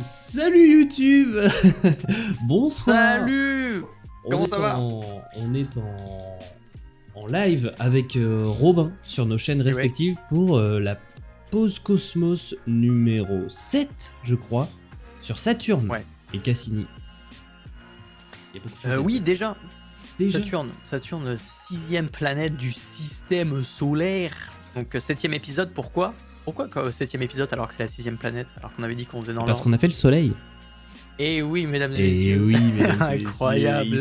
Salut YouTube Bonsoir Salut on Comment ça va On est en, live avec euh, Robin sur nos chaînes eh respectives pour euh, la pause Cosmos numéro 7, je crois, sur Saturne et Cassini. Euh, oui, déjà, déjà. Saturne, Saturne, sixième planète du système solaire. Donc septième épisode, pourquoi pourquoi au euh, septième épisode alors que c'est la sixième planète Alors qu'on avait dit qu'on faisait dans Parce qu'on a fait le soleil. Et eh oui, mesdames et, et eh messieurs. oui, mesdames Incroyable.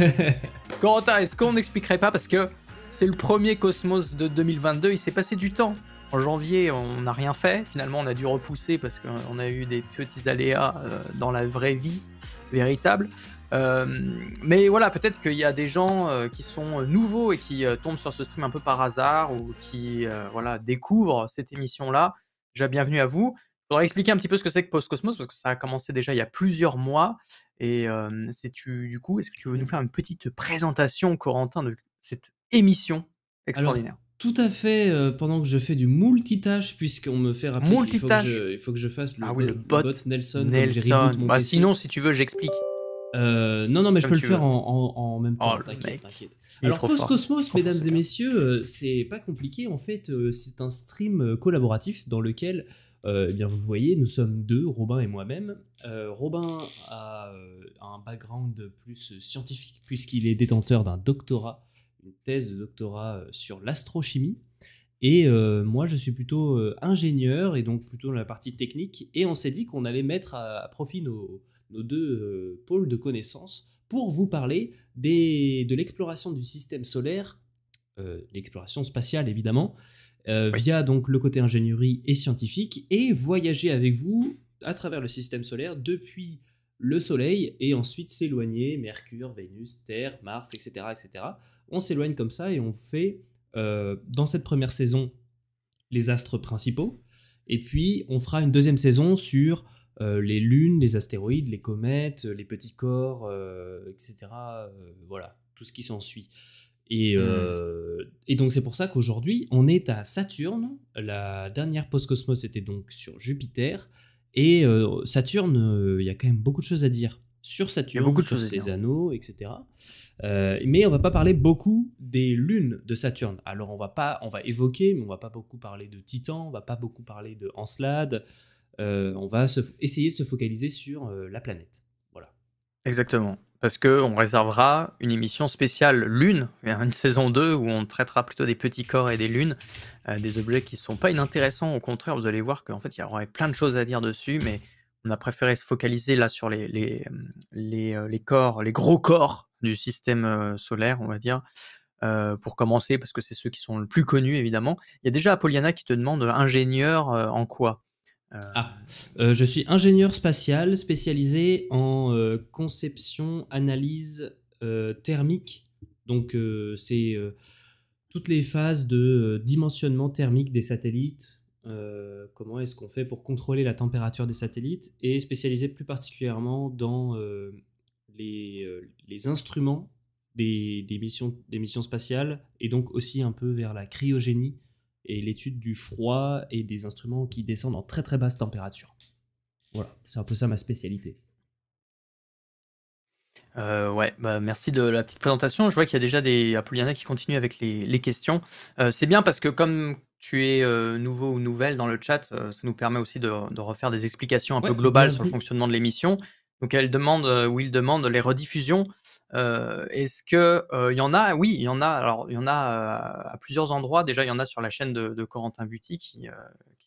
Quentin, est-ce qu'on n'expliquerait pas Parce que c'est le premier Cosmos de 2022, il s'est passé du temps. En janvier, on n'a rien fait. Finalement, on a dû repousser parce qu'on a eu des petits aléas euh, dans la vraie vie véritable. Euh, mais voilà, peut-être qu'il y a des gens euh, qui sont nouveaux et qui tombent sur ce stream un peu par hasard ou qui voilà découvrent cette émission-là. Déjà, bienvenue à vous. Je voudrais expliquer un petit peu ce que c'est que Post Cosmos parce que ça a commencé déjà il y a plusieurs mois. Et c'est tu du coup, est-ce que tu veux nous faire une petite présentation, Corentin, de cette émission extraordinaire tout à fait, euh, pendant que je fais du multitâche, puisqu'on me fait rappeler qu'il faut, faut, que je fasse le, ah bot, Nelson. Nelson. bah, sinon, si tu veux, j'explique. Euh, non, non, mais je peux le faire en, en, même temps. Oh, t'inquiète, Alors, Post-Cosmos, mesdames et messieurs, euh, c'est pas compliqué. En fait, c'est un stream collaboratif dans lequel, eh bien, vous voyez, nous sommes deux, Robin et moi-même. Robin a un background plus scientifique, puisqu'il est détenteur d'un doctorat une thèse de doctorat euh, sur l'astrochimie. Et euh, moi, je suis plutôt euh, ingénieur et donc plutôt dans la partie technique. Et on s'est dit qu'on allait mettre à, profit nos, nos deux pôles de connaissances pour vous parler des, de l'exploration du système solaire, l'exploration spatiale évidemment, via donc le côté ingénierie et scientifique, et voyager avec vous à travers le système solaire depuis le Soleil et ensuite s'éloigner Mercure, Vénus, Terre, Mars, etc., etc on s'éloigne comme ça et on fait, euh, dans cette première saison, les astres principaux. Et puis, on fera une deuxième saison sur euh, les lunes, les astéroïdes, les comètes, les petits corps, euh, etc. voilà, tout ce qui s'ensuit. Mmh. Et, donc, c'est pour ça qu'aujourd'hui, on est à Saturne. La dernière post-cosmos était donc sur Jupiter. Et Saturne, il y a quand même beaucoup de choses à dire sur Saturne, sur ses anneaux, etc. Euh, mais on va pas parler beaucoup des lunes de Saturne. Alors on va pas, on va évoquer, mais on va pas beaucoup parler de Titan, on va pas beaucoup parler de Encelade. Euh, on va essayer de se focaliser sur euh, la planète. Voilà. Exactement. Parce qu'on réservera une émission spéciale Lune, une saison 2 où on traitera plutôt des petits corps et des lunes, des objets qui ne sont pas inintéressants. Au contraire, vous allez voir qu'en fait, il y aurait plein de choses à dire dessus, mais on a préféré se focaliser là sur les, les, les, les corps, les gros corps du système solaire, on va dire, pour commencer, parce que c'est ceux qui sont le plus connus, évidemment. Il y a déjà Apolliana qui te demande ingénieur en quoi ah, je suis ingénieur spatial spécialisé en conception, analyse thermique. Donc, c'est toutes les phases de dimensionnement thermique des satellites. comment est-ce qu'on fait pour contrôler la température des satellites et spécialisé plus particulièrement dans euh, les, instruments des, missions, des missions spatiales et donc aussi un peu vers la cryogénie et l'étude du froid et des instruments qui descendent en très très basse température. Voilà, c'est un peu ça ma spécialité. Euh, ouais, bah, merci de la petite présentation. Je vois qu'il y a déjà des Apolliana qui continuent avec les, questions. Euh, c'est bien parce que comme tu es nouveau ou nouvelle dans le chat, ça nous permet aussi de, refaire des explications un peu globales sur le fonctionnement de l'émission. Donc elle demande euh, ou il demande les rediffusions. Euh, est-ce que euh, y en a Oui, il y en a. Alors il y en a à plusieurs endroits. Déjà, il y en a sur la chaîne de, Corentin Buty qui,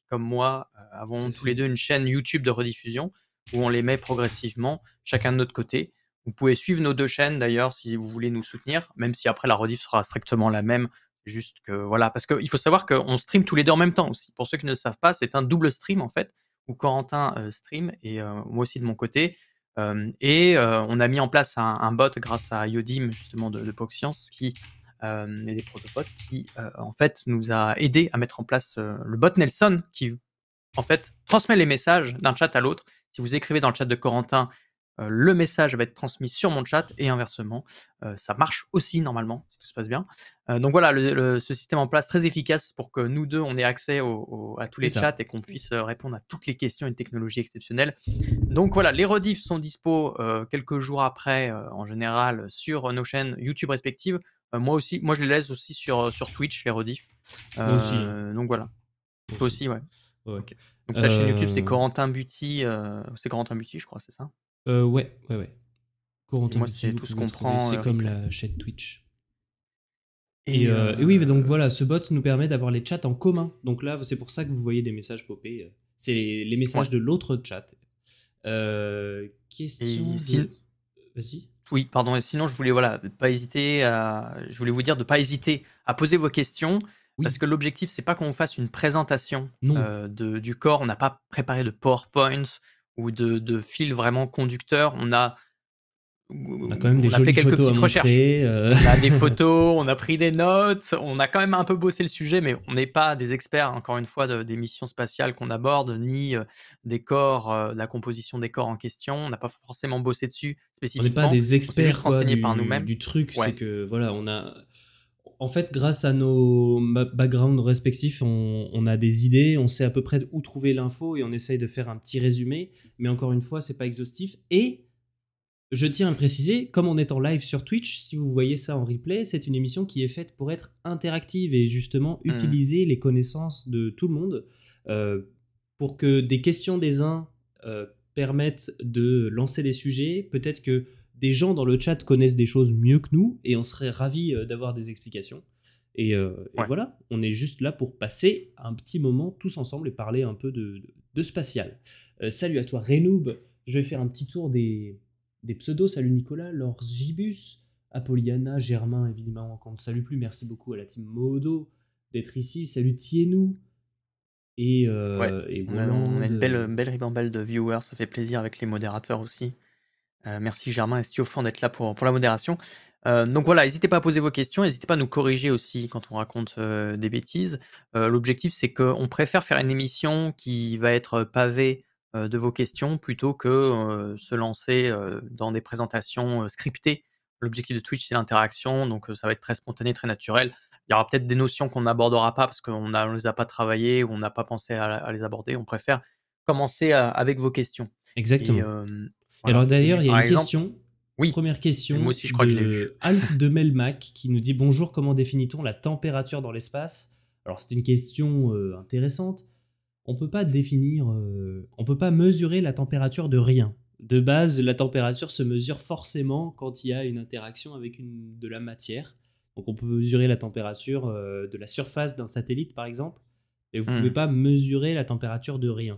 comme moi, avons tous les deux une chaîne YouTube de rediffusion où on les met progressivement, chacun de notre côté. Vous pouvez suivre nos deux chaînes d'ailleurs si vous voulez nous soutenir, même si après la rediff sera strictement la même. Juste que voilà, parce qu'il faut savoir qu'on stream tous les deux en même temps aussi. Pour ceux qui ne le savent pas, c'est un double stream en fait, où Corentin stream et moi aussi de mon côté et on a mis en place un, bot grâce à Yodim justement de, de qui est des protopodes qui en fait nous a aidé à mettre en place le bot Nelson qui en fait transmet les messages d'un chat à l'autre. Si vous écrivez dans le chat de Corentin le message va être transmis sur mon chat et inversement, ça marche aussi normalement si tout se passe bien. donc voilà, ce système en place très efficace pour que nous deux on ait accès à tous les chats et qu'on puisse répondre à toutes les questions. Une technologie exceptionnelle. Donc voilà, les rediffs sont dispo quelques jours après en général sur nos chaînes YouTube respectives. moi aussi, moi je les laisse aussi sur sur Twitch les rediffs. Hein. Donc voilà. Toi aussi, ouais. Donc ta chaîne YouTube c'est Corentin Buty, c'est Corentin Buty je crois, c'est ça euh, ouais, ouais, ouais. Moi, c'est tout ce qu'on prend. C'est euh, comme la chaîne Twitch. Et, euh, oui, donc voilà, ce bot nous permet d'avoir les chats en commun. Donc là, c'est pour ça que vous voyez des messages popés. C'est les messages de l'autre chat. question. Vas-y. Oui, pardon. Et sinon, je voulais voilà, pas hésiter. À... Je voulais vous dire de pas hésiter à poser vos questions. Parce que l'objectif, c'est pas qu'on fasse une présentation du corps. On n'a pas préparé de PowerPoint ou de, de fil vraiment conducteur. On a, on a quand même des on a fait quelques petites recherches. Euh. On a des photos, on a pris des notes, on a quand même un peu bossé le sujet, mais on n'est pas des experts, encore une fois, de, des missions spatiales qu'on aborde, ni euh, des corps, euh, la composition des corps en question. On n'a pas forcément bossé dessus spécifiquement. On n'est pas des experts du, par nous du truc. C'est que voilà, on a en fait, grâce à nos backgrounds respectifs, on, a des idées, on sait à peu près où trouver l'info et on essaye de faire un petit résumé. Mais encore une fois, c'est pas exhaustif. Et je tiens à le préciser, comme on est en live sur Twitch, si vous voyez ça en replay, c'est une émission qui est faite pour être interactive et justement hmm. utiliser les connaissances de tout le monde euh, pour que des questions des uns euh, permettent de lancer des sujets. Peut-être que des gens dans le chat connaissent des choses mieux que nous et on serait ravis euh, d'avoir des explications. Et, euh, voilà, on est juste là pour passer un petit moment tous ensemble et parler un peu de, spatial. Euh, salut à toi Renoub, je vais faire un petit tour des, des pseudos. Salut Nicolas, Lors Gibus, Apolliana, Germain évidemment, on ne salue plus. Merci beaucoup à la team Modo d'être ici. Salut Tienou. Et, et on, a, une belle, une belle ribambelle de viewers, ça fait plaisir avec les modérateurs aussi. Euh, merci Germain et Stiofan d'être là pour, pour la modération. Euh, donc voilà, n'hésitez pas à poser vos questions, n'hésitez pas à nous corriger aussi quand on raconte euh, des bêtises. L'objectif, c'est qu'on préfère faire une émission qui va être pavée de vos questions plutôt que se lancer dans des présentations scriptées. L'objectif de Twitch, c'est l'interaction, donc ça va être très spontané, très naturel. Il y aura peut-être des notions qu'on n'abordera pas parce qu'on ne les a pas travaillées ou on n'a pas pensé à, les aborder. On préfère commencer avec vos questions. Exactement. Alors d'ailleurs, il y a une question. Oui. Première question. aussi, crois de Alf de Melmac qui nous dit bonjour. Comment définit-on la température dans l'espace Alors c'est une question euh, intéressante. On peut pas définir, euh, on peut pas mesurer la température de rien. De base, la température se mesure forcément quand il y a une interaction avec une, de la matière. Donc on peut mesurer la température euh, de la surface d'un satellite par exemple, mais vous ne hmm. pouvez pas mesurer la température de rien.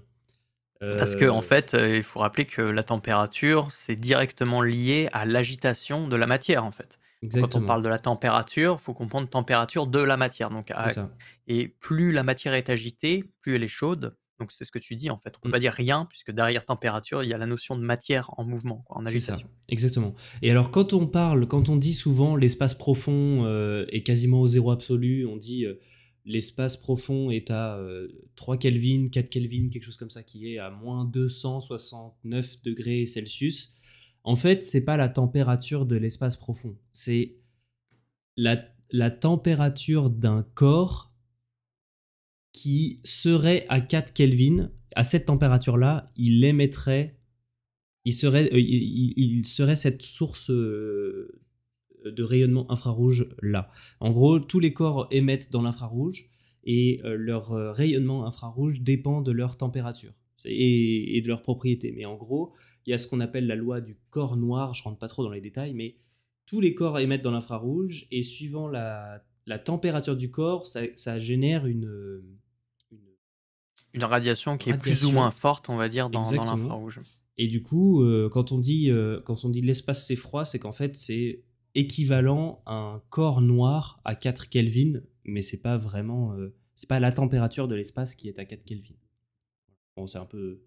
Parce qu'en en fait, euh, il faut rappeler que la température, c'est directement lié à l'agitation de la matière, en fait. Quand on parle de la température, il faut comprendre température de la matière. Donc, et plus la matière est agitée, plus elle est chaude. Donc c'est ce que tu dis en fait. On ne va mmh. dire rien puisque derrière température, il y a la notion de matière en mouvement, en agitation. Exactement. Et alors quand on parle, quand on dit souvent l'espace profond euh, est quasiment au zéro absolu, on dit euh, l'espace profond est à 3 euh, Kelvin, 4 Kelvin, quelque chose comme ça, qui est à moins 269 degrés Celsius, en fait, c'est pas la température de l'espace profond, c'est la, la température d'un corps qui serait à 4 Kelvin. À cette température-là, il émettrait, il serait, euh, il, serait cette source euh, de rayonnement infrarouge là. En gros, tous les corps émettent dans l'infrarouge et euh, leur euh, rayonnement infrarouge dépend de leur température et, de leurs propriétés. Mais en gros, il y a ce qu'on appelle la loi du corps noir, je rentre pas trop dans les détails, mais tous les corps émettent dans l'infrarouge et suivant la, la, température du corps, ça, génère une, une, radiation qui est plus ou moins forte, on va dire, dans, dans l'infrarouge. Et du coup, euh, quand on dit, quand on dit l'espace c'est froid, c'est qu'en fait c'est équivalent à un corps noir à 4 Kelvin, mais c'est pas vraiment, euh, c'est pas la température de l'espace qui est à 4 Kelvin. Bon, c'est un peu,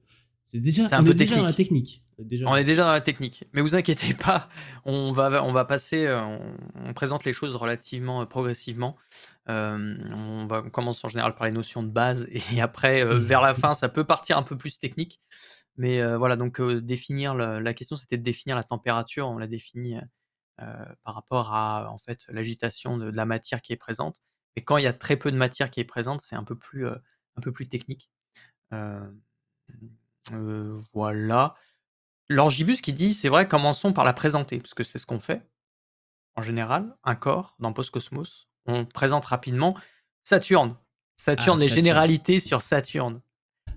c'est déjà, un peu dans la technique. Déjà. On est déjà dans la technique, mais vous inquiétez pas, on va, on va passer, euh, on, présente les choses relativement euh, progressivement. on, va, commence en général par les notions de base et après, vers la fin, ça peut partir un peu plus technique. Mais voilà, donc définir la, la question, c'était de définir la température. On l'a définie euh, par rapport à en fait l'agitation de, la matière qui est présente. et quand il y a très peu de matière qui est présente, c'est un peu plus euh, un peu plus technique. Euh, voilà. L'orgibus qui dit, c'est vrai, commençons par la présenter, parce que c'est ce qu'on fait en général, un corps dans Postcosmos. On présente rapidement Saturne. Ah, Saturne, les généralités sur Saturne.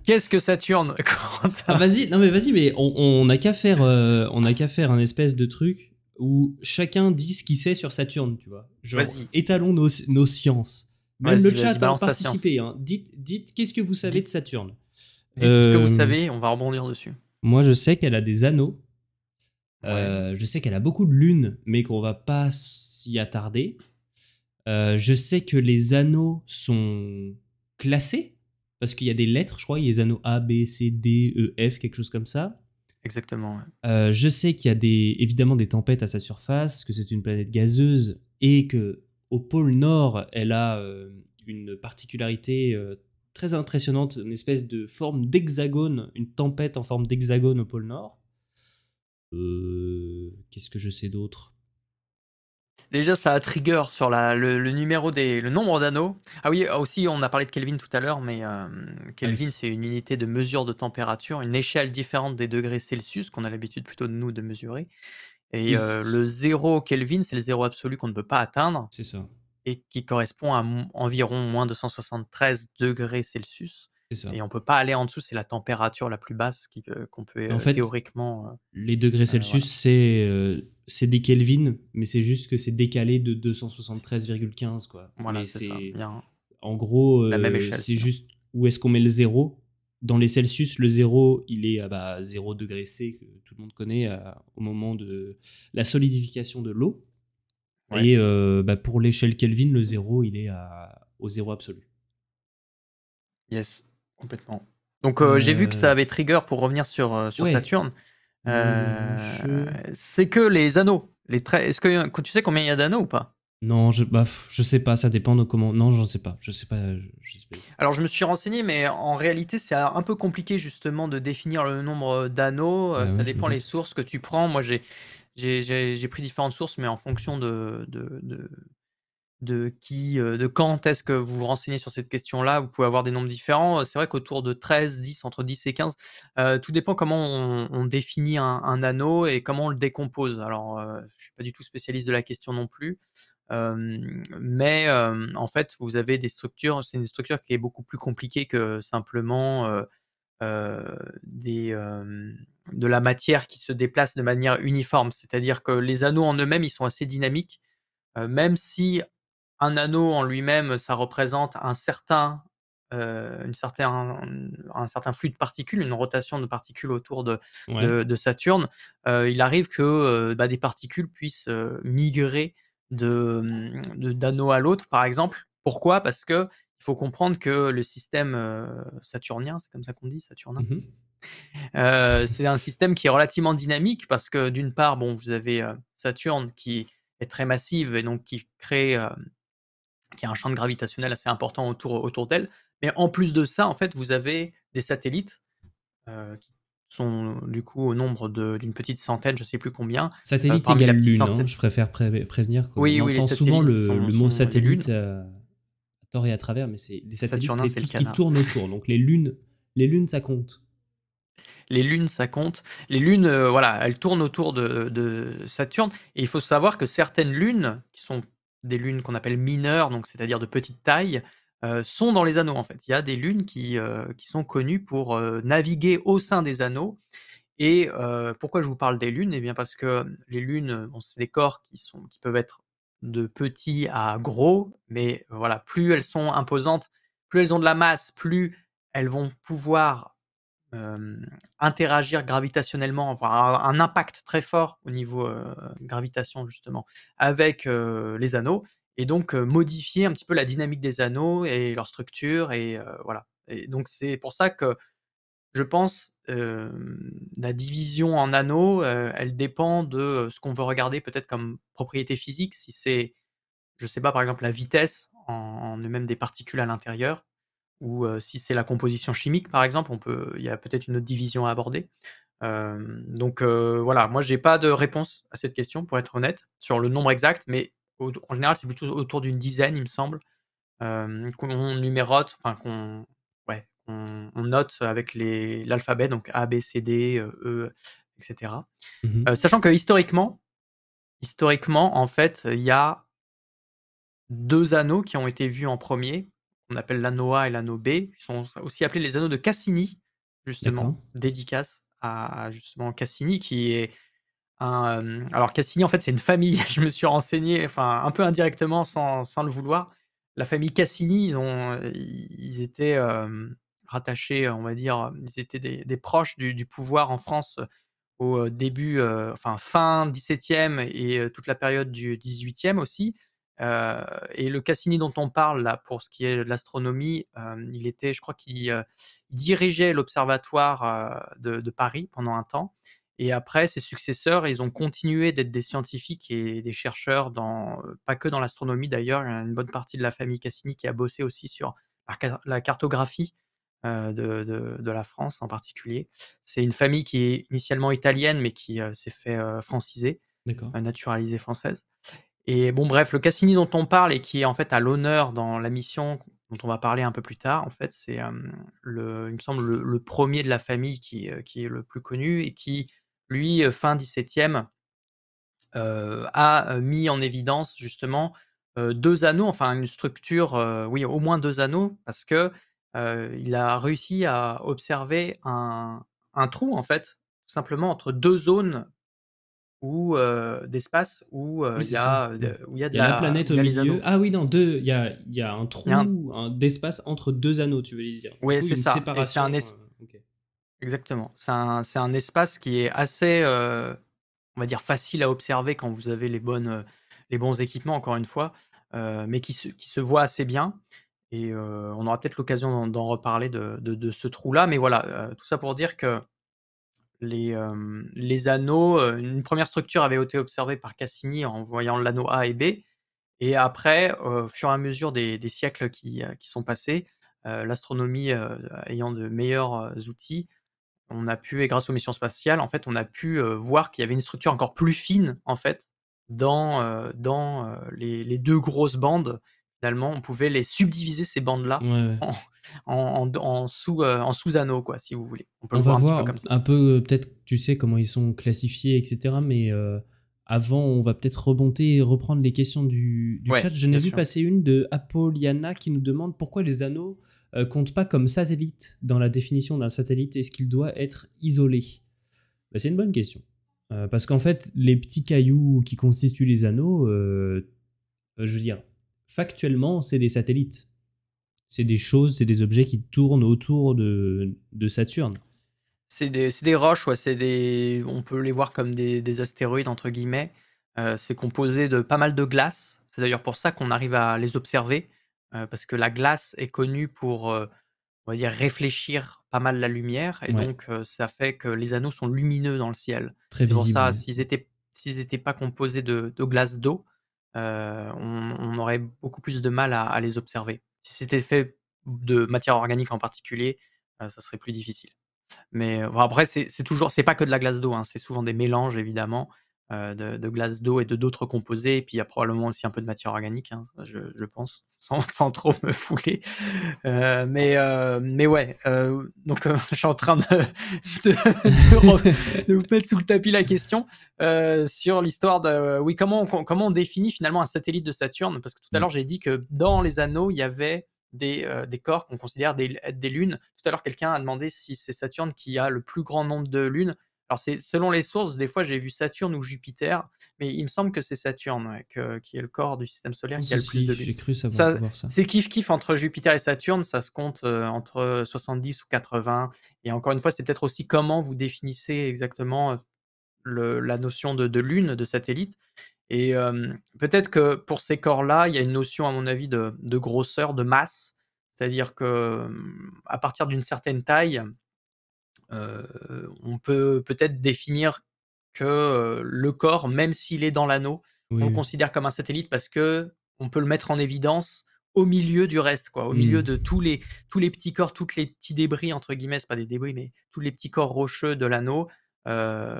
Qu'est-ce que Saturne ah, Vas-y, non mais vas-y, mais on n'a qu'à faire, on a qu'à faire un espèce de truc où chacun dit ce qu'il sait sur Saturne, tu vois. Genre, étalons nos, nos sciences. Même le chat a participé. Hein. Dites, dites qu'est-ce que vous savez de Saturne. Dites ce que vous euh, savez, on va rebondir dessus. Moi, je sais qu'elle a des anneaux. Euh, je sais qu'elle a beaucoup de lunes, mais qu'on va pas s'y attarder. Euh, je sais que les anneaux sont classés, parce qu'il y a des lettres, je crois, il y a les anneaux A, B, C, D, E, F, quelque chose comme ça. Exactement. Euh, je sais qu'il y a des, évidemment des tempêtes à sa surface, que c'est une planète gazeuse et que au pôle Nord, elle a euh, une particularité euh, très impressionnante, une espèce de forme d'hexagone, une tempête en forme d'hexagone au pôle Nord. Qu'est-ce que je sais d'autre Déjà, ça a trigger sur le, numéro des, le nombre d'anneaux. Ah oui, aussi, on a parlé de Kelvin tout à l'heure, mais euh, Kelvin, c'est une unité de mesure de température, une échelle différente des degrés Celsius qu'on a l'habitude plutôt de nous de mesurer. Et euh, le zéro Kelvin, c'est le zéro absolu qu'on ne peut pas atteindre. C'est ça. Et qui correspond à environ moins de 173 degrés Celsius. Et on peut pas aller en dessous, c'est la température la plus basse qu'on peut euh, fait, théoriquement. les degrés Celsius, c'est c'est des Kelvin, mais c'est juste que c'est décalé de 273,15 quoi. Voilà, c'est En gros, euh, c'est juste où est-ce qu'on met le zéro. Dans les Celsius, le zéro, il est à bah, 0 degré C que tout le monde connaît au moment de la solidification de l'eau. Et euh, bah, pour l'échelle Kelvin, le zéro, il est au zéro absolu. Yes, complètement. Donc euh, j'ai vu que ça avait trigger pour revenir sur, Saturne. Euh, c'est que les anneaux. Les Est-ce que tu sais combien il y a d'anneaux ou pas Non, je bah, je sais pas. Ça dépend de comment. Non, j'en sais pas. Je sais pas. Euh, pas. Alors je me suis renseigné, mais en réalité, c'est un peu compliqué justement de définir le nombre euh, d'anneaux. Ah ça dépend les sources que tu prends. Moi, j'ai j'ai pris différentes sources, mais en fonction de de qui, euh, de quand est-ce que vous vous renseignez sur cette question-là. Vous pouvez avoir des nombres différents. C'est vrai qu'autour de 13, 10, entre 10 et 15, tout dépend comment on, définit un, anneau et comment on le décompose. Alors, je ne suis pas du tout spécialiste de la question non plus. mais en fait, vous avez des structures, c'est une structure qui est beaucoup plus compliquée que simplement de la matière qui se déplace de manière uniforme. C'est-à-dire que les anneaux en eux-mêmes, ils sont assez dynamiques même si un anneau en lui-même, ça représente un certain, euh, une un certain flux de particules, une rotation de particules autour de, Saturne. Euh, il arrive que euh, bah, des particules puissent migrer de, mmh, d'anneau à l'autre, par exemple. Pourquoi Parce que il faut comprendre que le système saturnien, c'est comme ça qu'on dit, saturnin. Mmh c'est un système qui est relativement dynamique parce que d'une part, bon, vous avez Saturne qui est très massive et donc qui crée qui a un champ de gravitationnel assez important autour, autour d'elle. Mais en plus de ça, en fait, vous avez des satellites euh, qui sont du coup au nombre d'une petite centaine, je ne sais plus combien. Euh, satellite égale lune, hein, je préfère prévenir. que Oui, On entend souvent le, mot satellite euh, à tort et à travers, mais c'est des satellites, c'est tout ce qui tourne autour. Donc les lunes, les lunes, ça compte. Les lunes, ça compte. Les lunes, voilà, elles tournent autour de, de Saturne. Et il faut savoir que certaines lunes qui sont des lunes qu'on appelle mineures, donc c'est-à-dire de petite taille, euh, sont dans les anneaux en fait. Il y a des lunes qui, euh, qui sont connues pour euh, naviguer au sein des anneaux. Et pourquoi je vous parle des lunes Eh bien parce que les lunes, bon, c'est des corps qui, sont, qui peuvent être de petits à gros, mais voilà, plus elles sont imposantes, plus elles ont de la masse, plus elles vont pouvoir interagir gravitationnellement, avoir un impact très fort au niveau gravitation justement avec les anneaux et donc modifier un petit peu la dynamique des anneaux et leur structure et voilà. Et donc c'est pour ça que je pense la division en anneaux, elle dépend de ce qu'on veut regarder peut-être comme propriété physique. Si c'est, je sais pas par exemple la vitesse en, en eux-mêmes des particules à l'intérieur, ou si c'est la composition chimique, par exemple, on peut, il y a peut-être une autre division à aborder. donc voilà, moi je n'ai pas de réponse à cette question pour être honnête sur le nombre exact, mais en général c'est plutôt autour d'une dizaine, il me semble, qu'on numérote, enfin qu'on ouais, on, note avec l'alphabet, donc A, B, C, D, E, etc. Mmh sachant que historiquement, historiquement en fait, il y a deux anneaux qui ont été vus en premier qu'on appelle l'anneau A et l'anneau B, qui sont aussi appelés les anneaux de Cassini, justement, dédicace à justement Cassini, qui est un. Alors, Cassini, en fait, c'est une famille, je me suis renseigné, enfin, un peu indirectement, sans, le vouloir. La famille Cassini, ils, ont, ils étaient rattachés, on va dire, ils étaient des, proches du, pouvoir en France au début, enfin, fin 17e et toute la période du 18e aussi et le Cassini dont on parle là pour ce qui est de l'astronomie, il était, je crois qu'il dirigeait l'observatoire de, Paris pendant un temps. Et après, ses successeurs, ils ont continué d'être des scientifiques et des chercheurs, dans, pas que dans l'astronomie d'ailleurs. Il y a une bonne partie de la famille Cassini qui a bossé aussi sur la cartographie de, la France en particulier. C'est une famille qui est initialement italienne, mais qui s'est fait franciser, euh, naturalisée française. Et bon, bref, le Cassini dont on parle et qui est en fait à l'honneur dans la mission dont on va parler un peu plus tard, en fait, c'est, le, il me semble, le, premier de la famille euh, qui, est le plus connu et qui, lui, euh, fin 17e, euh, a mis en évidence justement deux anneaux, enfin une structure, oui, au moins deux anneaux, parce que il a réussi à observer un, un, trou en fait, simplement entre deux zones ou d'espace où il y, a, où y a de la, planète au milieu. Ah oui, non, deux. Il y a, y a, un trou d'espace entre deux anneaux, tu veux dire. Oui, c'est ça. C'est un euh, Exactement. C'est un, un, espace qui est assez, on va dire, facile à observer quand vous avez les, bonnes, les bons équipements, encore une fois, mais qui se, qui se voit assez bien. Et on aura peut-être l'occasion d'en reparler de, de ce trou-là. Mais voilà, tout ça pour dire que euh, les, anneaux. Euh, une première structure avait été observée par Cassini en voyant l'anneau A et B. Et après, au fur et à mesure des, siècles qui, euh, qui, sont passés, l'astronomie ayant de meilleurs outils, on a pu, et grâce aux missions spatiales, en fait, on a pu voir qu'il y avait une structure encore plus fine, en fait, dans, dans les, deux grosses bandes finalement, on pouvait les subdiviser ces bandes-là en, sous euh, anneaux si vous voulez. On, peut va voir, un peu comme euh, peut-être, tu sais comment ils sont classifiés, etc. Mais euh, avant, on va peut-être remonter et reprendre les questions du, chat. Je n'ai vu passer une de Apoliana qui nous demande pourquoi les anneaux ne comptent pas comme satellites dans la définition d'un satellite. Est-ce qu'il doit être isolé bah, C'est une bonne question. parce qu'en fait, les petits cailloux qui constituent les anneaux, je veux dire, factuellement, c'est des satellites c'est des choses, c'est des objets qui tournent autour de, Saturne. C'est des, roches, des, on peut les voir comme des, astéroïdes, entre guillemets. Euh, c'est composé de pas mal de glace. C'est d'ailleurs pour ça qu'on arrive à les observer, euh, parce que la glace est connue pour, euh, on va dire, réfléchir pas mal la lumière, et donc ça fait que les anneaux sont lumineux dans le ciel. Très pour ça, s'ils étaient, n'étaient pas composés de, glace d'eau, on, aurait beaucoup plus de mal à les observer. Si c'était fait de matière organique en particulier, euh, ça serait plus difficile. Mais euh, après, c'est toujours, c'est pas que de la glace d'eau, hein, c'est souvent des mélanges évidemment. Euh, de, glace d'eau et de d'autres composés. Et puis il y a probablement aussi un peu de matière organique, hein, je, pense, sans, sans, trop me fouler. Euh, mais, euh, mais ouais, donc je suis en train de, de, vous mettre sous le tapis la question sur l'histoire de oui, comment on, comment on définit finalement un satellite de Saturne Parce que tout à mmh. l'heure, j'ai dit que dans les anneaux, il y avait. Des, des corps qu'on considère des, des lunes. Tout à l'heure, quelqu'un a demandé si c'est Saturne qui a le plus grand nombre de lunes. Alors, c'est selon les sources, des fois j'ai vu Saturne ou Jupiter, mais il me semble que c'est Saturne qui est le corps du système solaire de C'est kiff-kiff entre Jupiter et Saturne, ça se compte euh, entre 70 ou 80. Et encore une fois, c'est peut-être aussi comment vous définissez exactement euh, la notion de, lune, de satellite. Et peut-être que pour ces corps-là, il y a une notion, à mon avis, de, de grosseur, de masse. C'est-à-dire que à partir d'une certaine taille, euh, on peut peut-être définir que euh, le corps, même s'il est dans l'anneau, on le considère comme un satellite parce que on peut le mettre en évidence au milieu du reste, quoi, au milieu mmh. de tous les, tous les petits corps, tous les petits débris, entre guillemets, pas des débris, mais tous les petits corps rocheux de l'anneau, euh,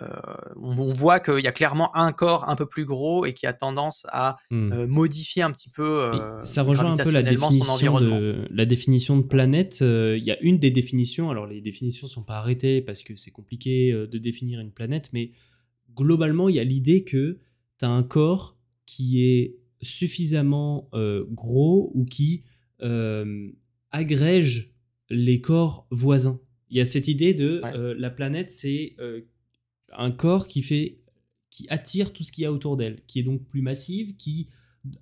on, voit qu'il y a clairement un corps un peu plus gros et qui a tendance à hmm. euh, modifier un petit peu. Euh, ça rejoint un peu la définition, de, la définition de planète. Il y a une des définitions, alors les définitions sont pas arrêtées parce que c'est compliqué de définir une planète, mais globalement, il y a l'idée que tu as un corps qui est suffisamment gros ou qui agrège les corps voisins. Il y a cette idée de la planète, c'est un corps qui fait qui attire tout ce qu'il y a autour d'elle, qui est donc plus massive, qui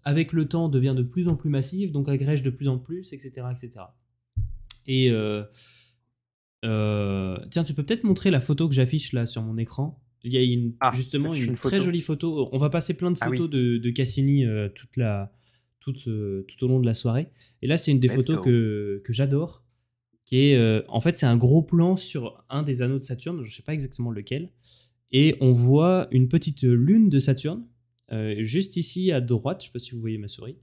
avec le temps devient de plus en plus massive, donc agrège de plus en plus, etc., etc. Et euh, euh, tiens, tu peux peut-être montrer la photo que j'affiche là sur mon écran. Il y a une, ah, justement une, très jolie photo. On va passer plein de ah photos de, Cassini euh, toute la, toute, tout au long de la soirée. Et là, c'est une des photos que j'adore qui euh, en fait c'est un gros plan sur un des anneaux de Saturne, je ne sais pas exactement lequel, et on voit une petite lune de Saturne euh, juste ici à droite, je ne sais pas si vous voyez ma souris,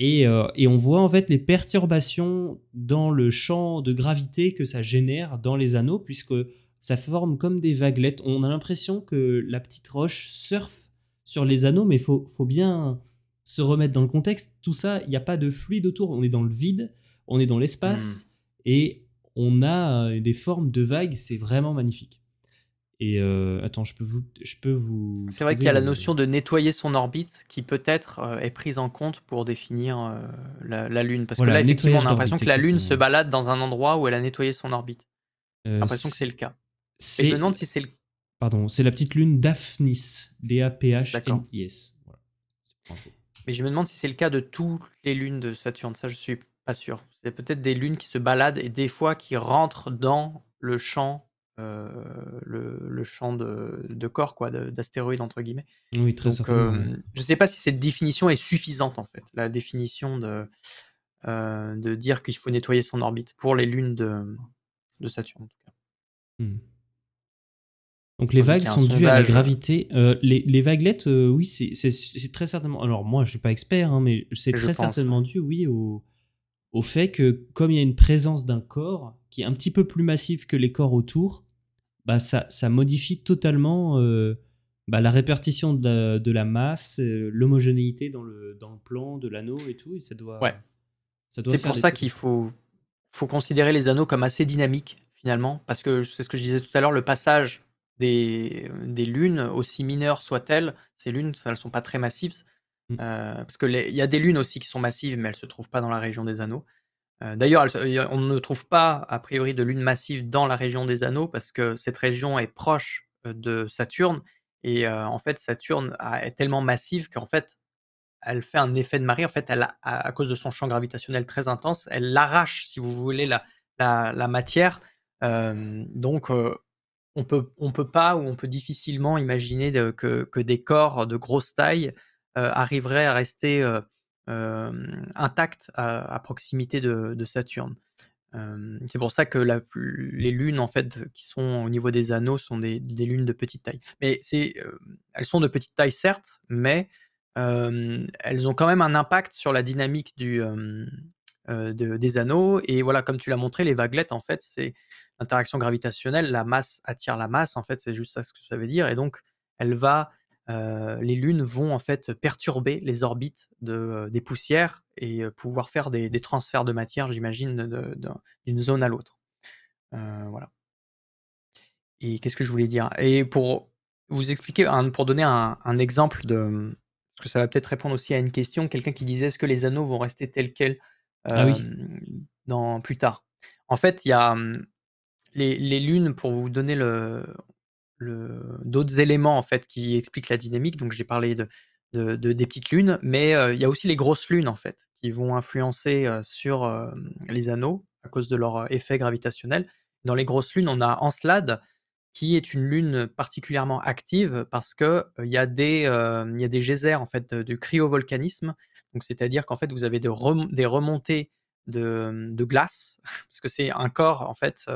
euh, et, on voit en fait les perturbations dans le champ de gravité que ça génère dans les anneaux puisque ça forme comme des vaguelettes. On a l'impression que la petite roche surfe sur les anneaux, mais faut faut bien se remettre dans le contexte. Tout ça, il n'y a pas de fluide autour, on est dans le vide, on est dans l'espace. Hmm. Et on a euh, des formes de vagues, c'est vraiment magnifique. Et euh, attends, je peux vous. Je peux vous c'est vrai qu'il y a la euh, notion de nettoyer son orbite qui peut-être est prise en compte pour définir la, Lune. Parce que là, effectivement, on a l'impression que la Lune se balade dans un endroit où elle a nettoyé son orbite. J'ai l'impression que c'est le cas. Et je me demande si c'est le. Pardon, c'est la petite Lune Daphnis. D-A-P-H-N-I-S. Mais je me demande si c'est le cas de toutes les lunes de Saturne. Ça, je suis pas sûr. C'est peut-être des lunes qui se baladent et des fois qui rentrent dans le champ, euh, le, champ de, corps, quoi, d'astéroïdes, entre guillemets. Oui, très Donc, euh, je ne sais pas si cette définition est suffisante, en fait. La définition de, euh, de dire qu'il faut nettoyer son orbite pour les lunes de, de Saturne, en tout cas. Mmh. Donc les vagues sont dues à la gravité. les, les, vaguelettes, oui, c'est très certainement. Alors moi, je ne suis pas expert, hein, mais c'est très certainement dû, oui, au, au fait que comme il y a une présence d'un corps qui est un petit peu plus massif que les corps autour, bah ça, modifie totalement euh, bah, la répartition de la, masse, euh, l'homogénéité dans le, dans le plan de l'anneau et tout. Et ça doit. c'est pour ça qu'il faut, faut considérer les anneaux comme assez dynamiques finalement, parce que c'est ce que je disais tout à l'heure, le passage des, des lunes, aussi mineures soient-elles, ces lunes, elles ne sont pas très massives, Mmh. Euh, parce qu'il y a des lunes aussi qui sont massives, mais elles ne se trouvent pas dans la région des anneaux. Euh, d'ailleurs, on ne trouve pas, a priori, de lune massive dans la région des anneaux parce que cette région est proche euh, de Saturne. Et en fait, Saturne est tellement massive qu'en fait, elle fait un effet de marée. En fait, à cause de son champ gravitationnel très intense, elle arrache, si vous voulez, la, matière. donc, on peut, ne on peut pas ou on peut difficilement imaginer que, que, des corps de grosse taille euh, arriverait à rester euh, euh, intacte à, proximité de, Saturne. c'est pour ça que les lunes en fait qui sont au niveau des anneaux sont des, lunes de petite taille. Mais c'est, elles sont de petite taille certes, mais elles ont quand même un impact sur la dynamique du, des anneaux. Et voilà, comme tu l'as montré, les vaguelettes, en fait, c'est l'interaction gravitationnelle. La masse attire la masse, en fait, c'est juste ça ce que ça veut dire. Et donc, elle va euh, les lunes vont en fait perturber les orbites de, euh, des poussières et euh, pouvoir faire des, transferts de matière, j'imagine, d'une zone à l'autre. voilà. Et qu'est-ce que je voulais dire Et pour vous expliquer, pour donner un, exemple de, parce que ça va peut-être répondre aussi à une question, quelqu'un qui disait est-ce que les anneaux vont rester tels quels ah dans, plus tard En fait, il y a hum, les, les, lunes, pour vous donner le d'autres éléments en fait qui expliquent la dynamique. Donc j'ai parlé de, des petites lunes, mais euh, il y a aussi les grosses lunes en fait qui vont influencer euh, sur euh, les anneaux à cause de leur effet gravitationnel. Dans les grosses lunes, on a Encelade qui est une lune particulièrement active parce que il y a des des geysers en fait de, cryovolcanisme. Donc c'est-à-dire qu'en fait vous avez des remontées de, glace, parce que c'est un corps en fait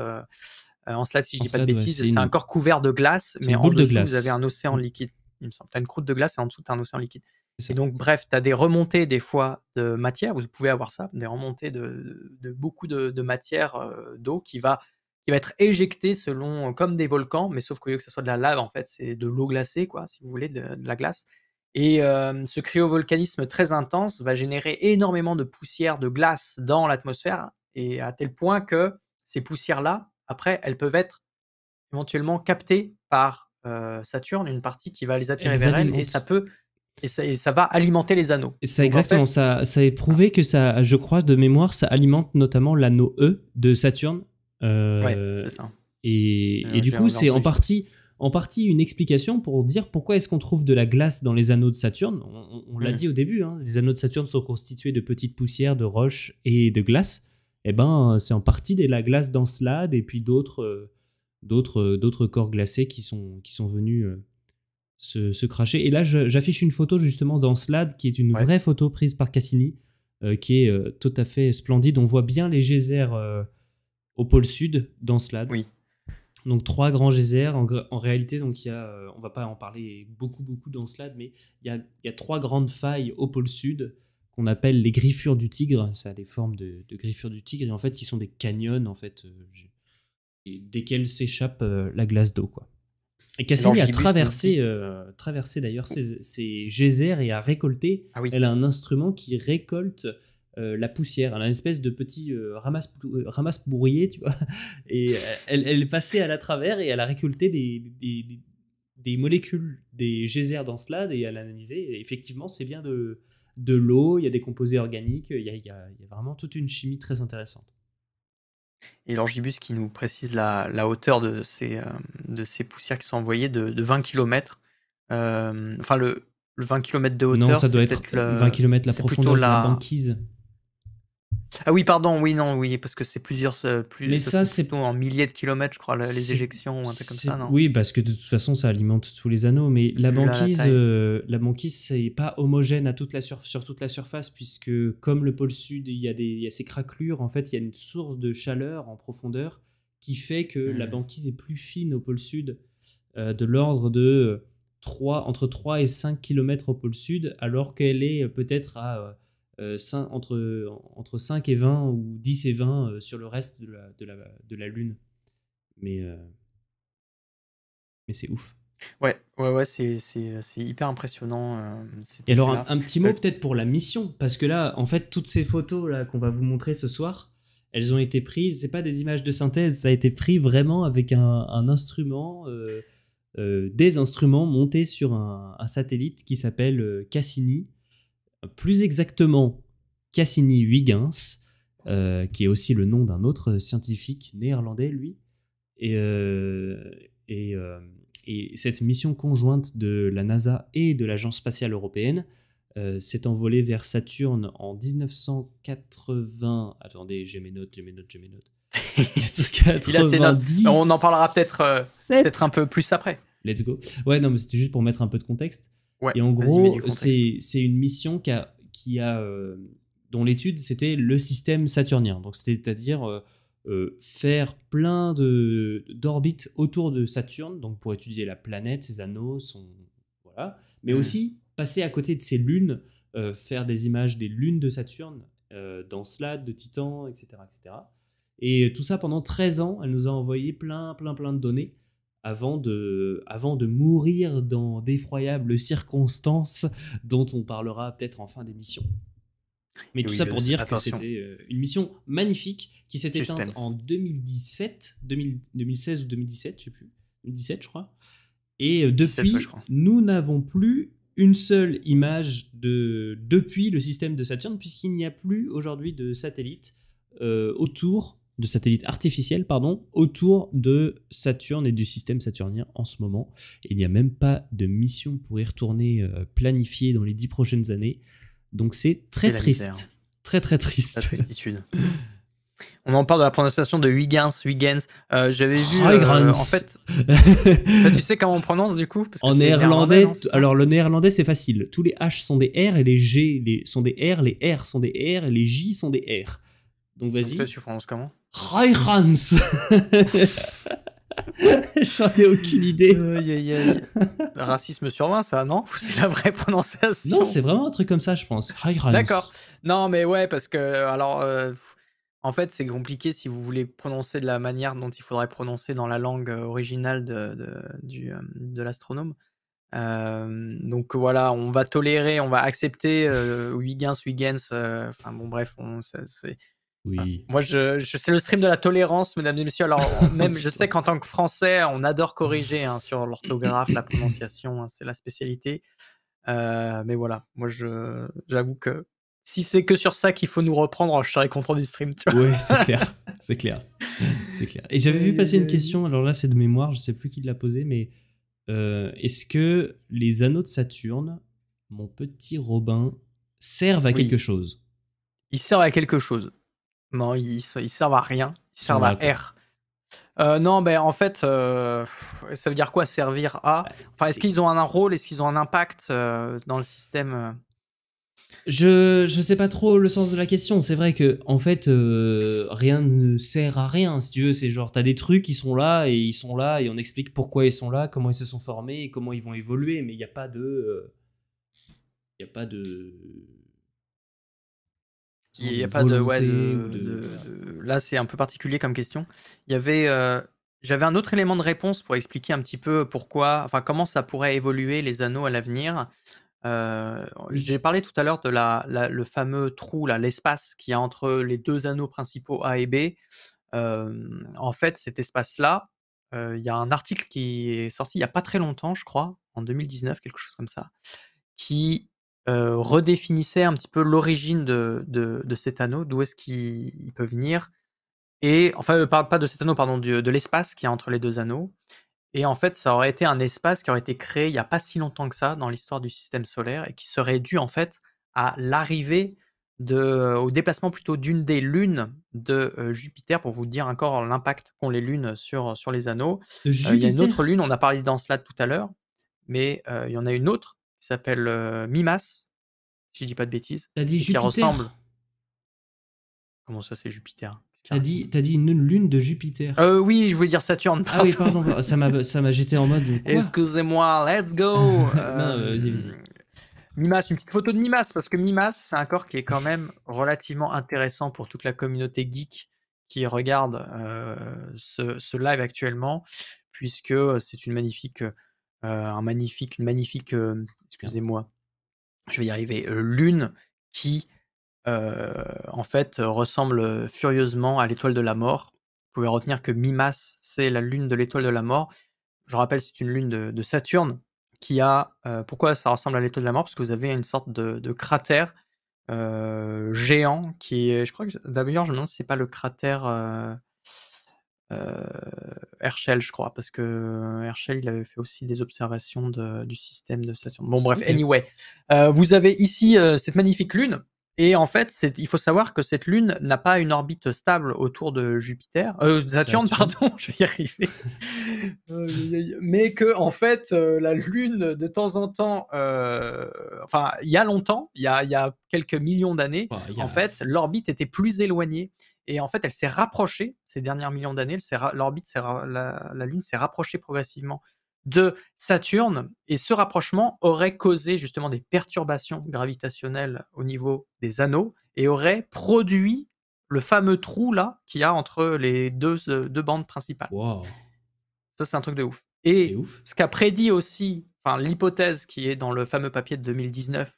euh, en cela, si je dis pas de bêtises, c'est un corps couvert de glace, mais en dessous, vous avez un océan mm. liquide. Il me semble. Tu as une croûte de glace et en dessous, tu as un océan liquide. Et donc, bref, tu as des remontées des fois de matière, vous pouvez avoir ça, des remontées de, beaucoup de, matière euh, d'eau qui va, qui va être éjectée selon, comme des volcans, mais sauf qu'au lieu que ce soit de la lave, en fait, c'est de l'eau glacée, quoi, si vous voulez, de, la glace. Et euh, ce cryovolcanisme très intense va générer énormément de poussière, de glace dans l'atmosphère, et à tel point que ces poussières-là, après, elles peuvent être éventuellement captées par Saturne, une partie qui va les attirer vers elle, et ça peut et ça, va alimenter les anneaux. exactement, ça, ça est prouvé que ça, je crois, de mémoire, ça alimente notamment l'anneau E de Saturne. Euh, c'est ça. Et, du coup, c'est en partie, en partie une explication pour dire pourquoi est-ce qu'on trouve de la glace dans les anneaux de Saturne. On, l'a mmh. dit au début, hein, les anneaux de Saturne sont constitués de petites poussières, de roches et de glace. Eh ben, euh, c'est en partie de la glace d'Encelade et puis d'autres euh, euh, d'autres corps glacés qui sont, qui sont venus se, se cracher. Et là, j'affiche une photo justement d'Encelade qui est une vraie photo prise par Cassini, qui est tout à fait splendide. On voit bien les geysers au pôle sud d'Encelade. Oui. Donc trois grands geysers. En, réalité, donc il on va pas en parler beaucoup beaucoup d'Encelade, mais il y a, trois grandes failles au pôle sud qu'on appelle les griffures du tigre. Ça a des formes de, griffures du tigre et en fait qui sont des canyons en fait euh, desquels s'échappe euh, la glace d'eau quoi. Et Cassini a traversé, euh, traversé d'ailleurs ces, ces, geysers et a récolté. Ah elle a un instrument qui récolte la poussière. Elle une espèce de petit ramasse, ramasse bourrier, tu vois. Et elle, elle, est passée à la travers et elle a récolté des, des, des, molécules des geysers dans cela et elle a analysé. effectivement, c'est bien de, de l'eau, il y a des composés organiques, il y a, vraiment toute une chimie très intéressante. Et l'Orgibus qui nous précise la, hauteur de ces, euh, de ces poussières qui sont envoyées de, 20 km. Euh, enfin, le, le, 20 km de hauteur. Non, ça doit être le, 20 km la profondeur de la banquise. Ah oui, pardon, oui, non, oui, parce que c'est plusieurs. Euh, plus, mais ça, c'est. en milliers de kilomètres, je crois, les éjections, ou un truc comme ça, non Oui, parce que de toute façon, ça alimente tous les anneaux. Mais la banquise, euh, la, banquise, c'est pas homogène à toute la sur... toute la surface, puisque comme le pôle sud, il y, a des... il y ces craquelures, en fait, il y a une source de chaleur en profondeur qui fait que la mmh. banquise est plus fine au pôle sud, euh, de l'ordre de 3, entre 3 et 5 km au pôle sud, alors qu'elle est peut-être à. Euh, entre, entre 5 et 20 ou 10 et 20 euh, sur le reste de la, de la, de la Lune. Mais, euh, mais c'est ouf. Ouais, ouais, ouais, c'est, hyper impressionnant. et alors, un, petit mot peut-être pour la mission, parce que là, en fait, toutes ces photos là qu'on va vous montrer ce soir, elles ont été prises, c'est pas des images de synthèse, ça a été pris vraiment avec un, instrument, des instruments montés sur un satellite qui s'appelle Cassini, plus exactement Cassini-Huygens, euh, qui est aussi le nom d'un autre scientifique néerlandais, lui. Et, euh, euh, et, cette mission conjointe de la NASA et de l'Agence spatiale européenne s'est envolée vers Saturne en 1980. Attendez, j'ai mes notes, j'ai mes notes, j'ai mes notes. On en parlera peut-être peut un peu plus après. Let's go. Ouais, non, mais c'était juste pour mettre un peu de contexte et en gros, c'est une mission qui a, qui a, euh, dont l'étude, c'était le système saturnien. Donc, c'est-à-dire euh, euh, faire plein d'orbites autour de Saturne, donc pour étudier la planète, ses anneaux, son. Voilà. Mais hmm. aussi passer à côté de ses lunes, faire des images des lunes de Saturne, d'Encelade, de Titan, etc., etc. Et tout ça pendant 13 ans, elle nous a envoyé plein, plein, plein de données avant de, avant de mourir dans d'effroyables circonstances dont on parlera peut-être en fin d'émission. Mais tout ça pour dire que c'était euh, une mission magnifique qui s'est éteinte en 2017, 2016 ou 2017, je ne sais plus, 2017 je crois. Et euh, depuis, nous n'avons plus une seule image de depuis le système de Saturne puisqu'il n'y a plus aujourd'hui de satellite euh, autour de satellites artificiels pardon, autour de Saturne et du système saturnien en ce moment. il n'y a même pas de mission pour y retourner euh, planifiée dans les dix prochaines années. Donc c'est très triste. Hein. Très très triste. tristitude. On en parle de la prononciation de Huygens. Huygens. Euh, j'avais vu. Euh, en fait, tu sais comment on prononce du coup En néerlandais, alors le néerlandais c'est facile. Tous les H sont des R et les G les, sont des R, les R sont des R et les J sont des R. Donc vas-y. Tu prononces comment Hans J'en ai aucune idée. Racisme sur 20, ça, non C'est la vraie prononciation. Non, c'est vraiment un truc comme ça, je pense. D'accord. Non, mais ouais, parce que, alors, euh, en fait, c'est compliqué si vous voulez prononcer de la manière dont il faudrait prononcer dans la langue originale de, du, euh, de l'astronome. Euh, donc voilà, on va tolérer, on va accepter Wiggins, Wiggins. enfin bon, bref, on, ça, c'est ah, moi, je, c'est le stream de la tolérance, mesdames et messieurs. Alors, même, je sais qu'en tant que Français, on adore corriger hein, sur l'orthographe, la prononciation, hein, c'est la spécialité. Euh, mais voilà, moi, j'avoue que si c'est que sur ça qu'il faut nous reprendre, oh, je serais content du stream. Tu Oui, c'est clair, c'est clair, Et j'avais vu passer une euh, question. Alors là, c'est de mémoire, je sais plus qui l'a posée, mais euh, est-ce que les anneaux de Saturne, mon petit Robin, servent à quelque chose Ils servent à quelque chose. Non, ils, ne servent à rien. Ils servent à R. Euh, non, ben en fait, euh, ça veut dire quoi servir à bah, enfin, Est-ce qu'ils ont un rôle Est-ce qu'ils ont un impact euh, dans le système Je je sais pas trop le sens de la question. C'est vrai que en fait, rien ne sert à rien. Si tu veux, c'est genre as des trucs qui sont là et ils sont là et on explique pourquoi ils sont là, comment ils se sont formés et comment ils vont évoluer, mais il n'y a pas de il n'y a pas de il a pas de, Là, c'est un peu particulier comme question. Il y avait. Euh, j'avais un autre élément de réponse pour expliquer un petit peu pourquoi, enfin, comment ça pourrait évoluer les anneaux à l'avenir. Euh, j'ai parlé tout à l'heure de la, le fameux trou, l'espace qu'il y a entre les deux anneaux principaux A et B. Euh, en fait, cet espace-là, il y a un article qui est sorti il n'y a pas très longtemps, je crois, en 2019, quelque chose comme ça, qui euh, redéfinissait un petit peu l'origine de, cet anneau, d'où est-ce qu'il peut venir. Et enfin, euh, parle pas de cet anneau, pardon, du, de l'espace qui est entre les deux anneaux. Et en fait, ça aurait été un espace qui aurait été créé il n'y a pas si longtemps que ça dans l'histoire du système solaire et qui serait dû en fait à l'arrivée de, au déplacement plutôt d'une des lunes de euh, Jupiter, pour vous dire encore l'impact qu'ont les lunes sur, sur les anneaux. il y a une autre lune, on a parlé dans cela tout à l'heure, mais il y en a une autre qui s'appelle Mimas, si je dis pas de bêtises. T'as dit Jupiter. Qui ressemble. Comment ça, c'est Jupiter T'as dit, as dit une lune de Jupiter. Euh, oui, je voulais dire Saturne. Ah oui, pardon. ça m'a, jeté en mode. Excusez-moi, let's go. Euh, Mimas, une petite photo de Mimas parce que Mimas, c'est un corps qui est quand même relativement intéressant pour toute la communauté geek qui regarde ce, live actuellement, puisque c'est une magnifique un magnifique, une magnifique, excusez-moi, je vais y arriver, lune qui en fait ressemble furieusement à l'étoile de la mort. Vous pouvez retenir que Mimas, c'est la lune de l'étoile de la mort. Je rappelle, c'est une lune de, Saturne qui a. pourquoi ça ressemble à l'étoile de la mort Parce que vous avez une sorte de, cratère géant qui Je crois que d'ailleurs, je me demande si c'est pas le cratère Herschel, je crois, parce que Herschel, il avait fait aussi des observations du système de Saturne. Bon, bref, anyway. vous avez ici cette magnifique lune. Et en fait, il faut savoir que cette lune n'a pas une orbite stable autour de Jupiter, Saturne, pardon, je vais y arriver. mais que en fait, la lune, de temps en temps, enfin, il y a longtemps, il y a, quelques millions d'années, bah, en fait, l'orbite était plus éloignée et en fait, elle s'est rapprochée ces dernières millions d'années. L'orbite, la, la Lune s'est rapprochée progressivement de Saturne. Et ce rapprochement aurait causé justement des perturbations gravitationnelles au niveau des anneaux et aurait produit le fameux trou là qu'il y a entre les deux, euh, bandes principales. Ça, c'est un truc de ouf. Et ce qu'a prédit aussi, enfin l'hypothèse qui est dans le fameux papier de 2019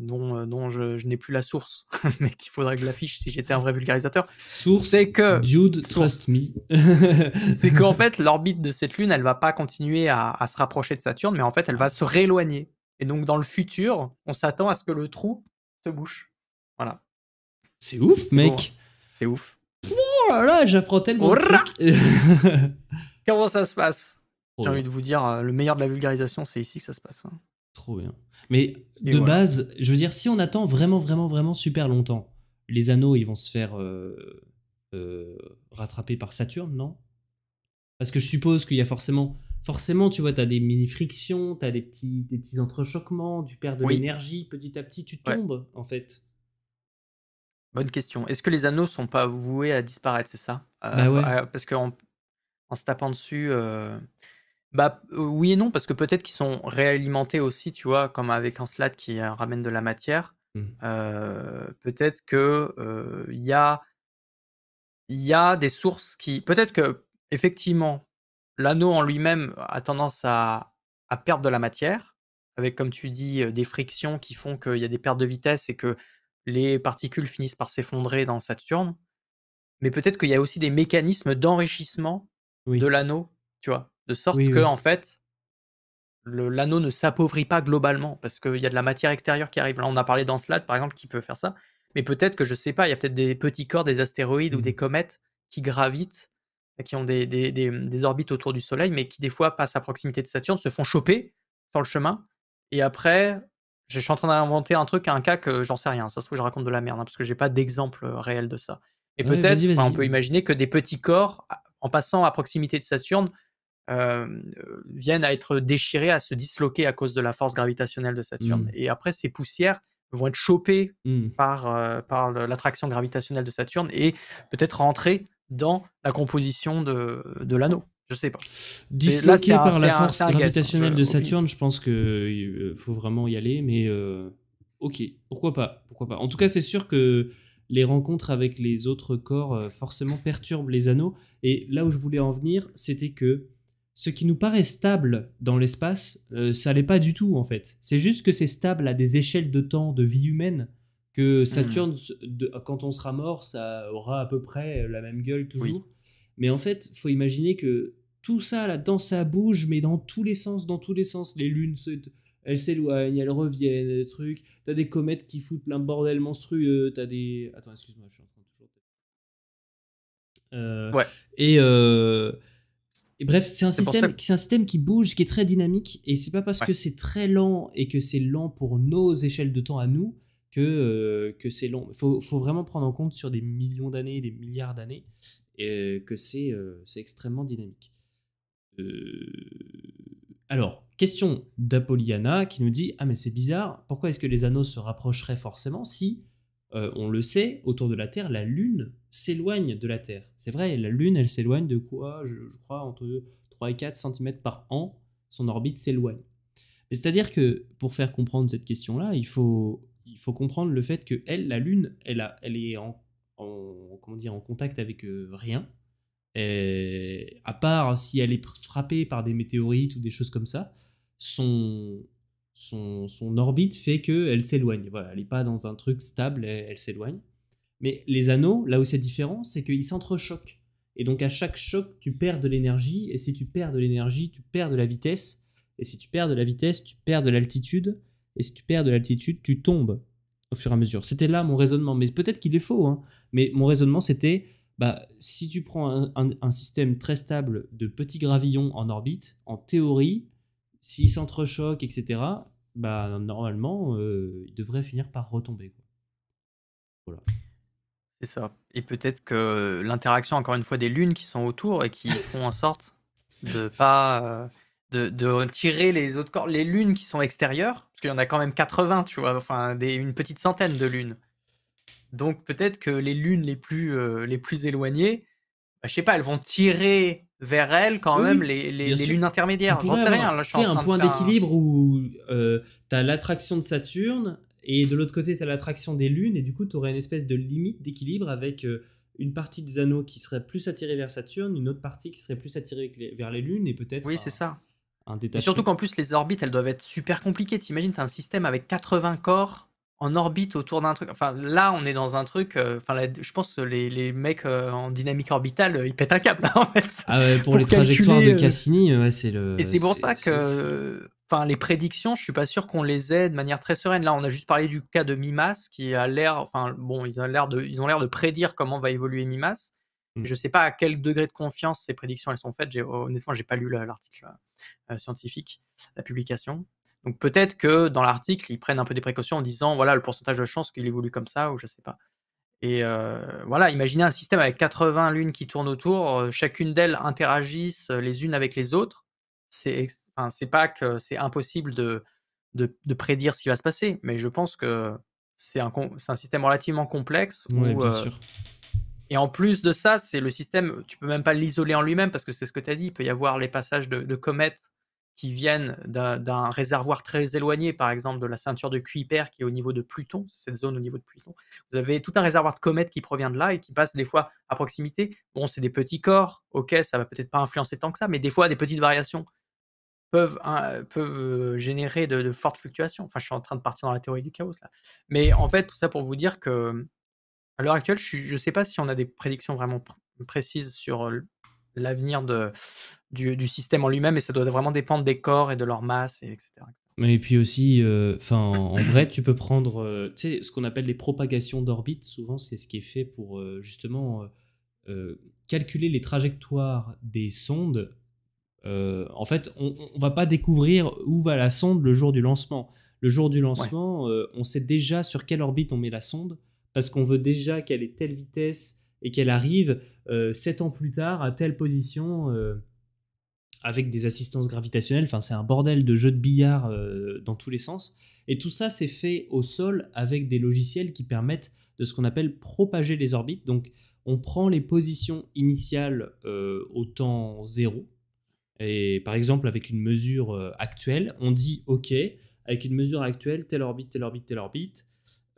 dont, euh, euh, je, n'ai plus la source, mais qu'il faudrait que l'affiche si j'étais un vrai vulgarisateur. Source, c'est que Dude, trust me. c'est qu'en fait, l'orbite de cette lune, elle va pas continuer à, se rapprocher de Saturne, mais en fait, elle va se rééloigner. Et donc, dans le futur, on s'attend à ce que le trou se bouche. Voilà. C'est ouf, mec. Hein. C'est ouf. Oh là là, j'apprends tellement. Comment ça se passe J'ai oh envie de vous dire, euh, le meilleur de la vulgarisation, c'est ici que ça se passe. Hein trop bien. Hein. Mais de base, je veux dire, si on attend vraiment, vraiment, vraiment super longtemps, les anneaux, ils vont se faire euh, euh, rattraper par Saturne, non Parce que je suppose qu'il y a forcément. Forcément, tu vois, tu as des mini-frictions, tu as des petits, des petits entrechoquements, tu perds de l'énergie, petit à petit, tu tombes, en fait. Bonne question. Est-ce que les anneaux sont pas voués à disparaître, c'est ça euh, bah Parce qu'en en, en se tapant dessus. Bah euh, oui et non, parce que peut-être qu'ils sont réalimentés aussi, tu vois, comme avec un slat qui euh, ramène de la matière. Mmh. Euh, peut-être que il y a y a des sources qui peut-être que effectivement l'anneau en lui-même a tendance à, perdre de la matière avec comme tu dis des frictions qui font qu'il y a des pertes de vitesse et que les particules finissent par s'effondrer dans Saturne. Mais peut-être qu'il y a aussi des mécanismes d'enrichissement de l'anneau, tu vois de sorte que en fait l'anneau ne s'appauvrit pas globalement parce qu'il y a de la matière extérieure qui arrive. Là, on a parlé d'Encelade par exemple qui peut faire ça, mais peut-être que je sais pas, il y a peut-être des petits corps, des astéroïdes ou des mmh. comètes qui gravitent, qui ont des, des, orbites autour du Soleil, mais qui des fois passent à proximité de Saturne, se font choper sur le chemin, et après, je suis en train d'inventer un truc, un cas que j'en sais rien. Ça se trouve, je raconte de la merde hein, parce que j'ai pas d'exemple euh, réel de ça. Et peut-être, on peut imaginer que des petits corps, en passant à proximité de Saturne, viennent à être déchirées, à se disloquer à cause de la force gravitationnelle de Saturne. Mmh. Et après, ces poussières vont être chopées mmh. par, par l'attraction gravitationnelle de Saturne et peut-être rentrer dans la composition de, de l'anneau. Je sais pas. Disloqué par la force hein, gravitationnelle de Saturne, je pense qu'il faut vraiment y aller, mais ok, pourquoi pas, pourquoi pas. En tout cas, c'est sûr que les rencontres avec les autres corps forcément perturbent les anneaux. Et là où je voulais en venir, c'était que ce qui nous paraît stable dans l'espace, euh, ça l'est pas du tout en fait. C'est juste que c'est stable à des échelles de temps de vie humaine que Saturne, hmm. quand on sera mort, ça aura à peu près euh, la même gueule toujours. Mais en fait, faut imaginer que tout ça là-dedans, ça bouge, mais dans tous les sens, dans tous les sens. Les lunes, elles s'éloignent, elles reviennent, des trucs. T'as des comètes qui foutent plein bordel monstrueux. T'as des. Attends, excuse-moi, je suis en train de toujours. Euh, ouais. Et bref, c'est un, système, qui bouge, qui est très dynamique, et c'est pas parce que c'est très lent et que c'est lent pour nos échelles de temps à nous que, euh, que c'est long. Il faut, vraiment prendre en compte sur des millions d'années, des milliards d'années, et euh, que euh, c'est extrêmement dynamique. Alors, question d'Apolliana qui nous dit Ah, mais c'est bizarre, pourquoi est-ce que les anneaux se rapprocheraient forcément si euh, on le sait, autour de la Terre, la Lune s'éloigne de la Terre. C'est vrai, la Lune, elle s'éloigne de quoi je, crois entre 3 et 4 cm par an, son orbite s'éloigne. c'est-à-dire que pour faire comprendre cette question-là, il faut, il faut comprendre le fait que elle, la Lune, elle, a, elle est en, comment dire, en contact avec euh, rien. Euh, à part si elle est frappée par des météorites ou des choses comme ça, son, son, orbite fait qu'elle s'éloigne. Voilà, elle n'est pas dans un truc stable, elle, s'éloigne. Mais les anneaux, là où c'est différent, c'est qu'ils s'entrechoquent. Et donc à chaque choc, tu perds de l'énergie, et si tu perds de l'énergie, tu perds de la vitesse, et si tu perds de la vitesse, tu perds de l'altitude, et si tu perds de l'altitude, tu tombes au fur et à mesure. C'était là mon raisonnement, mais peut-être qu'il est faux, hein. mais mon raisonnement c'était, bah, si tu prends un, système très stable de petits gravillons en orbite, en théorie, s'ils s'entrechoquent, etc., bah, normalement, euh, ils devraient finir par retomber. Voilà. C'est ça. Et peut-être que l'interaction, encore une fois, des lunes qui sont autour et qui font en sorte de pas. Euh, de, tirer les autres corps, les lunes qui sont extérieures, parce qu'il y en a quand même 80, tu vois, enfin des, une petite centaine de lunes. Donc peut-être que les lunes les plus, euh, les plus éloignées, je bah, je sais pas, elles vont tirer vers elle quand même les, lunes intermédiaires. J'en sais rien. un point d'équilibre où euh, tu as l'attraction de Saturne et de l'autre côté tu as l'attraction des lunes et du coup tu aurais une espèce de limite d'équilibre avec euh, une partie des anneaux qui serait plus attirée vers Saturne, une autre partie qui serait plus attirée vers les lunes et peut-être. Oui, c'est ça. Un et surtout qu'en plus les orbites elles doivent être super compliquées. T'imagines, tu as un système avec 80 corps en orbite autour d'un truc. Enfin, là, on est dans un truc. Euh, enfin, je pense que les, mecs euh, en dynamique orbitale, euh, ils pètent un câble, en fait. Ah pour, les trajectoires de Cassini, c'est le. Et c'est pour ça que. Enfin, les prédictions, je suis pas sûr qu'on les ait de manière très sereine. Là, on a juste parlé du cas de Mimas qui a l'air. Enfin, bon, ils ont l'air de, ils ont l'air de prédire comment va évoluer Mimas. Mm. Je sais pas à quel degré de confiance ces prédictions elles sont faites. Honnêtement, j'ai pas lu l'article scientifique, la publication. Donc peut-être que dans l'article, ils prennent un peu des précautions en disant voilà le pourcentage de chance qu'il évolue comme ça ou je sais pas. Et euh, voilà, imaginez un système avec 80 lunes qui tournent autour, euh, chacune d'elles interagissent euh, les unes avec les autres. C'est enfin, pas que c'est impossible de, prédire ce qui va se passer, mais je pense que c'est un, un, système relativement complexe. bien sûr. Et en plus de ça, c'est le système, tu peux même pas l'isoler en lui-même parce que c'est ce que tu as dit, il peut y avoir les passages de comètes qui viennent d'un réservoir très éloigné, par exemple de la ceinture de Kuiper qui est au niveau de Pluton, cette zone au niveau de Pluton. Vous avez tout un réservoir de comètes qui provient de là et qui passe des fois à proximité. Bon, c'est des petits corps, ok, ça va peut-être pas influencer tant que ça, mais des fois des petites variations peuvent, hein, euh, générer de, fortes fluctuations. Enfin, je suis en train de partir dans la théorie du chaos là. Mais en fait, tout ça pour vous dire que à l'heure actuelle, je ne sais pas si on a des prédictions vraiment précises sur l'avenir de, du, système en lui-même et ça doit vraiment dépendre des corps et de leur masse, etc. Mais et puis aussi, euh, en vrai, tu peux prendre, euh, ce qu'on appelle les propagations d'orbite. Souvent, c'est ce qui est fait pour euh, justement calculer les trajectoires des sondes. en fait, on, ne va pas découvrir où va la sonde le jour du lancement. Le jour du lancement, on sait déjà sur quelle orbite on met la sonde parce qu'on veut déjà qu'elle ait telle vitesse et qu'elle arrive euh, sept ans plus tard à telle position euh, avec des assistances gravitationnelles. Enfin, c'est un bordel de jeu de billard euh, dans tous les sens. Et tout ça, c'est fait au sol avec des logiciels qui permettent de ce qu'on appelle propager les orbites. Donc, on prend les positions initiales au temps zéro. Et par exemple, avec une mesure actuelle, on dit OK, avec une mesure actuelle, telle orbite, telle orbite, telle orbite.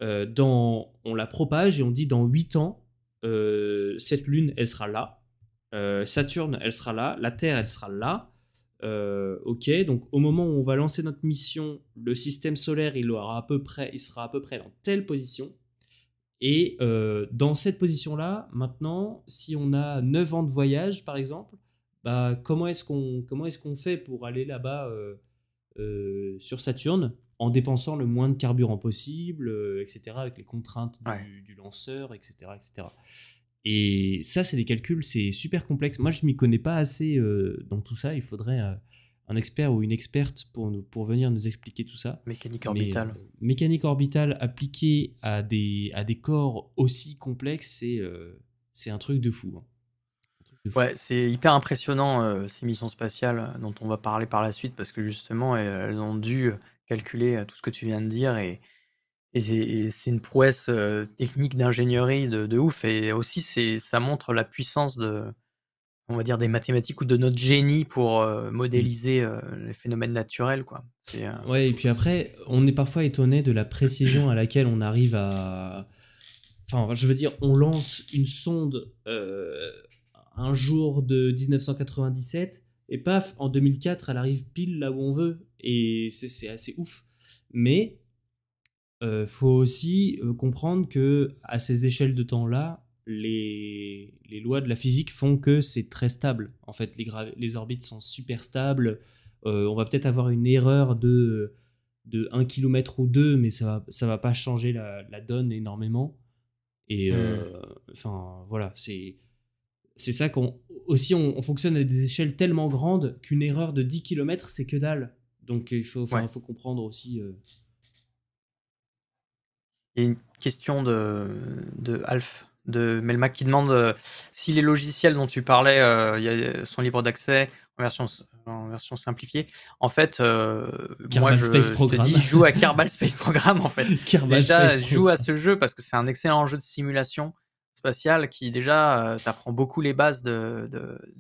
on la propage et on dit dans 8 ans, euh, cette lune, elle sera là. Euh, Saturne, elle sera là. La Terre, elle sera là. Euh, ok, donc au moment où on va lancer notre mission, le système solaire, il, aura à peu près, il sera à peu près dans telle position. Et dans cette position-là, maintenant, si on a 9 ans de voyage, par exemple, bah, comment est-ce qu'on est qu'on fait pour aller là-bas sur Saturne en dépensant le moins de carburant possible, euh, etc., avec les contraintes du, lanceur, etc., Et ça, c'est des calculs, c'est super complexe. Moi, je m'y connais pas assez euh, dans tout ça. Il faudrait euh, un expert ou une experte pour, pour venir nous expliquer tout ça. Mécanique orbitale. mécanique orbitale appliquée à des, à des corps aussi complexes, c'est hein. un truc de fou. Ouais, c'est hyper impressionnant ces missions spatiales dont on va parler par la suite parce que justement elles ont dû calculer tout ce que tu viens de dire et, c'est une prouesse technique d'ingénierie de, ouf. Et aussi, ça montre la puissance de, on va dire, des mathématiques ou de notre génie pour mmh. modéliser les phénomènes naturels. Quoi. Ouais, et puis après, on est parfois étonné de la précision à laquelle on arrive à. Enfin, je veux dire, on lance une sonde un jour de 1997 et paf, en 2004, elle arrive pile là où on veut. Et c'est assez ouf. Mais euh, faut aussi euh, comprendre que à ces échelles de temps-là, les, les, lois de la physique font que c'est très stable. En fait, les, les orbites sont super stables. Euh, on va peut-être avoir une erreur de, de 1 km ou 2, mais ça ne va, va, pas changer la, donne énormément. Et euh, hmm. enfin, voilà, c'est c'est ça qu'on aussi on, on, fonctionne à des échelles tellement grandes qu'une erreur de 10 km c'est que dalle donc il faut, comprendre aussi. Euh, il y a une question de, de Alf, de Melma, qui demande euh, si les logiciels dont tu parlais euh, sont libres d'accès en version, simplifiée. En fait, moi, je, te dis, joue à Kerbal Space Program, en fait. Kerbal déjà, joue à ce jeu parce que c'est un excellent jeu de simulation spatiale qui, déjà, t'apprends beaucoup les bases de,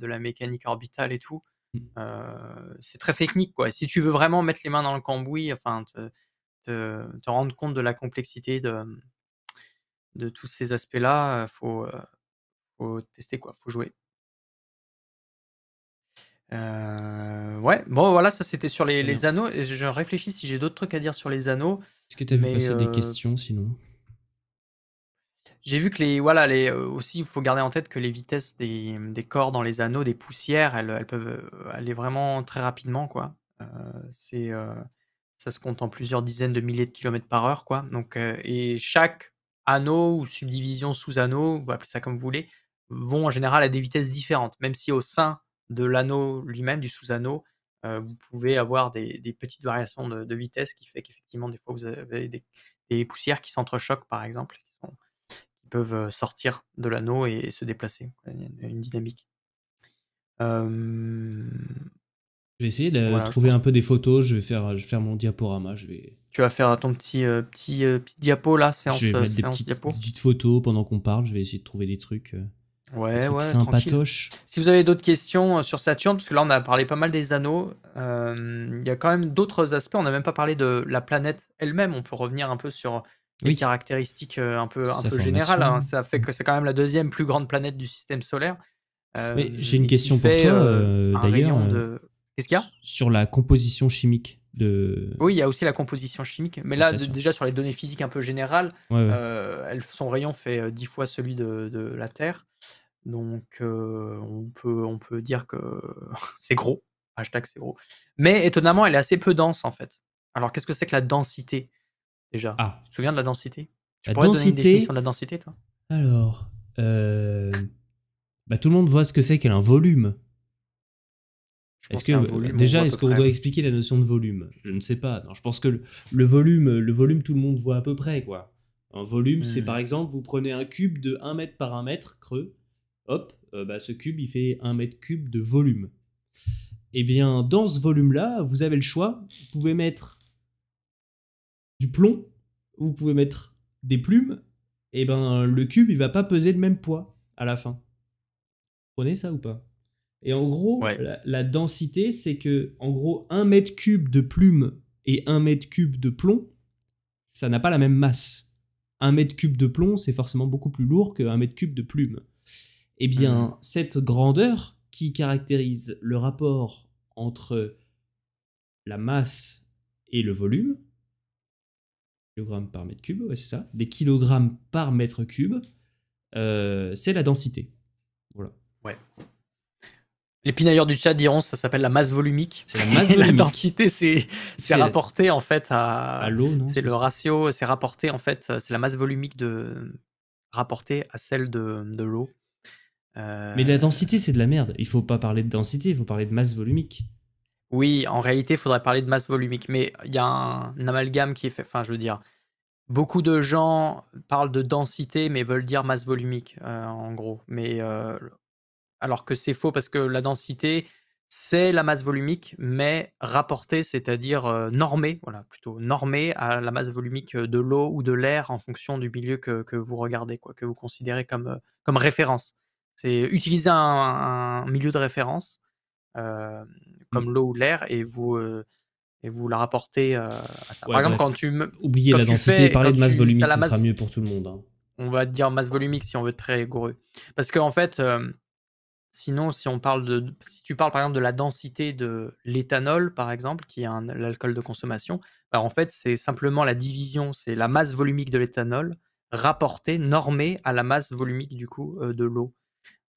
la mécanique orbitale et tout. Mmh. Euh, c'est très technique, quoi. Si tu veux vraiment mettre les mains dans le cambouis, enfin, te, rendre compte de la complexité de, mmh, de tous ces aspects-là, euh, faut, euh, faut tester, quoi. Faut jouer. ouais, bon voilà, ça c'était sur les, anneaux. Et je réfléchis si j'ai d'autres trucs à dire sur les anneaux. Est-ce que tu as vu passer des questions sinon j'ai vu que les voilà les euh, aussi il faut garder en tête que les vitesses des, corps dans les anneaux, des poussières, elles, peuvent euh, aller vraiment très rapidement quoi. Euh, c'est ça se compte en plusieurs dizaines de milliers de kilomètres par heure quoi. Donc et chaque anneau ou subdivision sous anneau, vous appelez ça comme vous voulez, vont en général à des vitesses différentes. Même si au sein de l'anneau lui-même, du sous-anneau, vous pouvez avoir des, petites variations de, vitesse qui fait qu'effectivement des fois vous avez des poussières qui s'entrechoquent par exemple peuvent sortir de l'anneau et, se déplacer. une dynamique. Euh... Je vais essayer de trouver un peu des photos. Je vais faire, je vais faire mon diaporama. Je vais... Tu vas faire ton petit, petit, diapo là, séance, je vais des petites, photos pendant qu'on parle. Je vais essayer de trouver des trucs. Ouais, ouais, Si vous avez d'autres questions sur Saturne, parce que là on a parlé pas mal des anneaux, il y a quand même d'autres aspects. On n'a même pas parlé de la planète elle-même. On peut revenir un peu sur oui. caractéristiques euh, un peu, un peu générales. Hein. Ça fait que c'est quand même la deuxième plus grande planète du système solaire. Euh, j'ai une question pour toi, euh, d'ailleurs. Qu'est-ce qu'il y a Sur la composition chimique. De... Oui, il y a aussi la composition chimique, mais là, déjà sur les données physiques un peu générales, son rayon fait dix fois celui de, la Terre. Donc, on, peut, on peut dire que c'est gros. Hashtag c'est gros. Mais étonnamment, elle est assez peu dense en fait. Alors, qu'est-ce que c'est que la densité ah. je te souviens de la densité la densité... la densité, toi Alors, euh, bah, tout le monde voit ce que c'est qu'un volume. Est-ce que, déjà, est-ce qu'on doit expliquer la notion de volume Je ne sais pas. Non, je pense que le, volume, le volume, tout le monde voit à peu près, quoi. Un volume, c'est hmm. par exemple, vous prenez un cube de 1 mètre par 1 mètre creux, hop, euh, bah, ce cube, il fait 1 mètre cube de volume. Eh bien, dans ce volume-là, vous avez le choix. Vous pouvez mettre du plomb, vous pouvez mettre des plumes, et ben le cube il va pas peser le même poids à la fin. prenez ça ou pas Et en gros, la, densité, c'est que en gros, un mètre cube de plume et un mètre cube de plomb, ça n'a pas la même masse. Un mètre cube de plomb, c'est forcément beaucoup plus lourd qu'un mètre cube de plume. Et eh bien, ah cette grandeur qui caractérise le rapport entre la masse et le volume, Kilogrammes par mètre cube, c'est ça. Des kilogrammes par mètre cube, euh, c'est la densité. Voilà. Ouais. Les pinailleurs du chat diront ça s'appelle la masse volumique. C'est la masse volumique. la densité, c'est, rapporté en fait à, à l'eau, non C'est le ratio, c'est rapporté en fait, c'est la masse volumique de rapportée à celle de, l'eau. Euh, Mais la densité, c'est de la merde. Il faut pas parler de densité, il faut parler de masse volumique. Oui, en réalité, il faudrait parler de masse volumique, mais il y a un, amalgame qui est fait. Enfin, je veux dire, beaucoup de gens parlent de densité, mais veulent dire masse volumique, euh, en gros. Mais euh, alors que c'est faux parce que la densité, c'est la masse volumique, mais rapportée, c'est-à-dire euh, normée, voilà, plutôt normée à la masse volumique de l'eau ou de l'air en fonction du milieu que, vous regardez, quoi, que vous considérez comme, comme référence. C'est utiliser un, milieu de référence. Euh, comme mmh. l'eau ou l'air et vous et vous la rapportez à Par exemple, quand tu oubliez la densité, parler de masse volumique, ce sera mieux pour tout le monde. Hein. On va dire masse volumique si on veut être très gros Parce que en fait, sinon, si on parle de, si tu parles par exemple de la densité de l'éthanol, par exemple, qui est l'alcool de consommation, bah, en fait, c'est simplement la division, c'est la masse volumique de l'éthanol rapportée, normée à la masse volumique du coup de l'eau.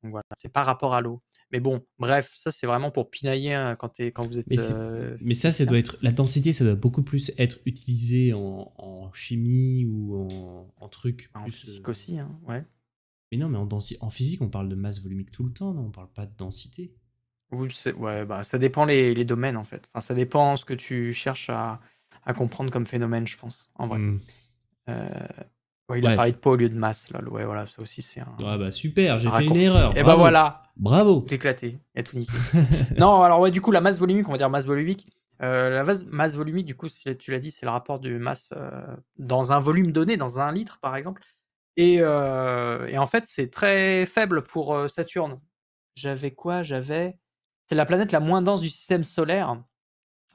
Voilà, c'est par rapport à l'eau. Mais bon, bref, ça c'est vraiment pour pinailler hein, quand quand, es, quand vous êtes. Mais, euh, ça, ça doit être la densité, ça doit beaucoup plus être utilisé en, chimie ou en, en truc. Ah, en physique euh, aussi, hein, ouais. Mais non, mais en, en physique, on parle de masse volumique tout le temps, non on parle pas de densité. Oui, ouais, bah, ça dépend les, les, domaines en fait. Enfin, ça dépend ce que tu cherches à, à comprendre comme phénomène, je pense, en vrai. Mmh. Euh, il a parlé de poids au lieu de masse, là Ouais, voilà, ça aussi, c'est un. Ah, bah super, j'ai fait une erreur. Et eh bah ben, voilà. Bravo. Tout éclaté. non, alors ouais, du coup, la masse volumique, on va dire masse volumique. Euh, la masse, volumique, du coup, tu l'as dit, c'est le rapport de masse euh, dans un volume donné, dans un litre, par exemple. Et, euh, et en fait, c'est très faible pour Saturne. J'avais quoi J'avais. C'est la planète la moins dense du système solaire.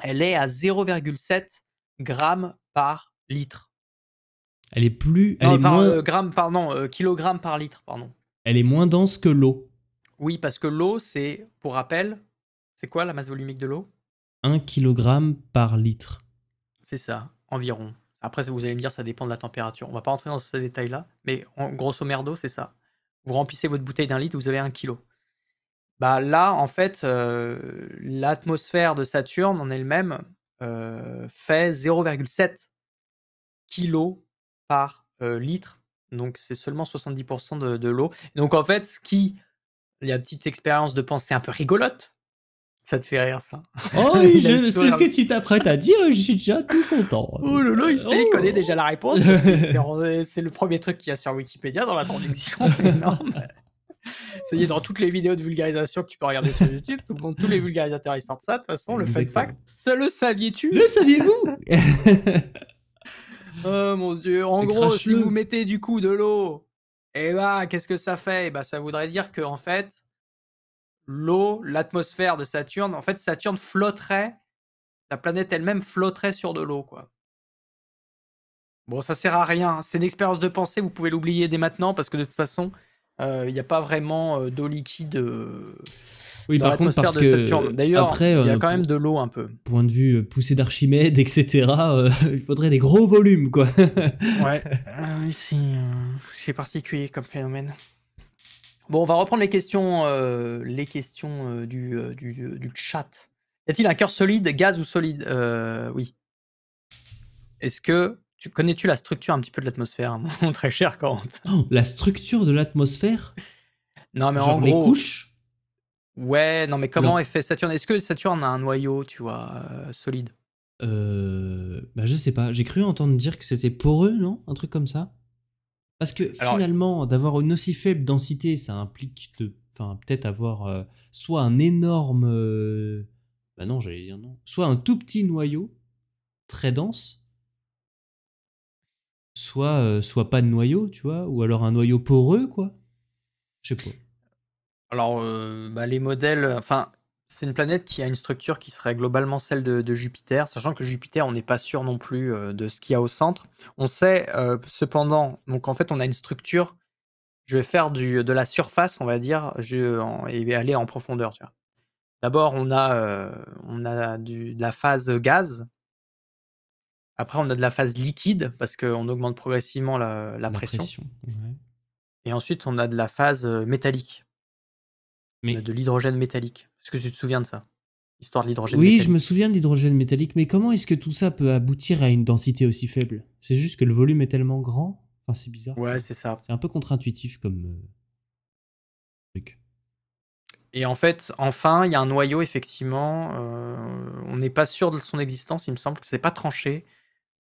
Elle est à 0,7 grammes par litre. Elle est plus. Elle est moins... Euh, pardon, euh, kilogramme par litre, pardon. Elle est moins dense que l'eau. Oui, parce que l'eau, c'est, pour rappel, c'est quoi la masse volumique de l'eau 1 kg par litre. C'est ça, environ. Après, vous allez me dire, ça dépend de la température. On va pas entrer dans ces détails-là, mais en, grosso merdo, c'est ça. Vous remplissez votre bouteille d'un litre, vous avez un kilo. Bah là, en fait, euh, l'atmosphère de Saturne en elle-même fait 0,7 kg par litre. Donc, c'est seulement 70% de, l'eau. Donc, en fait, ce qui, la petite expérience de pensée un peu rigolote, ça te fait rire, ça. Oh c'est ce que tu t'apprêtes à dire, je suis déjà tout content. Oh là là, il sait, il connaît oh. déjà la réponse. C'est le premier truc qu'il y sur Wikipédia dans la traduction. c'est Ça est, dans toutes les vidéos de vulgarisation que tu peux regarder sur YouTube, tout tous les vulgarisateurs, ils sortent ça. De toute façon, le fait fact, ça le saviez-tu Le saviez-vous Oh mon dieu. En gros, si vous mettez du coup de l'eau, eh bah, qu'est-ce que ça fait bah, ça voudrait dire que en fait, l'eau, l'atmosphère de Saturne, en fait, Saturne flotterait, la planète elle-même flotterait sur de l'eau, quoi. Bon, ça sert à rien. Hein. C'est une expérience de pensée. Vous pouvez l'oublier dès maintenant parce que de toute façon, euh, il n'y a pas vraiment euh, d'eau liquide. Euh, oui, par parce que D'ailleurs, il y a euh, quand même de l'eau un peu. Point de vue euh, poussée d'Archimède, etc. Euh, il faudrait des gros volumes, quoi. ouais, c'est particulier comme phénomène. Bon, on va reprendre les questions, les questions du, chat. Y a-t-il un cœur solide, gaz ou solide Oui. Est-ce que tu connais-tu la structure un petit peu de l'atmosphère, très cher Corentin oh, La structure de l'atmosphère Non, mais en gros. Les couches Ouais, non, mais comment est fait Saturne Est-ce que Saturne a un noyau, tu vois, euh, solide euh, bah, Je sais pas. J'ai cru entendre dire que c'était poreux, non Un truc comme ça Parce que finalement, d'avoir une aussi faible densité, ça implique de, peut-être avoir euh, soit un énorme. Euh, bah non, j'allais dire non. Soit un tout petit noyau, très dense. Soit, soit pas de noyau, tu vois, ou alors un noyau poreux, quoi. Je sais pas. Alors, euh, bah, les modèles, euh, enfin, c'est une planète qui a une structure qui serait globalement celle de, Jupiter, sachant que Jupiter, on n'est pas sûr non plus euh, de ce qu'il y a au centre. On sait cependant, donc en fait, on a une structure. Je vais faire du, de la surface, on va dire, je, et aller en profondeur. D'abord, on a, on a de la phase gaz. Après, on a de la phase liquide parce qu'on augmente progressivement la, pression. Et ensuite, on a de la phase métallique de l'hydrogène métallique. Est-ce que tu te souviens de ça Histoire de l'hydrogène Oui, je me souviens de l'hydrogène métallique, mais comment est-ce que tout ça peut aboutir à une densité aussi faible C'est juste que le volume est tellement grand Enfin, c'est bizarre. Ouais, c'est ça. C'est un peu contre-intuitif comme euh, truc. Et en fait, enfin, il y a un noyau, effectivement. Euh, on n'est pas sûr de son existence, il me semble que c'est pas tranché.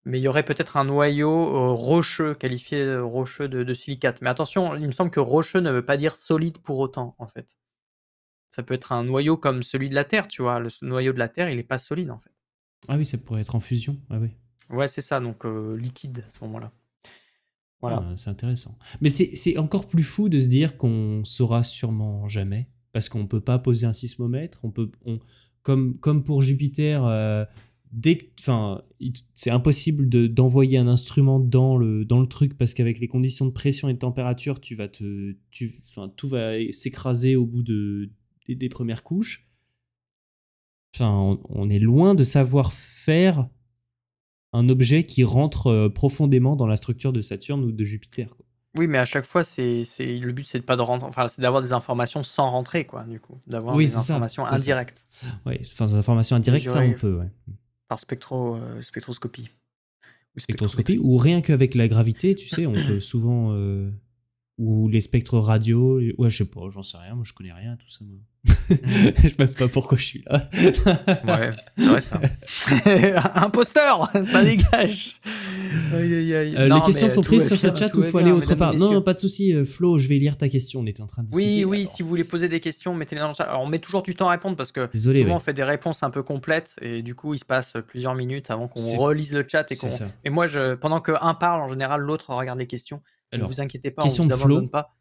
Mais il y aurait peut-être un noyau euh, rocheux, qualifié rocheux de, de, silicate. Mais attention, il me semble que rocheux ne veut pas dire solide pour autant, en fait ça peut être un noyau comme celui de la Terre, tu vois. Le noyau de la Terre, il n'est pas solide en fait. Ah oui, ça pourrait être en fusion. Ah oui. Ouais, c'est ça, donc liquide à ce moment-là. Voilà. Ah, c'est intéressant. Mais c'est encore plus fou de se dire qu'on saura sûrement jamais, parce qu'on ne peut pas poser un sismomètre. On peut, comme, comme pour Jupiter, euh, c'est impossible d'envoyer un instrument dans le, dans le truc, parce qu'avec les conditions de pression et de température, tu vas te, tu, tout va s'écraser au bout de des, premières couches. Enfin, on, est loin de savoir faire un objet qui rentre euh, profondément dans la structure de Saturne ou de Jupiter. Oui, mais à chaque fois, c'est le but, c'est pas de rentrer, c'est d'avoir des informations sans rentrer, quoi, du coup, d'avoir oui, des, informations indirectes. Oui, enfin, des informations indirectes, ça, on peut. Par euh, spectroscopie. Ou spectroscopie, ou rien qu'avec la gravité, tu sais, on peut souvent euh, ou les spectres radio, ouais, je sais pas, j'en sais rien, moi, je connais rien, tout ça. je sais même pas pourquoi je suis là. ouais, ouais, ça. Imposteur, ça dégage. Euh, les questions sont prises sur ce chat ou faut aller autre part Non, pas de souci, euh, Flo, je vais lire ta question. On est en train de Oui, oui, si vous voulez poser des questions, mettez-les dans le chat. Alors, on met toujours du temps à répondre parce que souvent on fait des réponses un peu complètes et du coup, il se passe plusieurs minutes avant qu'on relise le chat et qu'on. Et moi, je... pendant qu'un parle, en général, l'autre regarde les questions. Alors, ne vous inquiétez pas, on vous Flo. pas.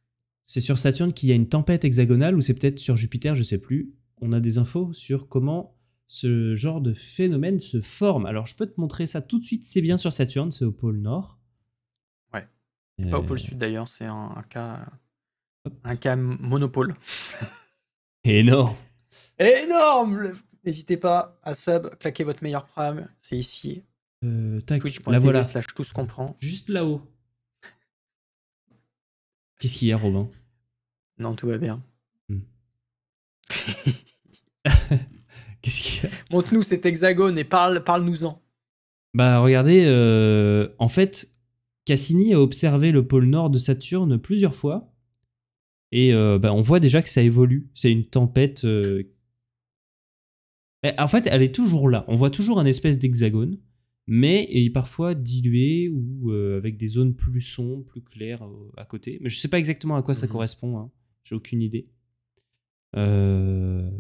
C'est sur Saturne qu'il y a une tempête hexagonale ou c'est peut-être sur Jupiter, je ne sais plus. On a des infos sur comment ce genre de phénomène se forme. Alors je peux te montrer ça tout de suite, c'est bien sur Saturne, c'est au pôle nord. Ouais. Euh, pas au pôle sud d'ailleurs, c'est un, cas un cas monopole. Énorme. Énorme. N'hésitez pas à sub, claquer votre meilleur prime, c'est ici. Euh, tac, la voilà. Juste là-haut. Qu'est-ce qu'il y a, Robin non, tout va bien. Hmm. Qu'est-ce Montre-nous cet hexagone et parle, parle-nous-en. Bah regardez, euh, en fait, Cassini a observé le pôle nord de Saturne plusieurs fois. Et euh, bah, on voit déjà que ça évolue. C'est une tempête. Euh, en fait, elle est toujours là. On voit toujours un espèce d'hexagone, mais parfois dilué ou avec des zones plus sombres, plus claires à côté. Mais je ne sais pas exactement à quoi ça mhm. correspond. Hein. J'ai aucune idée. Euh...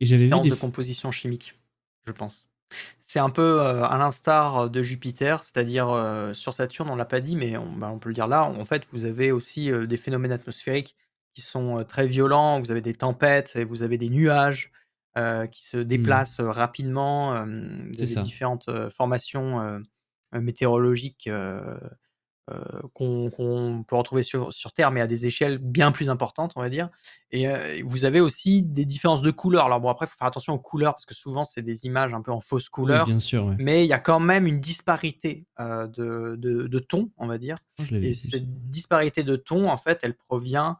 Et j'avais des de composition chimique, je pense. C'est un peu euh, à l'instar euh, de Jupiter, c'est-à-dire euh, sur Saturne, on ne l'a pas dit, mais bah, on, peut le dire là. En fait, vous avez aussi des phénomènes atmosphériques qui sont très violents. Vous avez des tempêtes et vous avez des nuages qui se mmh. déplacent rapidement. rapidement. des différentes formations météorologiques euh, qu'on peut retrouver sur, sur, Terre, mais à des échelles bien plus importantes, on va dire. Et euh, vous avez aussi des différences de couleurs. Alors bon, après, il faut faire attention aux couleurs, parce que souvent, c'est des images un peu en fausse couleur. bien sûr, Mais il y a quand même une disparité euh, de, de, de, ton, on va dire. Ah, Et cette disparité de ton, en fait, elle provient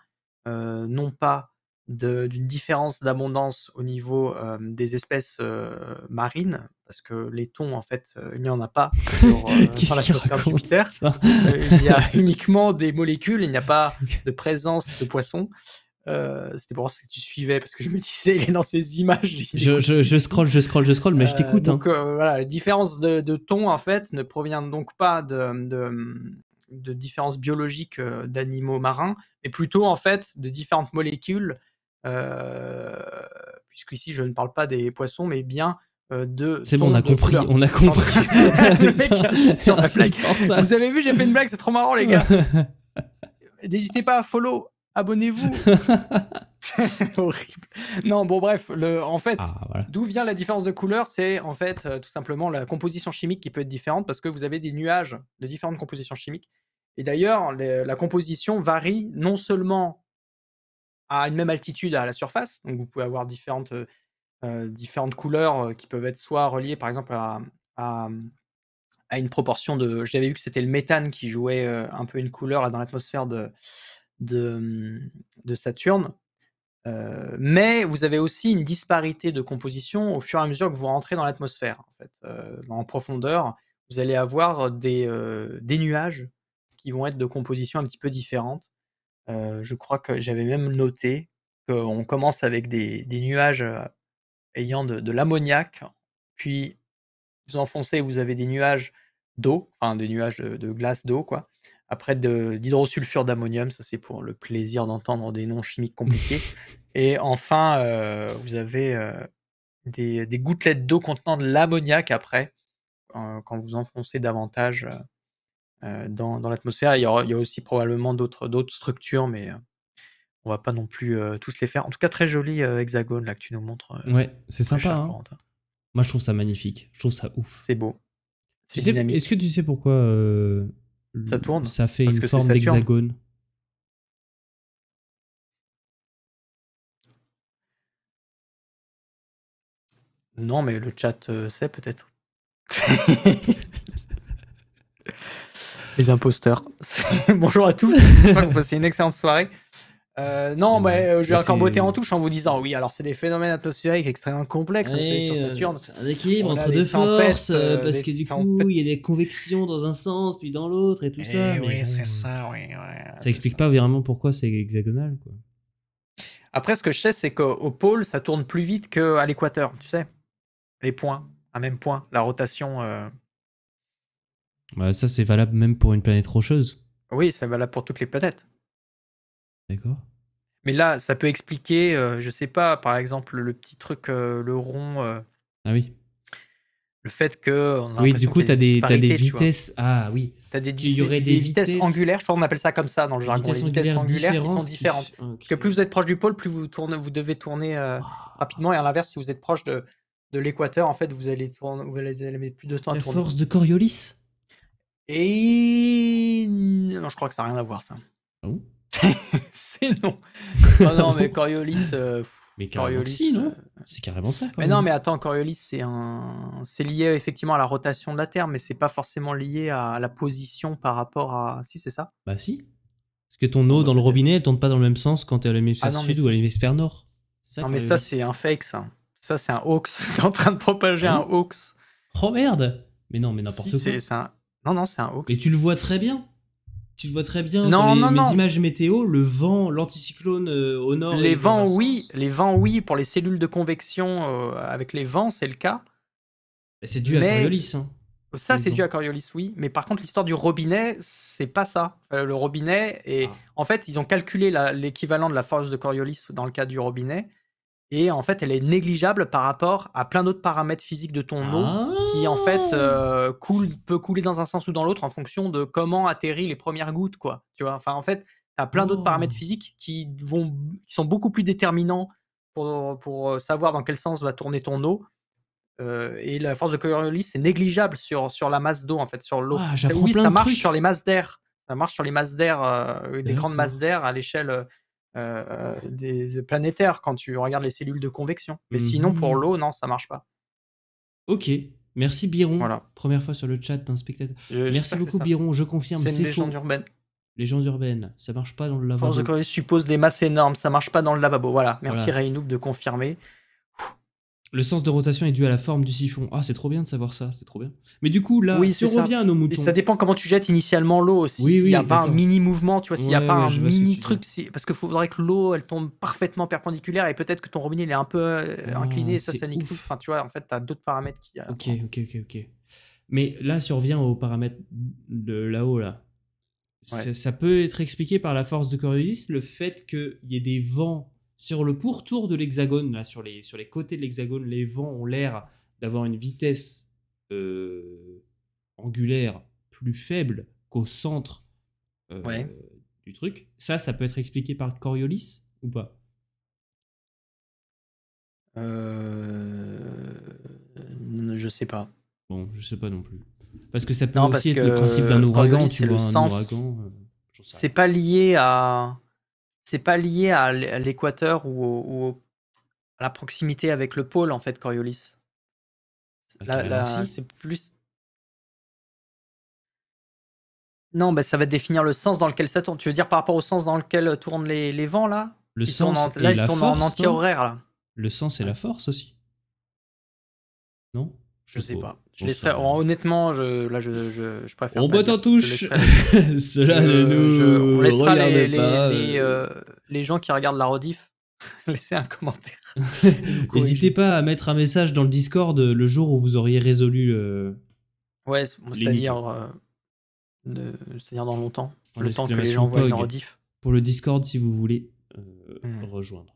non pas d'une différence d'abondance au niveau des espèces marines, parce que les thons, en fait, il n'y en a pas sur, sur Jupiter. Euh, il y a uniquement des molécules, il n'y a pas de présence de poissons. C'était pour ça que tu suivais, parce que je me disais, il est dans ces images. Je, je, je, scroll, je scroll, je scroll, mais je t'écoute. Hein. donc voilà, la différence de, de en fait, ne provient donc pas de, de de différences biologiques d'animaux marins, mais plutôt en fait de différentes molécules puisqu'ici je ne parle pas des poissons, mais bien de. C'est bon, on a compris, on a compris. vous avez vu, j'ai fait une blague, c'est trop marrant, les gars. N'hésitez pas à follow, abonnez-vous. horrible. Non, bon, bref, le, en fait, ah, d'où vient la différence de couleur C'est en fait tout simplement la composition chimique qui peut être différente parce que vous avez des nuages de différentes compositions chimiques. Et d'ailleurs, la composition varie non seulement à une même altitude à la surface. Donc vous pouvez avoir différentes, différentes couleurs qui peuvent être soit reliées par exemple à, mmh, à, une proportion de... J'avais vu que c'était le méthane qui jouait un peu une couleur dans l'atmosphère de, de, mmh, Saturne. mais vous avez aussi une disparité de composition au fur et à mesure que vous rentrez dans l'atmosphère. En, profondeur, vous allez avoir des, des nuages qui vont être de composition un petit peu différente. Euh, je crois que j'avais même noté qu'on commence avec des, nuages ayant de, l'ammoniac, puis vous enfoncez, vous avez des nuages d'eau, enfin des nuages de, glace d'eau, quoi. Après d'hydrosulfure d'ammonium, ça c'est pour le plaisir d'entendre des noms chimiques compliqués. Et enfin, vous avez des, gouttelettes d'eau contenant de l'ammoniac après, quand vous enfoncez davantage euh, dans, dans l'atmosphère. Il, y a aussi probablement d'autres structures, mais euh, on va pas non plus euh, tous les faire. En tout cas, très joli hexagone là que tu nous montres. ouais, c'est sympa. Hein. Hein. Moi, je trouve ça magnifique. Je trouve ça ouf. C'est beau. Est-ce que tu sais pourquoi ça tourne Ça fait une forme d'hexagone. Non, mais le chat sait peut-être. Les imposteurs. Bonjour à tous. C'est une excellente soirée. Euh, non, mais euh, je vais encore en touche en vous disant oui, alors c'est des phénomènes atmosphériques extrêmement complexes C'est euh, un équilibre entre deux forces, parce que du coup, il y a des convections dans un sens, puis dans l'autre, et tout eh ça. c'est ça, ça explique pas vraiment pourquoi c'est hexagonal. Après, ce que je sais, c'est qu'au pôle, ça tourne plus vite qu'à l'équateur, tu sais. Les points, à même point, la rotation. Bah, ça, c'est valable même pour une planète rocheuse. Oui, c'est valable pour toutes les planètes. D'accord. Mais là, ça peut expliquer, euh, je sais pas, par exemple, le petit truc, euh, le rond. Euh, ah oui. Le fait que. oui, du coup, tu as, des, vitesses. Ah oui. Tu des, Il y aurait des, vitesses... angulaires, je crois qu'on appelle ça comme ça dans le jargon. les vitesses angulaires, sont différentes. que plus vous êtes proche du pôle, plus vous, tournez, vous devez tourner ah. rapidement. Et à l'inverse, si vous êtes proche de, de l'équateur, en fait, vous allez, tourner, vous mettre plus de temps à tourner. La force de Coriolis et non, je crois que ça n'a rien à voir ça. Ah bon c'est non. Non, non, mais Coriolis. Euh, mais Coriolis, non euh, C'est carrément ça. mais non, mais attends, Coriolis, c'est un, c'est lié effectivement à la rotation de la Terre, mais c'est pas forcément lié à la position par rapport à. Si, c'est ça. Bah si. Parce que ton eau ah, bah, dans le robinet, elle tourne pas dans le même sens quand t'es à l'hémisphère ah sud ou à l'hémisphère nord. non, mais ça, c'est un fake, ça. Ça, c'est un hoax. T'es en train de propager ah un hoax. Oh merde Mais non, mais n'importe quoi. C'est un non, non, c'est un hawk. Mais tu le vois très bien. Tu le vois très bien dans les, images météo, le vent, l'anticyclone euh, au nord. Les vents, oui. Les vents, oui. Pour les cellules de convection, euh, avec les vents, c'est le cas. C'est dû à Coriolis. Hein. Ça, c'est dû à Coriolis, oui. Mais par contre, l'histoire du robinet, c'est pas ça. Euh, le robinet, et ah. en fait, ils ont calculé l'équivalent de la force de Coriolis dans le cas du robinet et en fait elle est négligeable par rapport à plein d'autres paramètres physiques de ton eau qui en fait ah. euh, peut couler dans un sens ou dans l'autre en fonction de comment atterrit les premières gouttes quoi tu vois enfin en fait tu as plein d'autres paramètres oh. physiques qui vont qui sont beaucoup plus déterminants pour, pour euh, savoir dans quel sens va tourner ton eau euh, et la force de Coriolis c'est négligeable sur, sur la masse d'eau en fait sur l'eau ah, oui ça marche, sur les masses d'air ça marche sur les masses d'air des grandes masses d'air à l'échelle euh, euh, des euh, planétaires quand tu regardes les cellules de convection. Mais sinon, pour mmh. l'eau, non, ça marche pas. Ok. Merci Biron. Voilà. Première fois sur le chat d'un spectateur. Merci beaucoup Biron, je confirme. C'est faux. Légende les Légende urbaine, ça marche pas dans le lavabo. suppose des masses énormes, ça marche pas dans le lavabo. Voilà. Merci voilà. de confirmer. Le sens de rotation est dû à la forme du siphon. Ah, c'est trop bien de savoir ça, c'est trop bien. Mais du coup, là, on ça. revient à nos moutons. ça dépend comment tu jettes initialement l'eau aussi. s'il n'y a pas un mini mouvement, tu vois, s'il n'y a pas un mini truc, parce qu'il faudrait que l'eau, elle tombe parfaitement perpendiculaire et peut-être que ton robinet, est un peu euh, incliné, ah, ça, ça nique tout. Enfin, tu vois, en fait, tu as d'autres paramètres qui. Euh, ok, ok, ok, ok. Mais là, si on revient aux paramètres de là-haut, là, ça, ça, peut être expliqué par la force de Coriolis, le fait qu'il y ait des vents sur le pourtour de l'hexagone, sur les, côtés de l'hexagone, les vents ont l'air d'avoir une vitesse euh, angulaire plus faible qu'au centre euh, du truc. Ça, ça peut être expliqué par Coriolis ou pas euh... Je sais pas. Bon, je sais pas non plus. Parce que ça peut aussi être le principe d'un ouragan, tu vois, euh, c'est pas lié à c'est pas lié à l'équateur ou, à la proximité avec le pôle en fait, Coriolis. Bah, c'est plus. Non, ben ça va définir le sens dans lequel ça tourne. Tu veux dire par rapport au sens dans lequel euh, tournent les, vents là Le sens là, et ils la force. en anti-horaire là. Le sens et la force aussi. Non Je, Je sais pas honnêtement, je, préfère. On botte en touche Cela on laissera euh. Euh, les, gens qui regardent la rediff laisser un commentaire. N'hésitez pas à mettre un message dans le Discord euh, le jour où vous auriez résolu. ouais, c'est-à-dire. dans longtemps. le temps que les gens voient la rediff. Pour le Discord, si vous voulez hmm. rejoindre.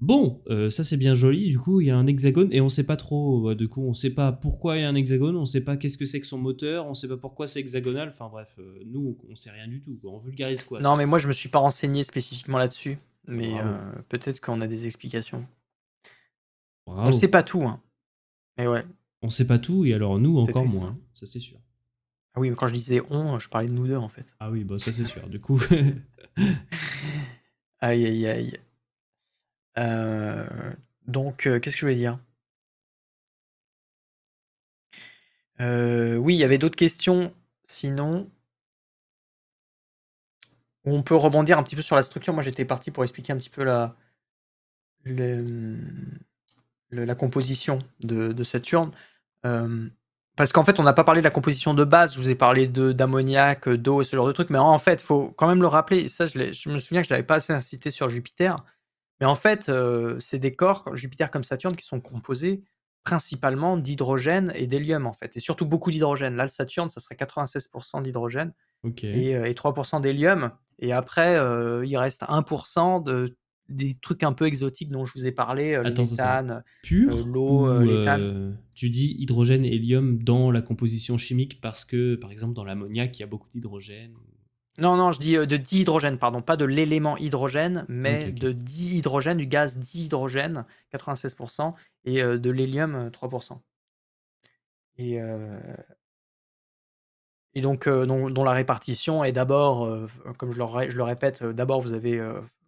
Bon, euh, ça c'est bien joli, du coup il y a un hexagone et on sait pas trop, euh, du coup on sait pas pourquoi il y a un hexagone, on sait pas qu'est-ce que c'est que son moteur, on sait pas pourquoi c'est hexagonal, enfin bref, euh, nous on sait rien du tout, on vulgarise quoi. Non mais moi je me suis pas renseigné spécifiquement là-dessus, mais peut-être qu'on a des explications. On sait pas tout, hein. mais ouais. On sait pas tout et alors nous encore moins, hein, ça c'est sûr. Ah oui, quand je disais on, je parlais de nous deux en fait. Ah oui, bah ça c'est sûr, du coup. aïe aïe aïe. Euh, donc, euh, qu'est-ce que je voulais dire euh, Oui, il y avait d'autres questions. Sinon, on peut rebondir un petit peu sur la structure. Moi, j'étais parti pour expliquer un petit peu la, la composition de, Saturne. parce qu'en fait, on n'a pas parlé de la composition de base. Je vous ai parlé de- d'ammoniac, d'eau et ce genre de trucs. Mais en fait, faut quand même le rappeler. Ça, je, je me souviens que je n'avais pas assez insisté sur Jupiter. Mais en fait, c'est des corps, Jupiter comme Saturne, qui sont composés principalement d'hydrogène et d'hélium, en fait. Et surtout beaucoup d'hydrogène. Là, le Saturne, ça serait 96% d'hydrogène et, 3% d'hélium. Et après, il reste 1% de, des trucs un peu exotiques dont je vous ai parlé, Attends, l'eau, l'éthane. tu dis hydrogène, et hélium dans la composition chimique parce que, par exemple, dans l'ammoniaque, il y a beaucoup d'hydrogène non, non, je dis euh, de dihydrogène, pardon, pas de l'élément hydrogène, mais de dihydrogène, du gaz dihydrogène, 96%, et euh, de l'hélium, 3%. Euh, et, donc, dont, la répartition est d'abord, comme je le, répète, d'abord vous avez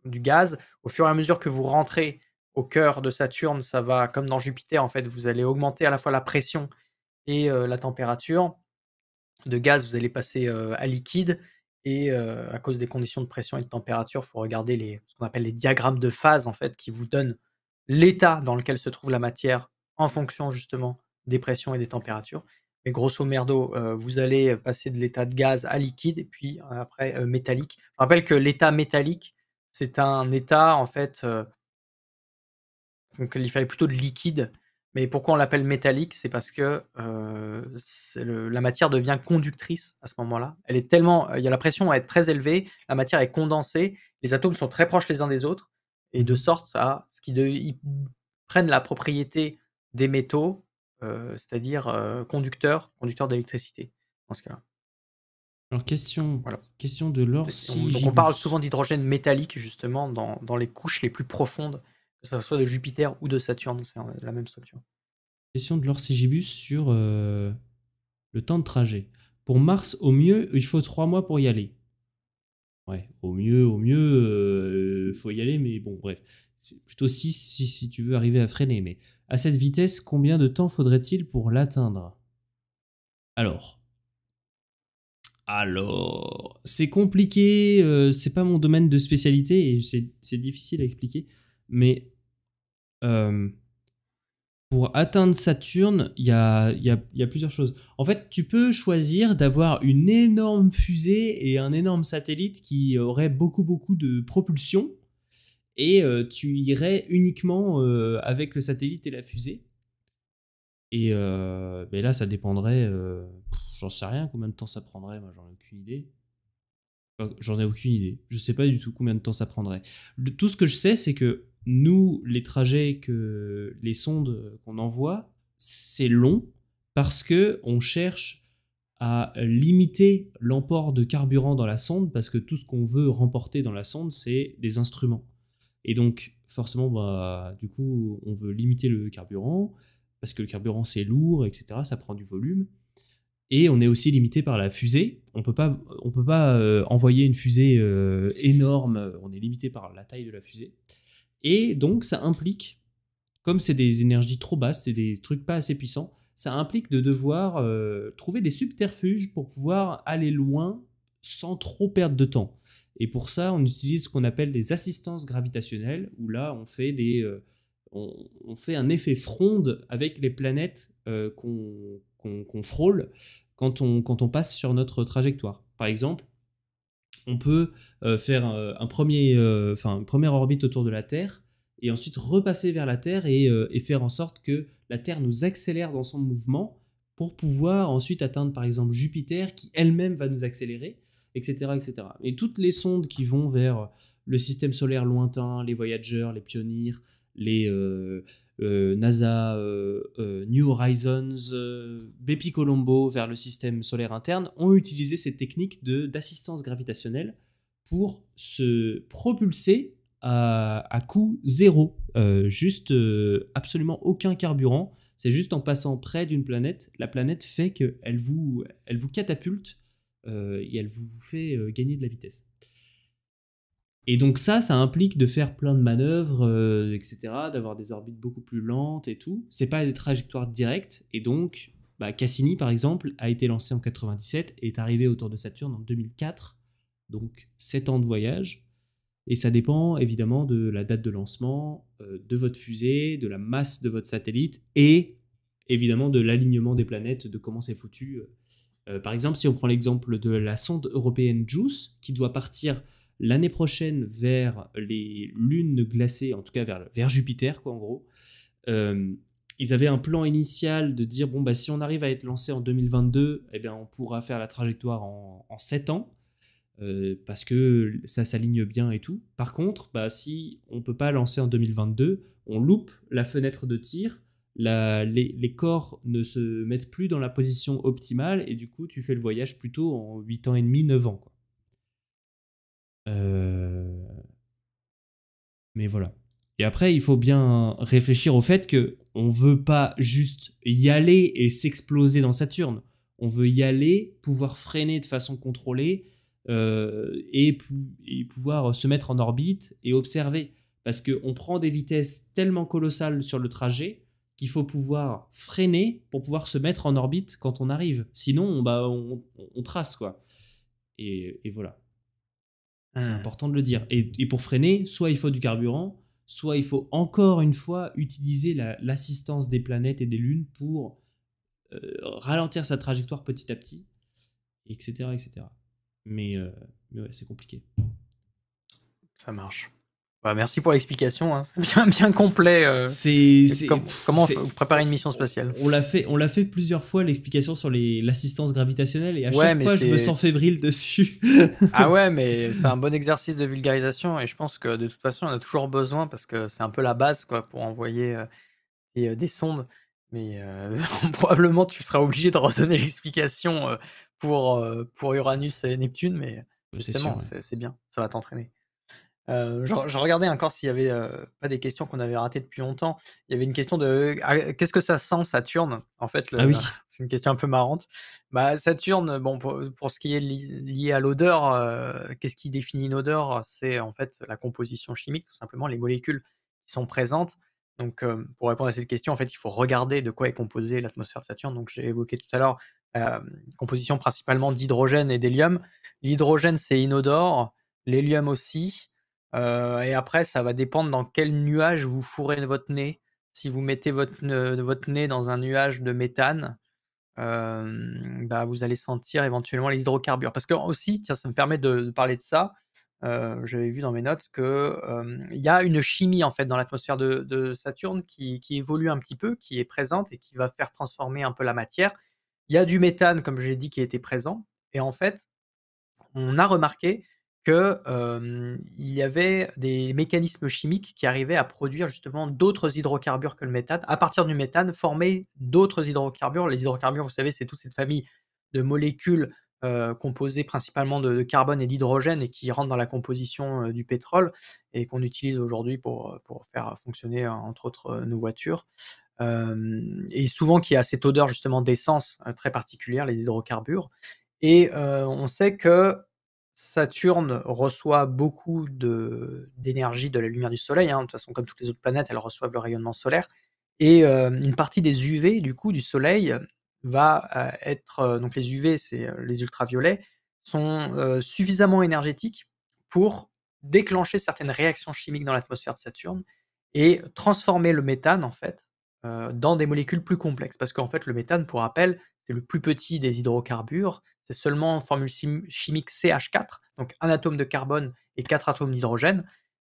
du gaz. Au fur et à mesure que vous rentrez au cœur de Saturne, ça va, comme dans Jupiter, en fait, vous allez augmenter à la fois la pression et la température. De gaz, vous allez passer à liquide. Et à cause des conditions de pression et de température, il faut regarder ce qu'on appelle les diagrammes de phase, en fait, qui vous donnent l'état dans lequel se trouve la matière en fonction justement des pressions et des températures. Mais grosso merdo, vous allez passer de l'état de gaz à liquide et puis après, métallique. Je rappelle que l'état métallique, c'est un état en fait, donc il fallait plutôt de liquide et pourquoi on l'appelle métallique C'est parce que la matière devient conductrice à ce moment-là. Elle est tellement, il y a la pression à être très élevée, la matière est condensée, les atomes sont très proches les uns des autres, et de sorte à ce qu'ils prennent la propriété des métaux, c'est-à-dire conducteurs conducteur, d'électricité dans ce cas-là. Alors question, voilà. question de l'or. Si on parle souvent d'hydrogène métallique justement dans, dans les couches les plus profondes que ce soit de Jupiter ou de Saturne, c'est euh, la même structure. Question de l'Orsigibus sur euh, le temps de trajet. Pour Mars, au mieux, il faut trois mois pour y aller. Ouais, au mieux, au mieux, il euh, faut y aller, mais bon, bref. C'est plutôt 6 si, si tu veux arriver à freiner. Mais à cette vitesse, combien de temps faudrait-il pour l'atteindre Alors, alors, c'est compliqué, c'est pas mon domaine de spécialité et c'est difficile à expliquer mais euh, pour atteindre Saturne, il y a, y, y a, plusieurs choses. En fait, tu peux choisir d'avoir une énorme fusée et un énorme satellite qui aurait beaucoup, beaucoup de propulsion, et euh, tu irais uniquement euh, avec le satellite et la fusée. Et mais là, ça dépendrait, j'en sais rien combien de temps ça prendrait, moi j'en ai aucune idée. J'en ai aucune idée. Je sais pas du tout combien de temps ça prendrait. tout ce que je sais, c'est que nous, les trajets que les sondes qu'on envoie, c'est long parce que on cherche à limiter l'emport de carburant dans la sonde parce que tout ce qu'on veut remporter dans la sonde, c'est des instruments. Et donc, forcément, bah, du coup, on veut limiter le carburant parce que le carburant c'est lourd, etc. Ça prend du volume. Et on est aussi limité par la fusée. On peut pas, peut pas euh, envoyer une fusée euh, énorme. On est limité par la taille de la fusée. Et donc, ça implique, comme c'est des énergies trop basses, c'est des trucs pas assez puissants, ça implique de devoir euh, trouver des subterfuges pour pouvoir aller loin sans trop perdre de temps. Et pour ça, on utilise ce qu'on appelle des assistances gravitationnelles, où là, on fait, des, euh, on, fait un effet fronde avec les planètes euh, qu'on frôle quand on, quand on passe sur notre trajectoire. Par exemple, on peut euh, faire euh, un premier, euh, une première orbite autour de la Terre et ensuite repasser vers la Terre et, faire en sorte que la Terre nous accélère dans son mouvement pour pouvoir ensuite atteindre par exemple Jupiter qui elle-même va nous accélérer, etc., etc. Et toutes les sondes qui vont vers le système solaire lointain, les voyageurs, les pionniers, les, euh, NASA, euh, euh, New Horizons, BepiColombo, Colombo vers le système solaire interne, ont utilisé technique techniques d'assistance gravitationnelle pour se propulser à, coût zéro. juste absolument aucun carburant. C'est juste en passant près d'une planète, la planète fait qu'elle vous, elle vous catapulte et elle vous fait gagner de la vitesse. Et donc ça, ça implique de faire plein de manœuvres, euh, etc., d'avoir des orbites beaucoup plus lentes et tout. C'est pas des trajectoires directes. Et donc, bah, Cassini, par exemple, a été lancé en 97 et est arrivé autour de Saturne en 2004. Donc 7 ans de voyage. Et ça dépend évidemment de la date de lancement, euh, de votre fusée, de la masse de votre satellite et évidemment de l'alignement des planètes, de comment c'est foutu. Euh, par exemple, si on prend l'exemple de la sonde européenne JUICE, qui doit partir l'année prochaine vers les lunes glacées, en tout cas vers, Jupiter, quoi, en gros. Euh, ils avaient un plan initial de dire bon, bah, si on arrive à être lancé en 2022, eh bien, on pourra faire la trajectoire en, 7 ans. Euh, parce que ça s'aligne bien et tout. Par contre, bah, si on peut pas lancer en 2022, on loupe la fenêtre de tir, les, corps ne se mettent plus dans la position optimale et du coup tu fais le voyage plutôt en 8 ans et demi, 9 ans. Euh, mais voilà. Et après, il faut bien réfléchir au fait que on veut pas juste y aller et s'exploser dans Saturne. On veut y aller, pouvoir freiner de façon contrôlée euh, et, pouvoir se mettre en orbite et observer. Parce qu'on prend des vitesses tellement colossales sur le trajet qu'il faut pouvoir freiner pour pouvoir se mettre en orbite quand on arrive. Sinon, on, bah, trace, quoi. et voilà. C'est mmh. important de le dire. Et, pour freiner, soit il faut du carburant, soit il faut encore une fois utiliser l'assistance des planètes et des lunes pour euh, ralentir sa trajectoire petit à petit, etc. etc. Mais, euh, mais c'est compliqué. Ça marche. Bah, merci pour l'explication, hein. c'est bien, bien complet. Euh. c'est comment préparer une mission spatiale. On, l'a fait, on l'a fait plusieurs fois l'explication sur l'assistance gravitationnelle et à chaque fois je me sens fébrile dessus. ah ouais, mais c'est un bon exercice de vulgarisation et je pense que de toute façon on a toujours besoin parce que c'est un peu la base quoi pour envoyer euh, euh, des, sondes. Mais probablement tu seras obligé de redonner l'explication pour pour Uranus et Neptune, mais justement c'est bien, ça va t'entraîner. Euh, je, regardais encore s'il y avait euh, pas des questions qu'on avait ratées depuis longtemps. Il y avait une question de ah, qu'est-ce que ça sent Saturne En fait, ah c'est une question un peu marrante. Bah, Saturne, bon, pour, ce qui est lié à l'odeur, euh, qu'est-ce qui définit une odeur C'est en fait la composition chimique, tout simplement les molécules qui sont présentes. Donc, pour répondre à cette question, en fait, il faut regarder de quoi est composée l'atmosphère de Saturne. Donc, j'ai évoqué tout à l'heure composition principalement d'hydrogène et d'hélium. L'hydrogène, c'est inodore, l'hélium aussi et après, ça va dépendre dans quel nuage vous fourrez votre nez. Si vous mettez votre, nez dans un nuage de méthane, bah, vous allez sentir éventuellement les hydrocarbures. Parce que aussi, tiens, ça me permet de, parler de ça. J'avais vu dans mes notes que il y a une chimie en fait dans l'atmosphère de, Saturne qui, qui évolue un petit peu, qui est présente et qui va faire transformer un peu la matière. Il y a du méthane, comme je l'ai dit, qui était présent. Et en fait, on a remarqué qu'il y avait des mécanismes chimiques qui arrivaient à produire justement d'autres hydrocarbures que le méthane. À partir du méthane, former d'autres hydrocarbures. Les hydrocarbures, vous savez, c'est toute cette famille de molécules composées principalement de, carbone et d'hydrogène et qui rentrent dans la composition du pétrole et qu'on utilise aujourd'hui pour, pour, faire fonctionner entre autres nos voitures. et souvent qui a cette odeur justement d'essence très particulière, les hydrocarbures. Et on sait que Saturne reçoit beaucoup d'énergie de, la lumière du Soleil. Hein. De toute façon, comme toutes les autres planètes, elles reçoivent le rayonnement solaire. Et euh, une partie des UV du coup du Soleil euh, va euh, être donc les UV, c'est les ultraviolets, sont suffisamment énergétiques pour déclencher certaines réactions chimiques dans l'atmosphère de Saturne et transformer le méthane en fait dans des molécules plus complexes. Parce qu'en fait, le méthane, pour rappel, c'est le plus petit des hydrocarbures, c'est seulement en formule chimique CH4, donc un atome de carbone et quatre atomes d'hydrogène.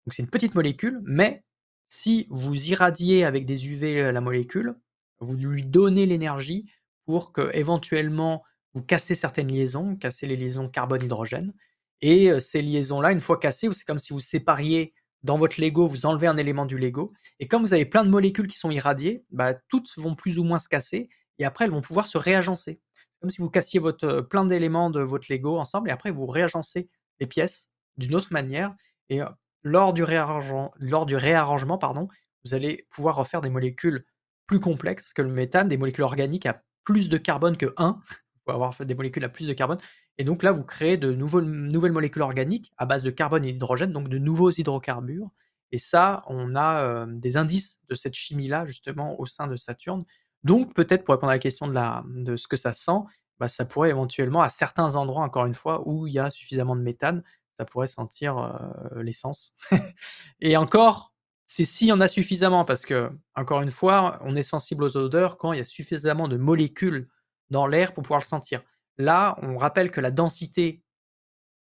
Donc c'est une petite molécule, mais si vous irradiez avec des UV euh, la molécule, vous lui donnez l'énergie pour que éventuellement vous cassez certaines liaisons, cassez les liaisons carbone-hydrogène. Et euh, ces liaisons-là, une fois cassées, c'est comme si vous sépariez dans votre Lego, vous enlevez un élément du Lego. Et comme vous avez plein de molécules qui sont irradiées, bah, toutes vont plus ou moins se casser et après elles vont pouvoir se réagencer. C'est comme si vous cassiez votre, plein d'éléments de votre Lego ensemble et après vous réagencez les pièces d'une autre manière. Et lors du, réarrangement, lors du réarrangement, pardon, vous allez pouvoir refaire des molécules plus complexes que le méthane, des molécules organiques à plus de carbone que 1. Vous pouvez avoir fait des molécules à plus de carbone. Et donc là, vous créez de nouvelles molécules organiques à base de carbone et d'hydrogène, donc de nouveaux hydrocarbures. Et ça, on a des indices de cette chimie-là, justement, au sein de Saturne, donc, peut-être pour répondre à la question de, la, de ce que ça sent, bah, ça pourrait éventuellement, à certains endroits, encore une fois, où il y a suffisamment de méthane, ça pourrait sentir l'essence. et encore, c'est s'il y en a suffisamment, parce que, encore une fois, on est sensible aux odeurs quand il y a suffisamment de molécules dans l'air pour pouvoir le sentir. Là, on rappelle que la densité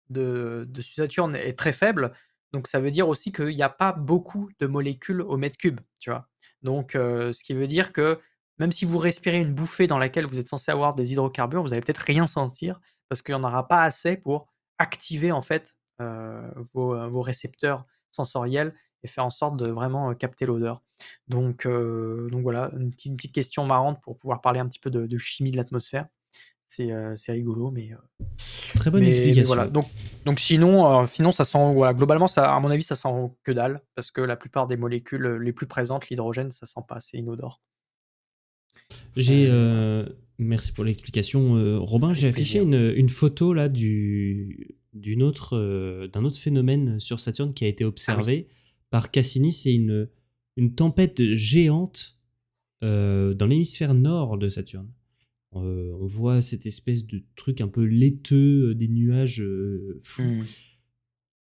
de, de Saturne est très faible, donc ça veut dire aussi qu'il n'y a pas beaucoup de molécules au mètre cube, tu vois. Donc, ce qui veut dire que même si vous respirez une bouffée dans laquelle vous êtes censé avoir des hydrocarbures, vous allez peut-être rien sentir parce qu'il n'y en aura pas assez pour activer en fait euh, euh, vos, récepteurs sensoriels et faire en sorte de vraiment euh, capter l'odeur. Donc, voilà, une petite, question marrante pour pouvoir parler un petit peu de, chimie de l'atmosphère. C'est rigolo, mais très bonne explication. voilà. Donc, sinon, sinon ça sent globalement ça, à mon avis ça sent que dalle parce que la plupart des molécules les plus présentes, l'hydrogène, ça sent pas, c'est inodore. Euh, euh, merci pour l'explication, euh, Robin. J'ai affiché une, photo là du d'une autre d'un autre phénomène sur Saturne qui a été ah observé par Cassini. C'est une une tempête géante dans l'hémisphère nord de Saturne. on voit cette espèce de truc un peu laiteux, des nuages fous. Hmm.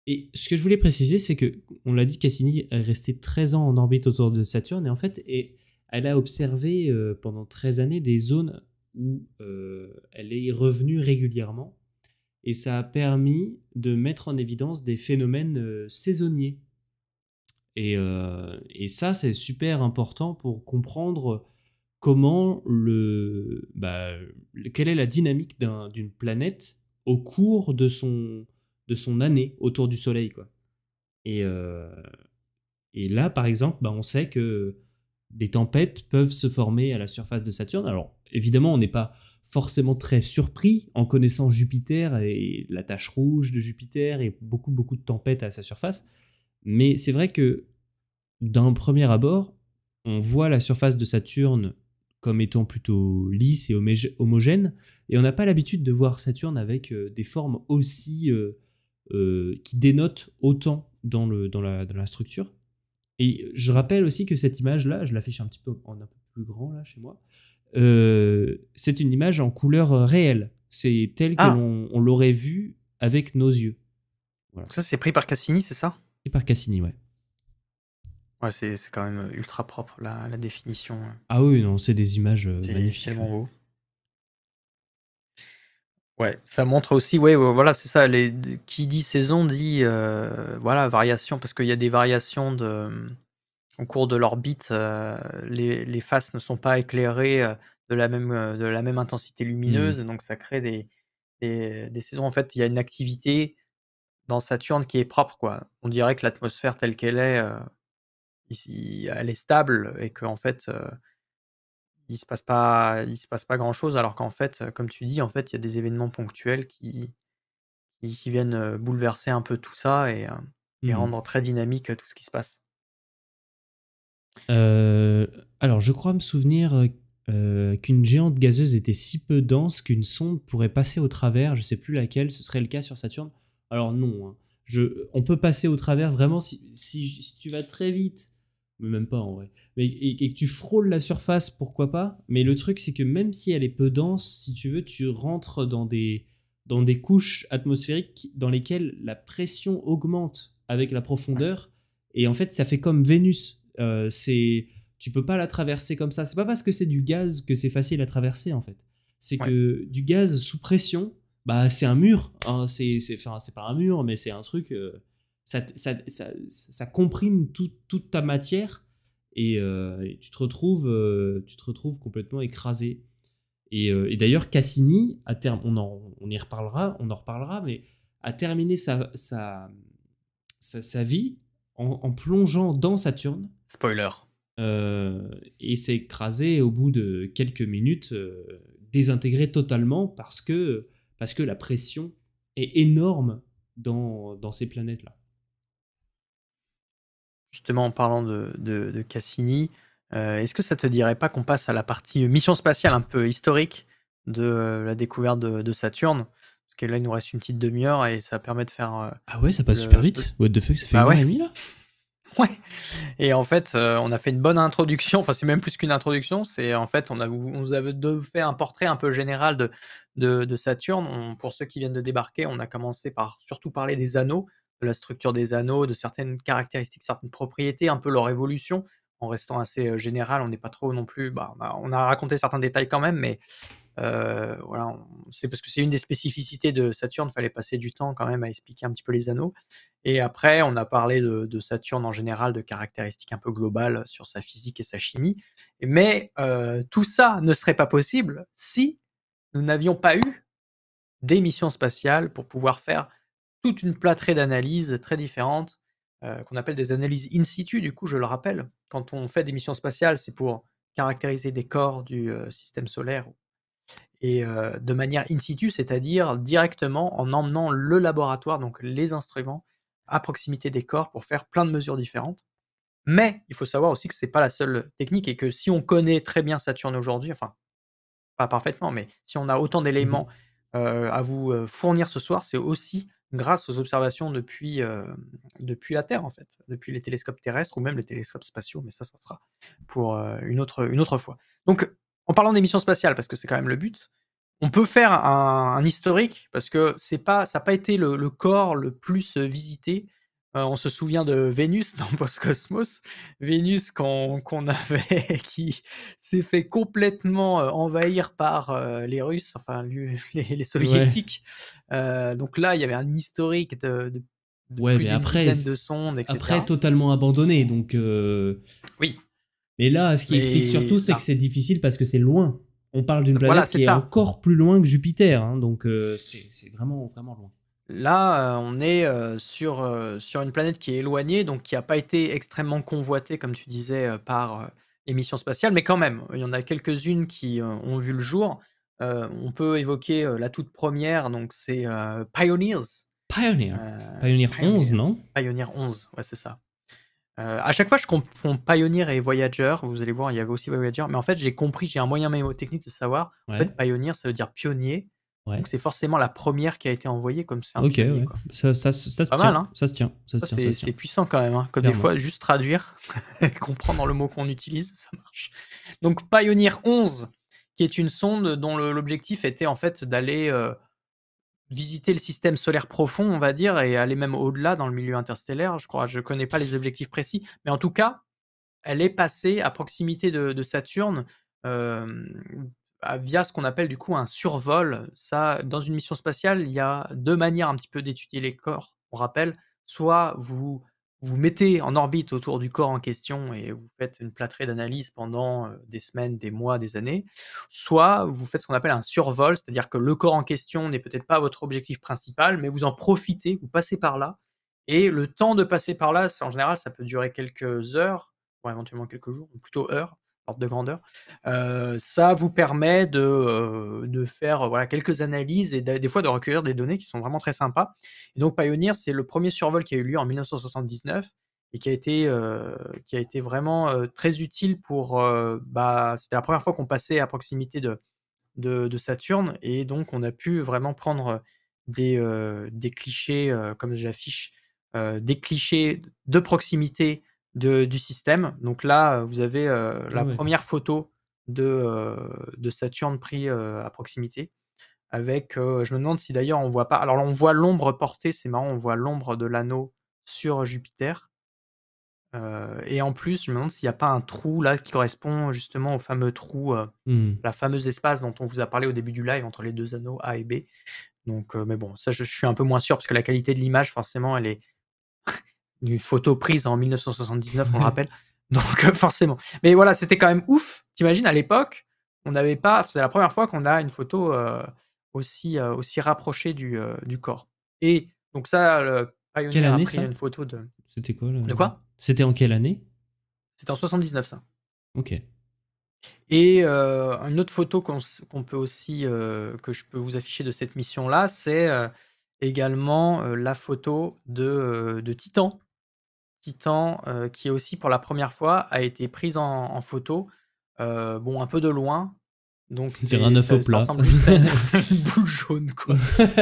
Et ce que je voulais préciser, c'est que, on l'a dit, Cassini est resté 13 ans en orbite autour de Saturne, et en fait, elle a observé euh, pendant 13 années des zones où euh, elle est revenue régulièrement. Et ça a permis de mettre en évidence des phénomènes euh, saisonniers. Et, et ça, c'est super important pour comprendre comment le, bah, quelle est la dynamique d'une planète au cours de son, de son année autour du Soleil. Quoi. Et, et là, par exemple, bah, on sait que des tempêtes peuvent se former à la surface de Saturne. Alors évidemment, on n'est pas forcément très surpris en connaissant Jupiter et la tache rouge de Jupiter et beaucoup beaucoup de tempêtes à sa surface. Mais c'est vrai que d'un premier abord, on voit la surface de Saturne comme étant plutôt lisse et homogène, et on n'a pas l'habitude de voir Saturne avec euh, des formes aussi euh, euh, qui dénotent autant dans la structure. Et je rappelle aussi que cette image-là, je l'affiche un petit peu en un peu plus grand là chez moi, euh, c'est une image en couleur euh, réelle. C'est telle qu'on que ah. l'on l'aurait vue avec nos yeux. Voilà. Ça, c'est pris par Cassini, c'est ça C'est par Cassini, ouais. Ouais, c'est quand même euh, ultra propre la, la définition. Hein. Ah oui, non, c'est des images magnifiques. C'est bon Ouais, ça montre aussi, ouais, voilà, c'est ça. qui dit saison dit euh, voilà variation, parce qu'il y a des variations de, euh, au cours de l'orbite. Euh, les, faces ne sont pas éclairées de la même, de la même intensité lumineuse, mmh. donc ça crée des, des, des saisons. En fait, il y a une activité dans Saturne qui est propre, quoi. On dirait que l'atmosphère telle qu'elle est, ici, elle est stable et qu'en fait, il se passe pas, il se passe pas grand chose. Alors qu'en fait, comme tu dis, en fait, il y a des événements ponctuels qui, qui, viennent bouleverser un peu tout ça et, mmh rendre très dynamique tout ce qui se passe. alors, je crois me souvenir qu'une géante gazeuse était si peu dense qu'une sonde pourrait passer au travers. Je sais plus laquelle. Ce serait le cas sur Saturne. Alors non. Hein. on peut passer au travers vraiment si tu vas très vite même pas en vrai, mais, et, que tu frôles la surface, pourquoi pas, mais le truc c'est que même si elle est peu dense, si tu veux, tu rentres dans des, dans des couches atmosphériques dans lesquelles la pression augmente avec la profondeur, et en fait ça fait comme Vénus, euh, c'est tu peux pas la traverser comme ça, c'est pas parce que c'est du gaz que c'est facile à traverser en fait, c'est que du gaz sous pression, bah c'est un mur, hein. c'est, c'est, enfin, c'est pas un mur, mais c'est un truc... Euh, ça, comprime toute ta matière et, euh, tu, te retrouves, euh, tu te retrouves complètement écrasé. Euh, et, d'ailleurs, Cassini, à terme, on, en, on y reparlera, on en reparlera, mais a terminé sa, sa, vie en, plongeant dans Saturne. Spoiler. et s'est écrasé au bout de quelques minutes, désintégré totalement parce que, parce que la pression est énorme dans ces planètes-là justement en parlant de, Cassini, euh, est-ce que ça te dirait pas qu'on passe à la partie euh, mission spatiale un peu historique de euh, la découverte de, Saturne Parce que là, il nous reste une petite demi-heure et ça permet de faire. ah ouais, ça passe super vite. What the fuck, ça fait bah une ouais. demie, là Ouais. Et en fait, on a fait une bonne introduction. Enfin, c'est même plus qu'une introduction. C'est en fait, on, a, on vous avait fait un portrait un peu général de, de, Saturne. pour ceux qui viennent de débarquer, on a commencé par surtout parler des anneaux, la structure des anneaux, de certaines caractéristiques, certaines propriétés, un peu leur évolution, en restant assez général, on n'est pas trop non plus. Bah, on, a, raconté certains détails quand même, mais voilà, c'est parce que c'est une des spécificités de Saturne. il Fallait passer du temps quand même à expliquer un petit peu les anneaux. Et après, on a parlé de, Saturne en général, de caractéristiques un peu globales sur sa physique et sa chimie. Mais tout ça ne serait pas possible si nous n'avions pas eu des missions spatiales pour pouvoir faire une plâtrée d'analyses très différentes euh, qu'on appelle des analyses in situ. Du coup, je le rappelle, quand on fait des missions spatiales, c'est pour caractériser des corps du euh, système solaire et euh, de manière in situ, c'est-à-dire directement en emmenant le laboratoire, donc les instruments, à proximité des corps pour faire plein de mesures différentes. Mais il faut savoir aussi que c'est pas la seule technique et que si on connaît très bien Saturne aujourd'hui, enfin, pas parfaitement, mais si on a autant mmh d'éléments à vous fournir ce soir, c'est aussi grâce aux observations depuis, euh, depuis la Terre, en fait, depuis les télescopes terrestres ou même les télescopes spatiaux, mais ça, ça sera pour euh, une, autre, une autre fois. Donc, en parlant des missions spatiales, parce que c'est quand même le but, on peut faire un, historique, parce que pas, ça n'a pas été le, corps le plus visité euh, on se souvient de Vénus dans Postcosmos. Vénus qu'on avait, qui s'est fait complètement euh, envahir par euh, les Russes, enfin les, Soviétiques. donc là, il y avait un historique de, de, de plus après, de sondes, etc. Après, totalement abandonné, donc... Oui. Mais là, ce qui explique surtout, c'est que c'est difficile parce que c'est loin. On parle d'une planète qui est encore plus loin que Jupiter, hein, donc c'est vraiment, vraiment loin. Là, euh, on est euh, sur, euh, sur une planète qui est éloignée, donc qui n'a pas été extrêmement convoitée, comme tu disais, par les missions spatiales, mais quand même, il y en a quelques-unes qui ont vu le jour. on peut évoquer la toute première, donc c'est Pioneers. Pioneer. Pioneer 11, non Pioneer 11, ouais, c'est ça. à chaque fois, je confonds Pioneer et Voyager. Vous allez voir, il y avait aussi Voyager. Mais en fait, j'ai compris, j'ai un moyen mémotechnique de savoir. En fait, Pioneer, ça veut dire pionnier. Donc c'est forcément la première qui a été envoyée comme ça. Ok, Ça, hein. ça, se tient. ça, se tient. Ça, c'est puissant quand même. Hein. Comme des fois, juste traduire, comprendre le mot qu'on utilise, ça marche. Donc Pioneer 11, qui est une sonde dont l'objectif était en fait d'aller euh, visiter le système solaire profond, on va dire, et aller même au-delà dans le milieu interstellaire. Je crois, je connais pas les objectifs précis, mais en tout cas, elle est passée à proximité de, Saturne. Euh, bah, via ce qu'on appelle du coup un survol. Ça, dans une mission spatiale, il y a deux manières un petit peu d'étudier les corps. On rappelle, soit vous vous mettez en orbite autour du corps en question et vous faites une plâtrée d'analyse pendant des semaines, des mois, des années, soit vous faites ce qu'on appelle un survol, c'est-à-dire que le corps en question n'est peut-être pas votre objectif principal, mais vous en profitez, vous passez par là, et le temps de passer par là, en général, ça peut durer quelques heures, ou éventuellement quelques jours, ou plutôt heures, de grandeur. ça vous permet de, faire voilà, quelques analyses et des fois de recueillir des données qui sont vraiment très sympas. donc Pioneer, c'est le premier survol qui a eu lieu en 1979 et qui a été, qui a été vraiment très utile pour... Bah, C'était la première fois qu'on passait à proximité de, de, Saturne et donc on a pu vraiment prendre des, des clichés, comme j'affiche, des clichés de proximité du système. Donc là, vous avez euh, ah la première photo de, euh, de Saturne pris euh, à proximité. Avec, je me demande si d'ailleurs on voit pas. Alors là, on voit l'ombre portée, c'est marrant, on voit l'ombre de l'anneau sur Jupiter. et en plus, je me demande s'il n'y a pas un trou là qui correspond justement au fameux trou, mmh. la fameuse espace dont on vous a parlé au début du live entre les deux anneaux A et B. Donc, mais bon, ça je suis un peu moins sûr parce que la qualité de l'image, forcément, elle est, une photo prise en 1979, on le rappelle. Donc euh, forcément. Mais voilà, c'était quand même ouf. T'imagines, à l'époque, on n'avait pas. C'est la première fois qu'on a une photo euh, aussi, euh, aussi rapprochée du, du, corps. Et donc ça, le Pioneer a pris une photo de. C'était quoi là, De quoi C'était en quelle année C'était en 79, ça. Ok. Et une autre photo qu'on peut aussi que je peux vous afficher de cette mission là, c'est également la photo de, de Titan qui euh, qui aussi pour la première fois a été prise en, photo, euh, bon un peu de loin. Donc c'est un œuf au plat. jaune quoi.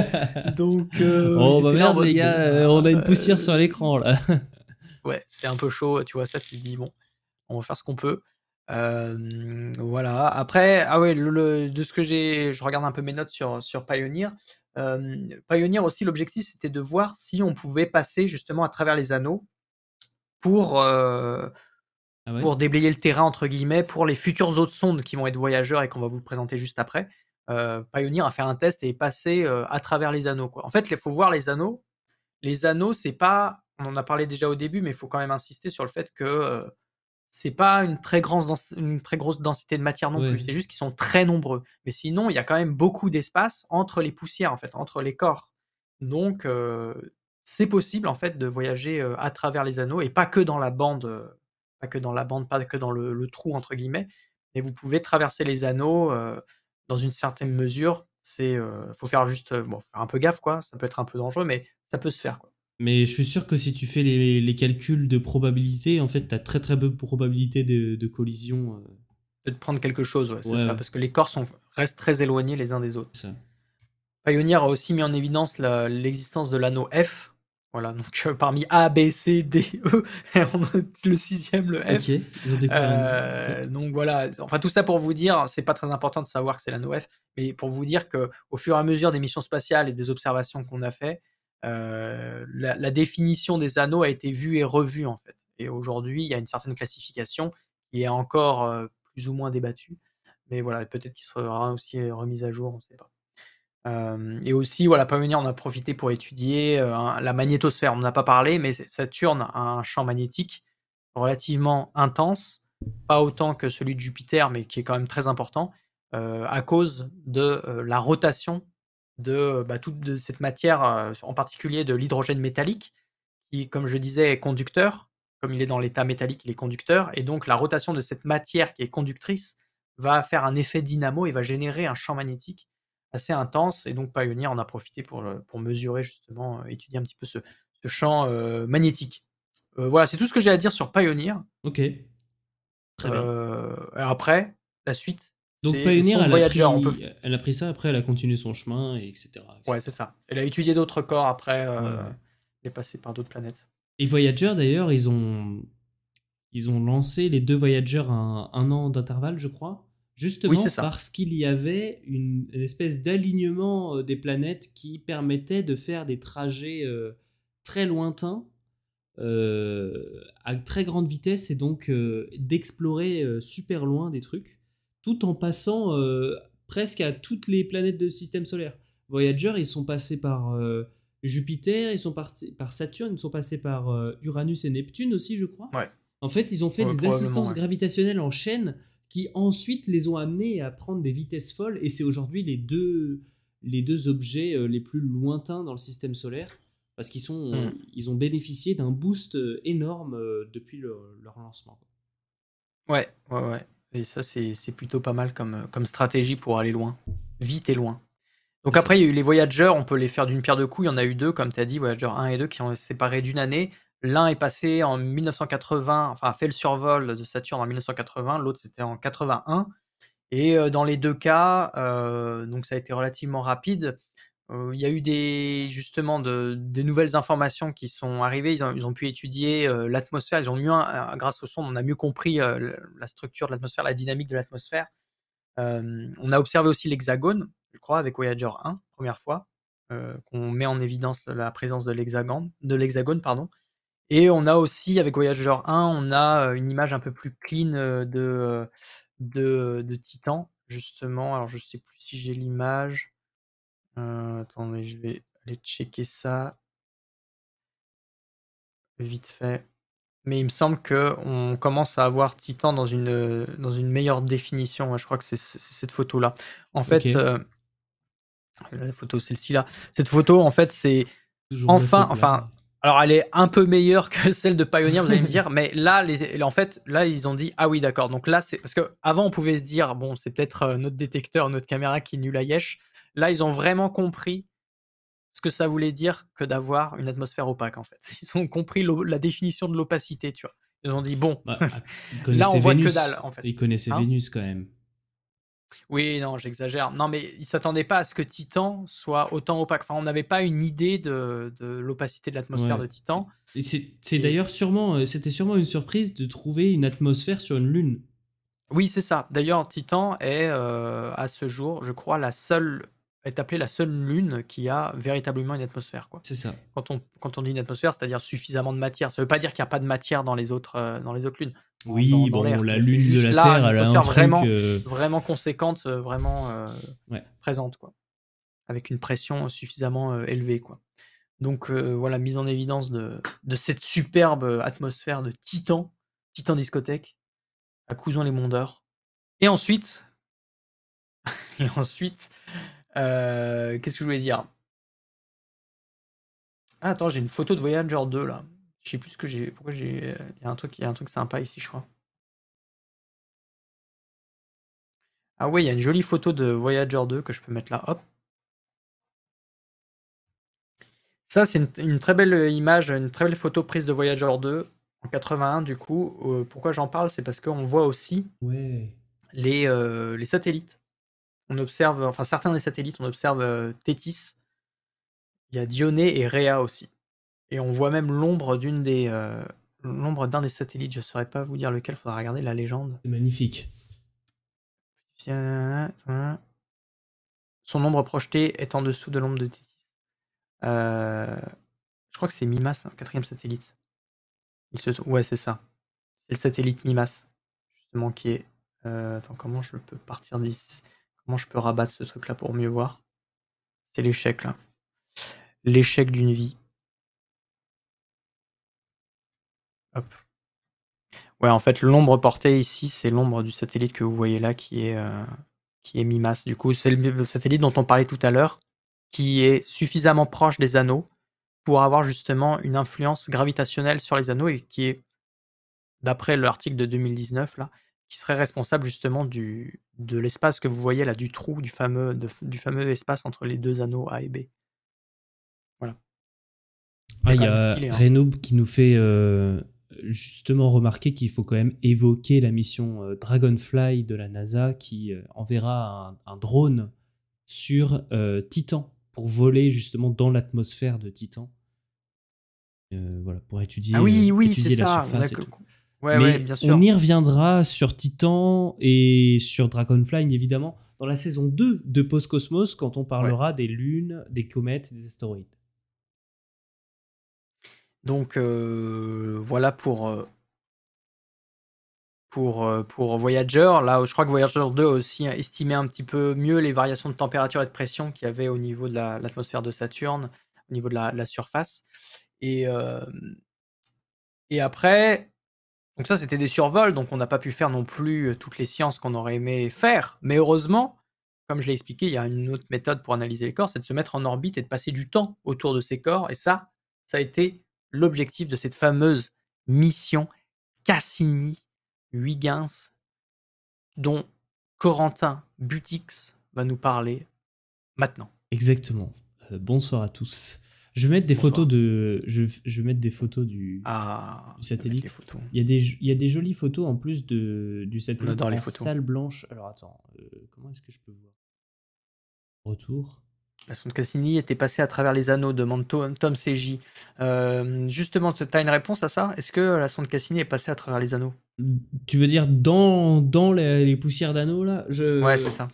Donc euh, oh, bah les gars, euh, on a une poussière sur l'écran là. ouais, c'est un peu chaud, tu vois ça, tu dis bon, on va faire ce qu'on peut. voilà. Après, ah ouais, le, de ce que j'ai, je regarde un peu mes notes sur sur Pioneer. Pioneer aussi, l'objectif c'était de voir si on pouvait passer justement à travers les anneaux pour, euh, ah pour déblayer le terrain, entre guillemets, pour les futures autres sondes qui vont être voyageurs et qu'on va vous présenter juste après. Euh, Pioneer a fait un test et passer passé euh, à travers les anneaux. Quoi. En fait, il faut voir les anneaux. Les anneaux, c'est pas. On en a parlé déjà au début, mais il faut quand même insister sur le fait que euh, c'est pas une très, une très grosse densité de matière non plus. C'est juste qu'ils sont très nombreux. Mais sinon, il y a quand même beaucoup d'espace entre les poussières, en fait, entre les corps. Donc, c'est possible en fait de voyager à travers les anneaux et pas que dans la bande, pas que dans la bande, pas que dans le, trou entre guillemets, mais vous pouvez traverser les anneaux dans une certaine mesure. C'est faut faire juste bon, faire un peu gaffe quoi. Ça peut être un peu dangereux, mais ça peut se faire quoi. Mais je suis sûr que si tu fais les, les calculs de probabilité, en fait, tu as très très peu de probabilité de, collision. De prendre quelque chose, ouais, parce que les corps sont, restent très éloignés les uns des autres. Pioneer a aussi mis en évidence l'existence de l'anneau F, voilà, donc euh, parmi A, B, C, D, E, le sixième, le F. Euh, donc voilà, enfin tout ça pour vous dire, c'est pas très important de savoir que c'est l'anneau F, mais pour vous dire qu'au fur et à mesure des missions spatiales et des observations qu'on a fait, euh, la, la, définition des anneaux a été vue et revue en fait. Et aujourd'hui, il y a une certaine classification qui est encore plus ou moins débattue, mais voilà, peut-être qu'il sera aussi remise à jour, on ne sait pas et aussi, voilà, venir, on a profité pour étudier la magnétosphère. On n'en a pas parlé, mais Saturne a un champ magnétique relativement intense, pas autant que celui de Jupiter, mais qui est quand même très important, à cause de la rotation de bah, toute cette matière, en particulier de l'hydrogène métallique, qui, comme je disais, est conducteur. Comme il est dans l'état métallique, il est conducteur. Et donc, la rotation de cette matière qui est conductrice va faire un effet dynamo et va générer un champ magnétique assez intense. Et donc Pioneer en a profité pour, euh, pour mesurer justement, euh, étudier un petit peu ce, champ euh, magnétique. voilà, c'est tout ce que j'ai à dire sur Pioneer. Ok. Très Après, la suite. Donc Pioneer, elle a, pris, elle a, pris, ça, après elle a continué son chemin, et etc., Ouais, c'est ça. Elle a étudié d'autres corps après, elle est passée par d'autres planètes. Et Voyager, d'ailleurs, ils ont... ils ont lancé les deux Voyager un an d'intervalle, je crois. Justement parce qu'il y avait une, espèce d'alignement euh, des planètes qui permettait de faire des trajets euh, très lointains euh, à très grande vitesse et donc d'explorer super loin des trucs tout en passant presque à toutes les planètes du système solaire. Voyager, ils sont passés par Jupiter, ils sont passés par Saturne, ils sont passés par Uranus et Neptune aussi, je crois. En fait, ils ont fait des assistances gravitationnelles en chaîne qui ensuite les ont amenés à prendre des vitesses folles. Et c'est aujourd'hui les deux, les deux objets euh, les plus lointains dans le système solaire, parce qu'ils sont, hmm. euh, ils ont bénéficié d'un boost euh, énorme depuis le, leur lancement. Ouais, ouais, ouais. Et ça, c'est plutôt pas mal comme, comme stratégie pour aller loin, vite et loin. Donc après, il y a eu les Voyageurs, on peut les faire d'une pierre de coups. Il y en a eu deux, comme tu as dit, Voyageurs 1 et 2, qui ont séparé d'une année. L'un est passé en 1980, enfin a fait le survol de Saturne en 1980, l'autre c'était en 81. Et euh, dans les deux cas, euh, donc ça a été relativement rapide. Euh, il y a eu des, justement de, des nouvelles informations qui sont arrivées. Ils ont, pu étudier l'atmosphère. Ils ont mieux, grâce au son, on a mieux compris la structure de l'atmosphère, la dynamique de l'atmosphère. on a observé aussi l'hexagone, je crois, avec Voyager 1, première fois qu'on met en évidence la présence de l'hexagone. De l'hexagone, pardon. Et on a aussi, avec Voyager 1, on a une image un peu plus clean de, de, Titan, justement. Alors, je sais plus si j'ai l'image. Euh, attendez, je vais aller checker ça vite fait. Mais il me semble que on commence à avoir Titan dans une, dans une meilleure définition. Je crois que c'est cette photo-là. En fait, la photo, celle-ci là. Cette photo, en fait, c'est enfin, enfin, alors, elle est un peu meilleure que celle de Pioneer, vous allez me dire, mais là, les, en fait, là, ils ont dit, ah oui, d'accord. Donc là, c'est parce que avant on pouvait se dire, bon, c'est peut-être euh, notre détecteur, notre caméra qui nulle à yesh. Là, ils ont vraiment compris ce que ça voulait dire que d'avoir une atmosphère opaque, en fait. Ils ont compris la définition de l'opacité, tu vois. Ils ont dit, bon, bah, là, on voit que dalle, en fait. Ils connaissaient hein? Vénus quand même. Oui, non, j'exagère. Non, mais ils s'attendaient pas à ce que Titan soit autant opaque. Enfin, on n'avait pas une idée de, l'opacité de l'atmosphère de Titan. Et c'est d'ailleurs sûrement, euh, c'était sûrement une surprise de trouver une atmosphère sur une lune. Oui, c'est ça. D'ailleurs, Titan est euh, à ce jour, je crois, la seule est appelée la seule lune qui a véritablement une atmosphère. C'est ça. Quand on, quand on dit une atmosphère, c'est-à-dire suffisamment de matière. Ça ne veut pas dire qu'il n'y a pas de matière dans les autres, euh, dans les autres lunes. Oui, bon, la lune de la Terre, elle a un truc vraiment, euh, vraiment conséquente, euh, vraiment euh, présente, quoi, avec une pression suffisamment élevée, quoi. Donc voilà, mise en évidence de, cette superbe atmosphère de Titan, Titan discothèque, à Cousin les Mondeurs. Et ensuite, et ensuite, qu'est-ce que je voulais dire ah, Attends, j'ai une photo de Voyager 2 là. Je sais plus ce que j'ai. Pourquoi j'ai. Il y a un truc, il a un truc sympa ici, je crois. Ah ouais, il y a une jolie photo de Voyager 2 que je peux mettre là. Hop. Ça, c'est une, très belle image, une très belle photo prise de Voyager 2 en 81. Du coup, euh, pourquoi j'en parle C'est parce qu'on voit aussi euh, les, satellites. On observe, enfin certains des satellites, on observe euh, Tétis. Il y a Dioné et Réa aussi. Et on voit même l'ombre d'une des euh, d'un des satellites. Je ne saurais pas vous dire lequel. il Faudra regarder la légende. C'est magnifique. Son ombre projetée est en dessous de l'ombre de Tétis. Euh, je crois que c'est Mimas, un hein, quatrième satellite. Ouais, c'est ça. C'est le satellite Mimas, justement, qui est. Euh, attends, comment je peux partir d'ici Comment je peux rabattre ce truc-là pour mieux voir C'est l'échec, là. L'échec d'une vie. Ouais, en fait, l'ombre portée ici, c'est l'ombre du satellite que vous voyez là qui est, euh, qui est mi-masse. Du coup, c'est le satellite dont on parlait tout à l'heure, qui est suffisamment proche des anneaux pour avoir justement une influence gravitationnelle sur les anneaux et qui est, d'après l'article de 2019, là, qui serait responsable justement du, de l'espace que vous voyez là, du trou, du fameux, du fameux espace entre les deux anneaux A et B. Voilà. Ah, il y a stylé, hein. qui nous fait euh, justement remarqué qu'il faut quand même évoquer la mission euh, Dragonfly de la NASA qui euh, enverra un, drone sur euh, Titan pour voler justement dans l'atmosphère de Titan. voilà, pour étudier, la surface. Mais sûr. on y reviendra sur Titan et sur Dragonfly évidemment dans la saison 2 de Post Cosmos quand on parlera des lunes, des comètes, des astéroïdes. Donc euh, voilà pour, euh, pour, euh, pour Voyager. Là, je crois que Voyager 2 a aussi estimé un petit peu mieux les variations de température et de pression qu'il y avait au niveau de l'atmosphère de Saturne, au niveau de la, surface. Et, et après, donc ça c'était des survols, donc on n'a pas pu faire non plus toutes les sciences qu'on aurait aimé faire. Mais heureusement, comme je l'ai expliqué, il y a une autre méthode pour analyser les corps, c'est de se mettre en orbite et de passer du temps autour de ces corps. Et ça, ça a été l'objectif de cette fameuse mission Cassini-Huygens dont Corentin Butix va nous parler maintenant. Exactement. Euh, bonsoir à tous. Je vais mettre des photos de, je, vais mettre des photos du, ah, satellite. Il y, a des, il y a des jolies photos en plus de, du satellite dans les photos. salle blanche. Alors attends, euh, comment est-ce que je peux voir Retour. La sonde Cassini était passée à travers les anneaux, demande Tom, Tom CJ. Euh, justement, tu as une réponse à ça Est-ce que la sonde Cassini est passée à travers les anneaux mmh, Tu veux dire dans, dans les, poussières d'anneaux, là je... Ouais, c'est ça.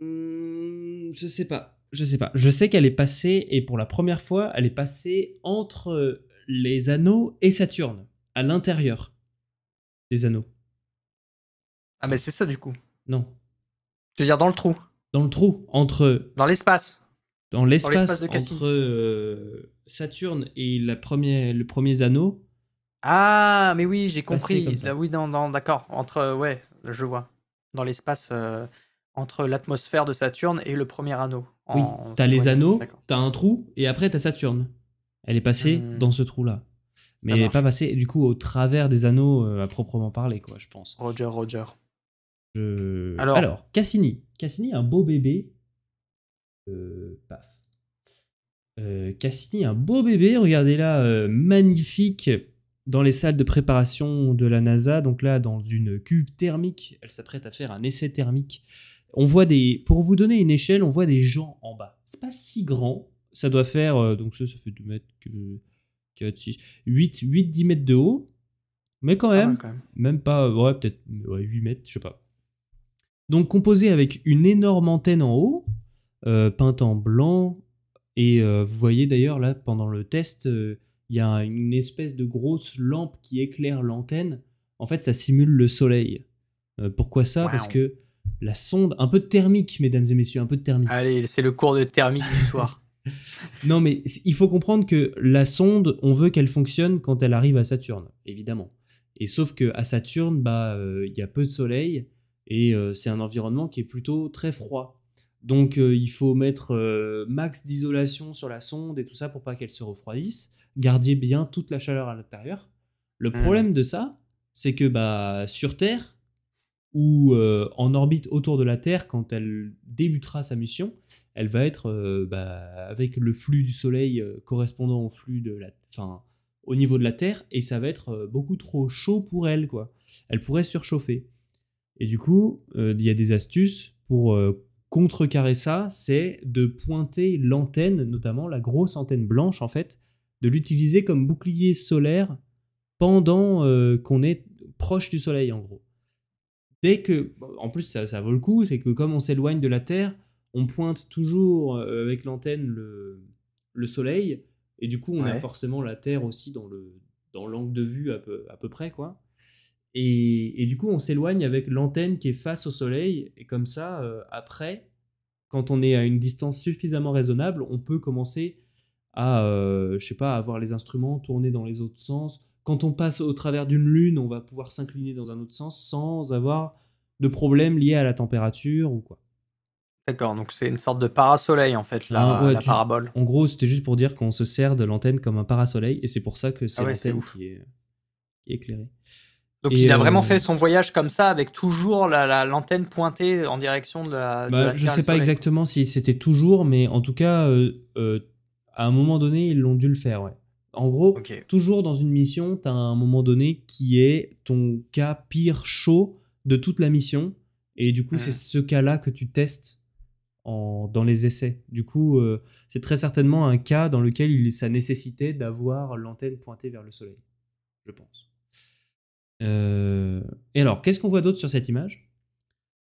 Mmh, je sais pas. Je sais pas. Je sais qu'elle est passée, et pour la première fois, elle est passée entre les anneaux et Saturne, à l'intérieur des anneaux. Ah, mais c'est ça du coup Non. Tu veux dire dans le trou Dans le trou, entre. Dans l'espace dans l'espace entre euh, Saturne et la premier le premier anneau. Ah, mais oui, j'ai compris. Ah oui, d'accord. Entre, euh, ouais, je vois. Dans l'espace euh, entre l'atmosphère de Saturne et le premier anneau. oui, t'as les anneaux, t'as un trou, et après t'as Saturne. Elle est passée hmm. dans ce trou-là. Mais pas passée, du coup, au travers des anneaux à proprement parler, quoi, je pense. Roger, Roger. Je... Alors, Alors Cassini. Cassini, un beau bébé euh, paf. Euh, Cassini, un beau bébé, regardez là, euh, magnifique dans les salles de préparation de la NASA. Donc là, dans une cuve thermique, elle s'apprête à faire un essai thermique. On voit des, pour vous donner une échelle, on voit des gens en bas. C'est pas si grand, ça doit faire, donc ça, ça fait 2 mètres, 4, 6, 8, 8, 10 mètres de haut. Mais quand même, même. pas, ouais, peut-être 8 mètres, je sais pas. Donc composé avec une énorme antenne en haut, euh, peinte en blanc. Et euh, vous voyez d'ailleurs là, pendant le test, euh, il y a une espèce de grosse lampe qui éclaire l'antenne. En fait, ça simule le soleil. pourquoi ça Parce que la sonde, un peu thermique, mesdames et messieurs, un peu thermique. Allez, c'est le cours de thermique du soir. non, mais il faut comprendre que la sonde, on veut qu'elle fonctionne quand elle arrive à Saturne, évidemment. Et sauf que à Saturne, bah, il y a peu de soleil et c'est un environnement qui est plutôt très froid. Donc euh, il faut mettre euh, max d'isolation sur la sonde et tout ça pour pas qu'elle se refroidisse. Gardiez bien toute la chaleur à l'intérieur. Le mmh. problème de ça, c'est que bah, sur Terre ou euh, en orbite autour de la Terre, quand elle débutera sa mission, elle va être bah, avec le flux du Soleil correspondant au flux de la, fin, au niveau de la Terre, et ça va être beaucoup trop chaud pour elle quoi. Elle pourrait surchauffer. Et du coup, il y a des astuces pour contrecarrer ça, c'est de pointer l'antenne, notamment la grosse antenne blanche en fait, de l'utiliser comme bouclier solaire pendant euh, qu'on est proche du soleil en gros. Dès que, en plus ça, vaut le coup, c'est que comme on s'éloigne de la Terre, on pointe toujours euh, avec l'antenne le, soleil, et du coup on a forcément la Terre aussi dans l'angle de vue peu, à peu près quoi. Et, du coup, on s'éloigne avec l'antenne qui est face au soleil. Et comme ça, euh, après, quand on est à une distance suffisamment raisonnable, on peut commencer à, euh, je sais pas, avoir les instruments tournés dans les autres sens. Quand on passe au travers d'une lune, on va pouvoir s'incliner dans un autre sens sans avoir de problème lié à la température ou quoi. D'accord, donc c'est une sorte de parasoleil en fait, la, ah, la parabole. En gros, c'était juste pour dire qu'on se sert de l'antenne comme un parasoleil et c'est pour ça que ah c'est l'antenne qui est éclairée il a vraiment euh, fait son voyage comme ça, avec toujours l'antenne la, l'antenne pointée en direction de la. Bah, je ne sais pas exactement si c'était toujours, mais en tout cas, euh, euh, à un moment donné, ils l'ont dû le faire. Ouais. En gros, toujours dans une mission, tu as un moment donné qui est ton cas pire chaud de toute la mission. Et du coup, mmh. c'est ce cas-là que tu testes en, dans les essais. Du coup, c'est très certainement un cas dans lequel il, ça nécessitait d'avoir l'antenne pointée vers le soleil, je pense. Euh, et alors, qu'est-ce qu'on voit d'autre sur cette image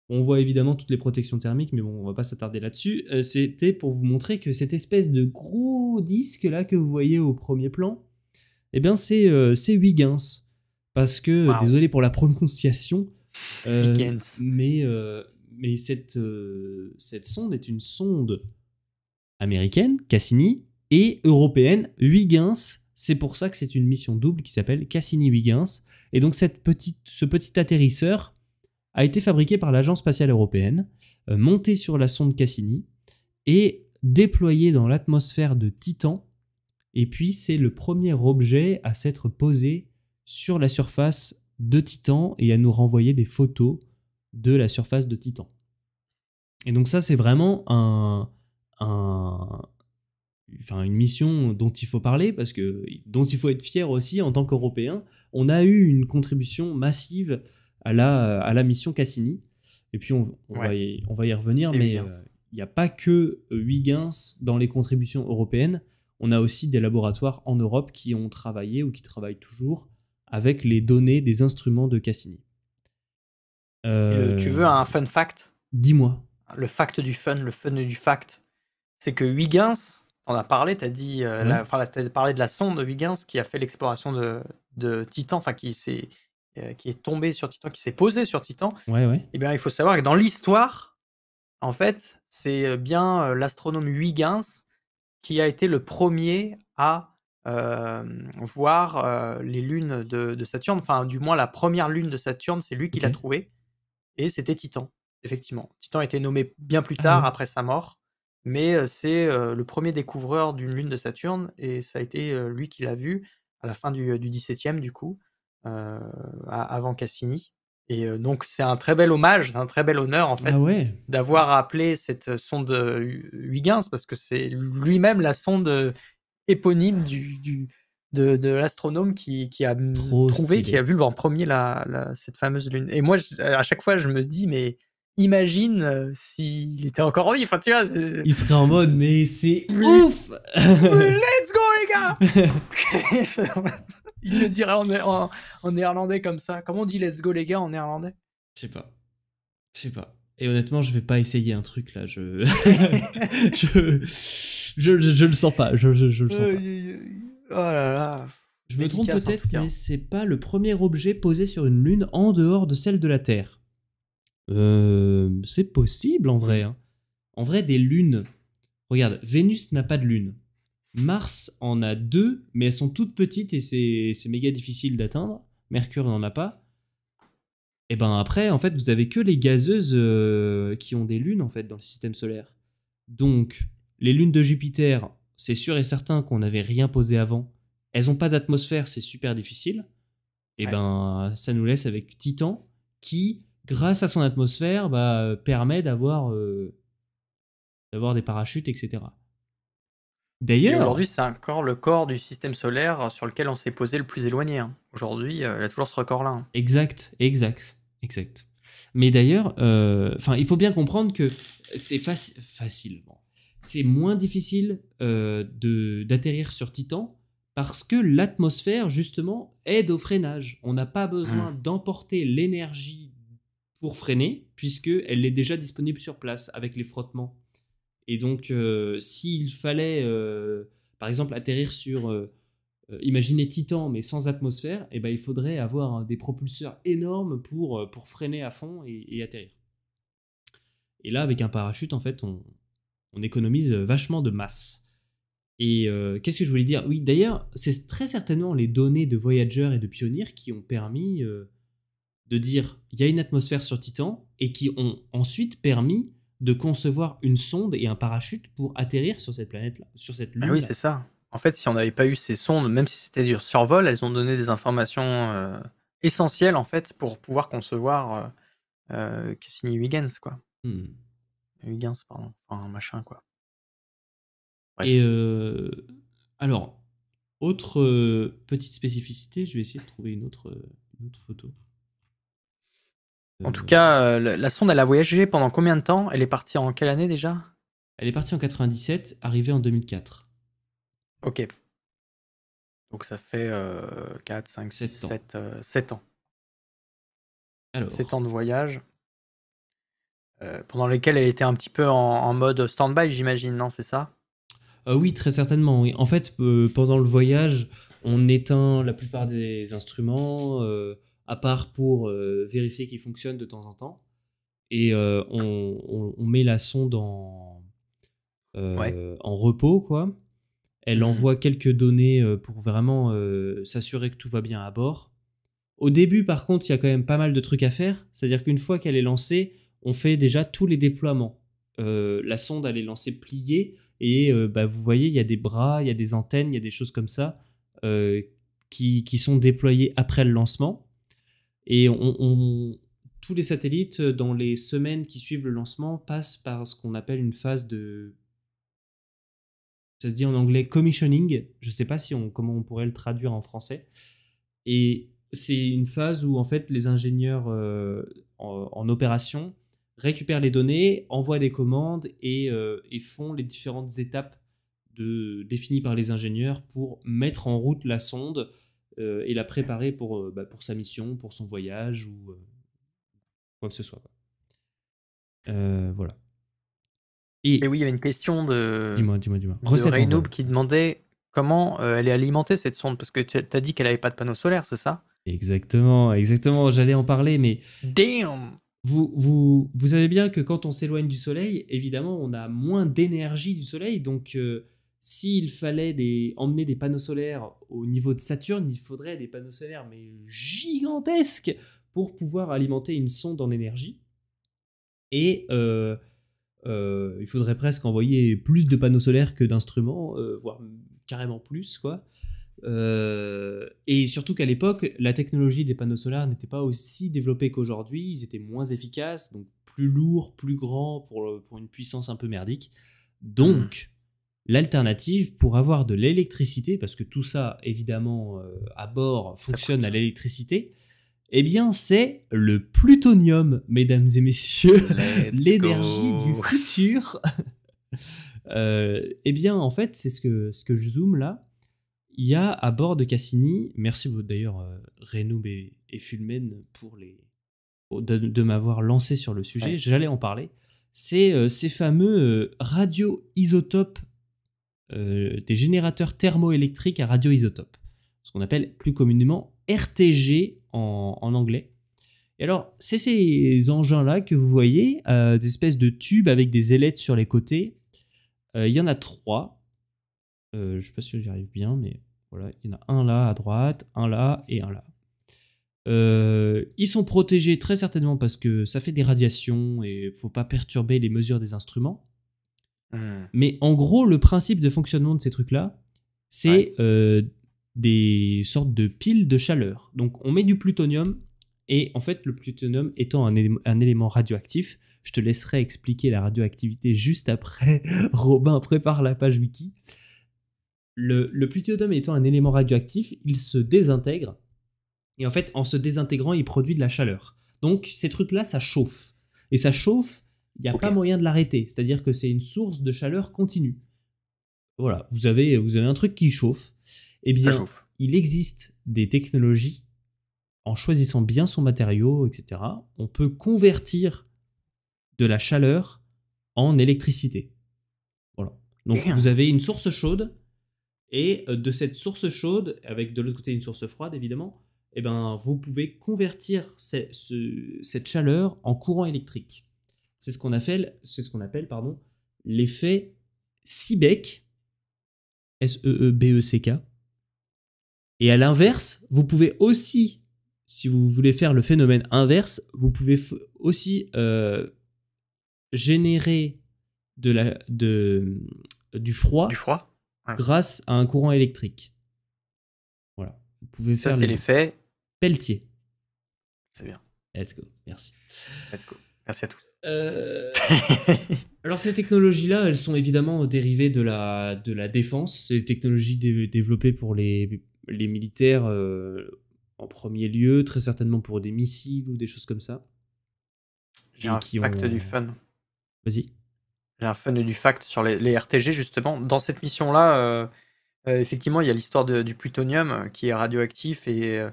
On voit évidemment toutes les protections thermiques, mais bon, on va pas s'attarder là-dessus. Euh, c'était pour vous montrer que cette espèce de gros disque là que vous voyez au premier plan, eh bien, c'est euh, Huygens. Parce que, désolé pour la prononciation, mais, mais cette, cette sonde est une sonde américaine, Cassini, et européenne, Huygens, c'est pour ça que c'est une mission double qui s'appelle Cassini-Huygens. Et donc cette petite, ce petit atterrisseur a été fabriqué par l'Agence spatiale européenne, euh, monté sur la sonde Cassini et déployé dans l'atmosphère de Titan. Et puis c'est le premier objet à s'être posé sur la surface de Titan et à nous renvoyer des photos de la surface de Titan. Et donc ça c'est vraiment un, un, une mission dont il faut parler parce que dont il faut être fier aussi en tant qu'Européen. On a eu une contribution massive à la à la mission Cassini. Et puis on, on, va, y, on va, y, revenir, mais euh, il n'y a pas que euh, Huygens dans les contributions européennes. On a aussi des laboratoires en Europe qui ont travaillé ou qui travaillent toujours avec les données des instruments de Cassini. tu veux euh, un fun fact Dis-moi. Le fact du fun, le fun du fact, c'est que Huygens, on a parlé, tu as dit, euh, la, parlé de la sonde Huygens qui a fait l'exploration de, Titan, enfin qui s'est euh, qui est tombée sur Titan, qui s'est posée sur Titan. Ouais, eh bien, il faut savoir que dans l'histoire, en fait, c'est euh, bien l'astronome Huygens qui a été le premier à voir les lunes de, Saturne. Enfin, du moins la première lune de Saturne, c'est lui qui l'a trouvée, et c'était Titan. Effectivement, Titan a été nommé bien plus ah tard après sa mort mais c'est le premier découvreur d'une lune de Saturne, et ça a été lui qui l'a vu à la fin du, du 17 du coup, avant Cassini. Et donc, c'est un très bel hommage, c'est un très bel honneur, en ah fait, d'avoir appelé cette sonde Huygens, parce que c'est lui-même la sonde éponyme du, de, l'astronome qui, a trouvé, qui a vu en premier cette fameuse lune. Et moi, à chaque fois, je me dis, mais imagine euh, s'il était encore en vie. Enfin, tu vois, il serait en mode, mais c'est ouf Let's go, les gars Il le dirait en, néerlandais comme ça. Comment on dit let's go, les gars, en néerlandais Je sais pas. Je sais pas. Et honnêtement, je vais pas essayer un truc là. Je. je... Je, le sens pas. Je, le sens pas. Oh là là. Je me trompe peut-être, mais c'est pas le premier objet posé sur une lune en dehors de celle de la Terre. Euh, c'est possible en vrai. Hein. En vrai, des lunes. Regarde, Vénus n'a pas de lune. Mars en a deux, mais elles sont toutes petites et c'est méga difficile d'atteindre. Mercure n'en a pas. Et eh ben après, en fait, vous avez que les gazeuses euh, qui ont des lunes en fait dans le système solaire. Donc, les lunes de Jupiter, c'est sûr et certain qu'on n'avait rien posé avant. Elles n'ont pas d'atmosphère, c'est super difficile. Et eh ben, ça nous laisse avec Titan qui grâce à son atmosphère, bah, euh, permet euh, d'avoir des parachutes, etc. D'ailleurs. Aujourd'hui, c'est encore le corps du système solaire euh, sur lequel on s'est posé le plus éloigné. Hein. Aujourd'hui, elle a toujours ce record-là. Hein. Exact, exact, exact. Mais d'ailleurs, il faut bien comprendre que c'est facilement. facile. C'est moins difficile d'atterrir sur Titan parce que l'atmosphère, justement, aide au freinage. On n'a pas besoin mmh. d'emporter l'énergie pour freiner, puisqu'elle est déjà disponible sur place avec les frottements. Et donc, euh, s'il fallait, euh, par exemple, atterrir sur, euh, imaginez Titan, mais sans atmosphère, et eh ben, il faudrait avoir hein, des propulseurs énormes pour, pour freiner à fond et, et, atterrir. Et là, avec un parachute, en fait, on, on économise vachement de masse. Et qu'est-ce que je voulais dire Oui, d'ailleurs, c'est très certainement les données de Voyager et de Pioneer qui ont permis de dire il y a une atmosphère sur Titan et qui ont ensuite permis de concevoir une sonde et un parachute pour atterrir sur cette planète-là, sur cette lune. Ah oui, c'est ça. En fait, si on n'avait pas eu ces sondes, même si c'était du survol, elles ont donné des informations euh, essentielles en fait pour pouvoir concevoir euh, Cassini euh, Huygens, quoi. Hmm. Huygens, pardon, enfin machin, quoi. Et euh, alors, autre petite spécificité, je vais essayer de trouver une autre, une autre photo. En tout cas, euh, la sonde, elle a voyagé pendant combien de temps Elle est partie en quelle année déjà Elle est partie en 97, arrivée en 2004. Ok. Donc ça fait 4, 5, 6, ans. 7, 7 euh, ans. 7 ans de voyage. Euh, pendant lesquels elle était un petit peu en, mode stand-by, j'imagine, non C'est ça Oui, très certainement. En fait, pendant le voyage, on éteint la plupart des instruments à part pour euh, vérifier qu'il fonctionne de temps en temps. Et euh, on, met la sonde en, euh, repos, quoi. Elle mmh. envoie quelques données pour vraiment s'assurer que tout va bien à bord. Au début, par contre, il y a quand même pas mal de trucs à faire. C'est-à-dire qu'une fois qu'elle est lancée, on fait déjà tous les déploiements. la sonde, elle est lancée pliée. Et bah, vous voyez, il y a des bras, il y a des antennes, il y a des choses comme ça qui sont déployées après le lancement. Et tous les satellites, euh, dans les semaines qui suivent le lancement, passent par ce qu'on appelle une phase de... Ça se dit en anglais commissioning. Je ne sais pas si on, comment on pourrait le traduire en français. Et c'est une phase où en fait les ingénieurs euh, en, opération récupèrent les données, envoient des commandes et, euh, font les différentes étapes définies par les ingénieurs pour mettre en route la sonde, euh, et la préparer pour, euh, bah, pour sa mission, pour son voyage ou euh, quoi que ce soit. voilà. Et, oui, il y avait une question de, dis-moi, dis-moi, dis-moi. qui demandait comment elle est alimentée cette sonde, parce que tu as dit qu'elle n'avait pas de panneau solaire, c'est ça Exactement, exactement, j'allais en parler, mais... Damn vous, vous, vous savez bien que quand on s'éloigne du Soleil, évidemment, on a moins d'énergie du Soleil, donc s'il fallait emmener des panneaux solaires au niveau de Saturne, il faudrait des panneaux solaires mais gigantesques pour pouvoir alimenter une sonde en énergie. Et euh, euh, il faudrait presque envoyer plus de panneaux solaires que d'instruments, euh, voire carrément plus, quoi. et surtout qu'à l'époque, la technologie des panneaux solaires n'était pas aussi développée qu'aujourd'hui. Ils étaient moins efficaces, donc plus lourds, plus grands pour, pour une puissance un peu merdique. Donc, L'alternative pour avoir de l'électricité, parce que tout ça évidemment euh, à bord fonctionne à l'électricité, eh bien c'est le plutonium, mesdames et messieurs, l'énergie du futur. euh, eh bien en fait c'est ce que, ce que je zoome là. Il y a à bord de Cassini, merci d'ailleurs euh, et, et, Fulmen pour les, de, m'avoir lancé sur le sujet, j'allais en parler, c'est euh, ces fameux euh, radioisotopes euh, des générateurs thermoélectriques à radioisotopes, ce qu'on appelle plus communément RTG en, anglais. Et alors, c'est ces engins-là que vous voyez, euh, des espèces de tubes avec des ailettes sur les côtés. Euh, il y en a trois. je ne sais pas si j'y arrive bien, mais voilà, il y en a un là à droite, un là et un là. ils sont protégés très certainement parce que ça fait des radiations et il faut pas perturber les mesures des instruments. Hmm. Mais en gros, le principe de fonctionnement de ces trucs-là, c'est euh, des sortes de piles de chaleur. Donc on met du plutonium, et en fait, le plutonium étant un, élément, radioactif, je te laisserai expliquer la radioactivité juste après. Robin prépare la page wiki. le plutonium étant un élément radioactif, il se désintègre. Et en fait, en se désintégrant, il produit de la chaleur. Donc ces trucs-là, ça chauffe. Et ça chauffe il n'y a pas moyen de l'arrêter. C'est-à-dire que c'est une source de chaleur continue. Voilà, vous avez, vous avez un truc qui chauffe. Eh bien, il existe des technologies, en choisissant bien son matériau, etc., on peut convertir de la chaleur en électricité. Voilà. Donc vous avez une source chaude, et euh, de cette source chaude, avec de l'autre côté une source froide évidemment, eh ben, vous pouvez convertir cette chaleur en courant électrique. C'est ce qu'on appelle, c'est ce qu'on appelle pardon, l'effet SIBEC. S-E-E-B-E-C-K. Et à l'inverse, vous pouvez aussi, si vous voulez faire le phénomène inverse, vous pouvez aussi euh, générer de la, de, du froid, froid grâce à un courant électrique. Voilà. Vous pouvez faire l'effet Pelletier. C'est bien. Let's go. Merci. Let's go. Merci à tous. Euh, alors ces technologies-là, elles sont évidemment dérivées de la, de la défense, c'est une technologies développée développées pour les, les militaires euh, en premier lieu, très certainement pour des missiles ou des choses comme ça. J'ai un qui fact du fun. Vas-y. J'ai un fun du fact sur les, les RTG justement. Dans cette mission-là, euh, effectivement, il y a l'histoire du plutonium qui est radioactif et...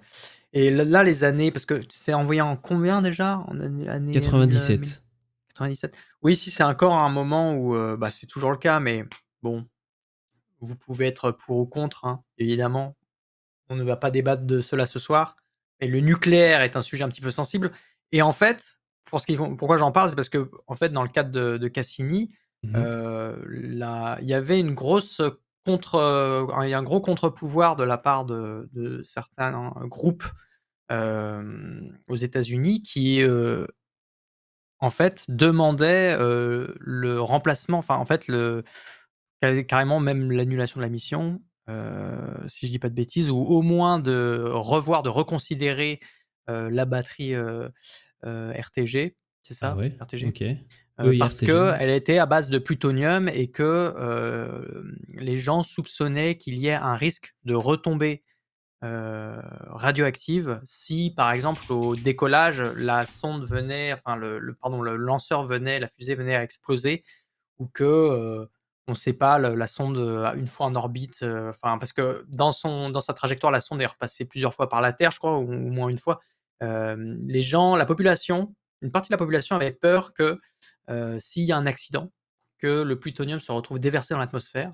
et là, les années, parce que c'est envoyé en combien déjà en année, 97. Oui, si c'est encore un moment où euh, bah, c'est toujours le cas, mais bon, vous pouvez être pour ou contre, hein, évidemment. On ne va pas débattre de cela ce soir. Mais le nucléaire est un sujet un petit peu sensible. Et en fait, pour ce pourquoi j'en parle, c'est parce que en fait, dans le cadre de, Cassini, mmh euh, il y avait une grosse contre, un gros contre-pouvoir de la part de, certains hein, groupes euh, aux États-Unis qui en fait, demandait le remplacement, enfin, en fait, le, carrément même l'annulation de la mission, si je dis pas de bêtises, ou au moins de revoir, de reconsidérer la batterie RTG, c'est ça ah RTG. Oui, parce qu'elle était à base de plutonium et que les gens soupçonnaient qu'il y ait un risque de retomber. Euh, radioactive si, par exemple, au décollage, la sonde venait, enfin, le, pardon, le lanceur venait, la fusée venait à exploser ou que euh, on ne sait pas, la, sonde, euh, une fois en orbite, enfin parce que dans, son, dans sa trajectoire, la sonde est repassée plusieurs fois par la Terre, je crois, ou au moins une fois. les gens, la population, une partie de la population avait peur que s'il y a un accident, que le plutonium se retrouve déversé dans l'atmosphère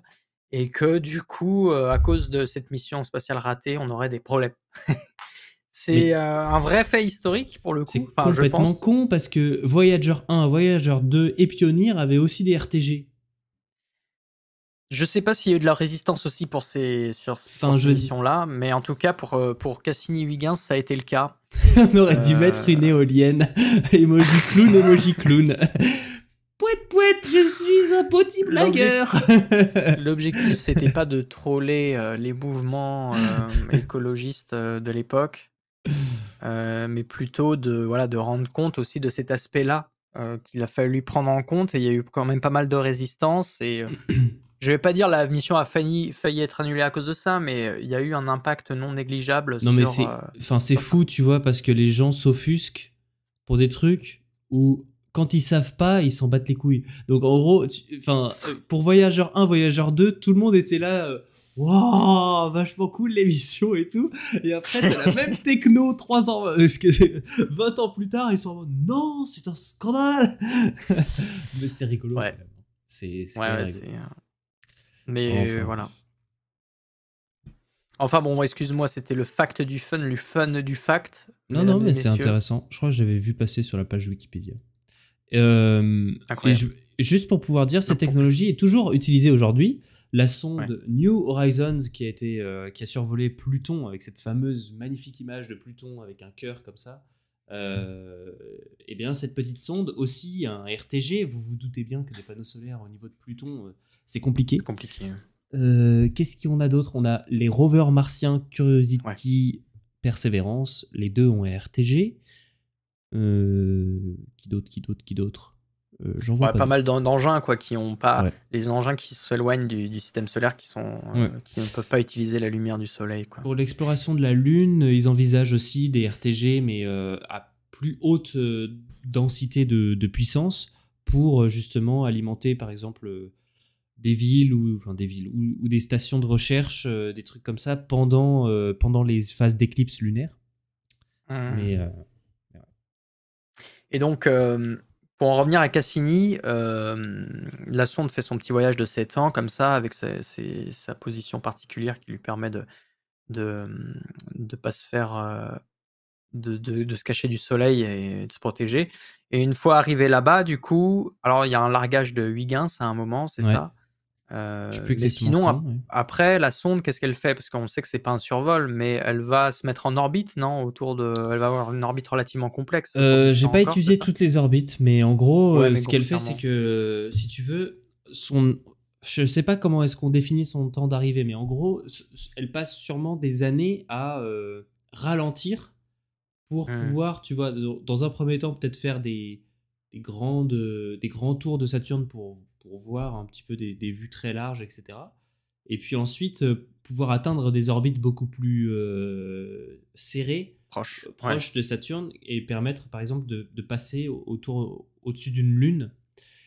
et que du coup, à cause de cette mission spatiale ratée, on aurait des problèmes. c'est un vrai fait historique pour le coup. C'est complètement je con parce que Voyager 1, Voyager 2 et Pioneer avaient aussi des RTG. Je sais pas s'il y a eu de la résistance aussi pour ces, sur ces missions-là, mais en tout cas pour, pour Cassini-Huygens, ça a été le cas. on aurait dû mettre une euh. éolienne. emoji clown, emoji clown pouette je suis un petit blagueur. L'objectif, c'était pas de troller euh, les mouvements euh, écologistes euh, de l'époque, mais plutôt de voilà de rendre compte aussi de cet aspect-là qu'il a fallu prendre en compte. Et il y a eu quand même pas mal de résistance. Et je vais pas dire la mission a failli, être annulée à cause de ça, mais il y a eu un impact non négligeable. Non mais c'est, enfin c'est fou, tu vois, parce que les gens s'offusquent pour des trucs où quand ils savent pas, ils s'en battent les couilles. Donc en gros, enfin euh, pour Voyageur 1, Voyageur 2, tout le monde était là waouh, vachement cool l'émission et tout. Et après, t'as la même techno 3 ans, 20 euh, ans plus tard, ils sont en non, c'est un scandale. Mais c'est rigolo. Ouais. C'est rigolo. Euh, mais voilà. Enfin bon, excuse-moi, c'était le fact du fun, le fun du fact. Non, non, mais c'est intéressant. Je crois que j'avais vu passer sur la page Wikipédia juste pour pouvoir dire, cette technologie est toujours utilisée aujourd'hui. La sonde New Horizons qui a, été, euh, qui a survolé Pluton avec cette fameuse magnifique image de Pluton avec un cœur comme ça. et euh, eh bien cette petite sonde aussi un RTG. Vous vous doutez bien que les panneaux solaires au niveau de Pluton, euh, c'est compliqué. Compliqué. Qu'est-ce qu'on a d'autre On a les rovers martiens Curiosity, Perseverance. Les deux ont un RTG. Euh, qui d'autre, qui d'autres, qui d'autre euh, j'en vois pas, mal d'engins quoi qui ont pas les engins qui s'éloignent du, du, système solaire qui sont euh, qui ne peuvent pas utiliser la lumière du soleil quoi. Pour l'exploration de la lune, ils envisagent aussi des RTG mais à plus haute densité de, puissance pour justement alimenter par exemple des villes ou enfin des villes ou, des stations de recherche des trucs comme ça pendant pendant les phases d'éclipse lunaire. Mmh. Mais et donc, euh, pour en revenir à Cassini, euh, la sonde fait son petit voyage de 7 ans, comme ça, avec sa, position particulière qui lui permet de ne pas se faire. Euh, de, se cacher du soleil et de se protéger. Et une fois arrivé là-bas, du coup, alors il y a un largage de Huygens à un moment, c'est ça euh, sinon, après, la sonde, qu'est-ce qu'elle fait Parce qu'on sait que c'est pas un survol, mais elle va se mettre en orbite, non Autour de, elle va avoir une orbite relativement complexe. Euh, J'ai pas étudié toutes les orbites, mais en gros, euh, ce qu'elle fait, c'est que, si tu veux, son, je sais pas comment est-ce qu'on définit son temps d'arrivée, mais en gros, elle passe sûrement des années à euh, ralentir pour mmh. pouvoir, tu vois, dans un premier temps, peut-être faire des, des, des grands tours de Saturne pour voir un petit peu des, vues très larges, etc. Et puis ensuite, euh, pouvoir atteindre des orbites beaucoup plus euh, serrées, euh, proches de Saturne, et permettre par exemple de, passer autour, au-dessus d'une lune.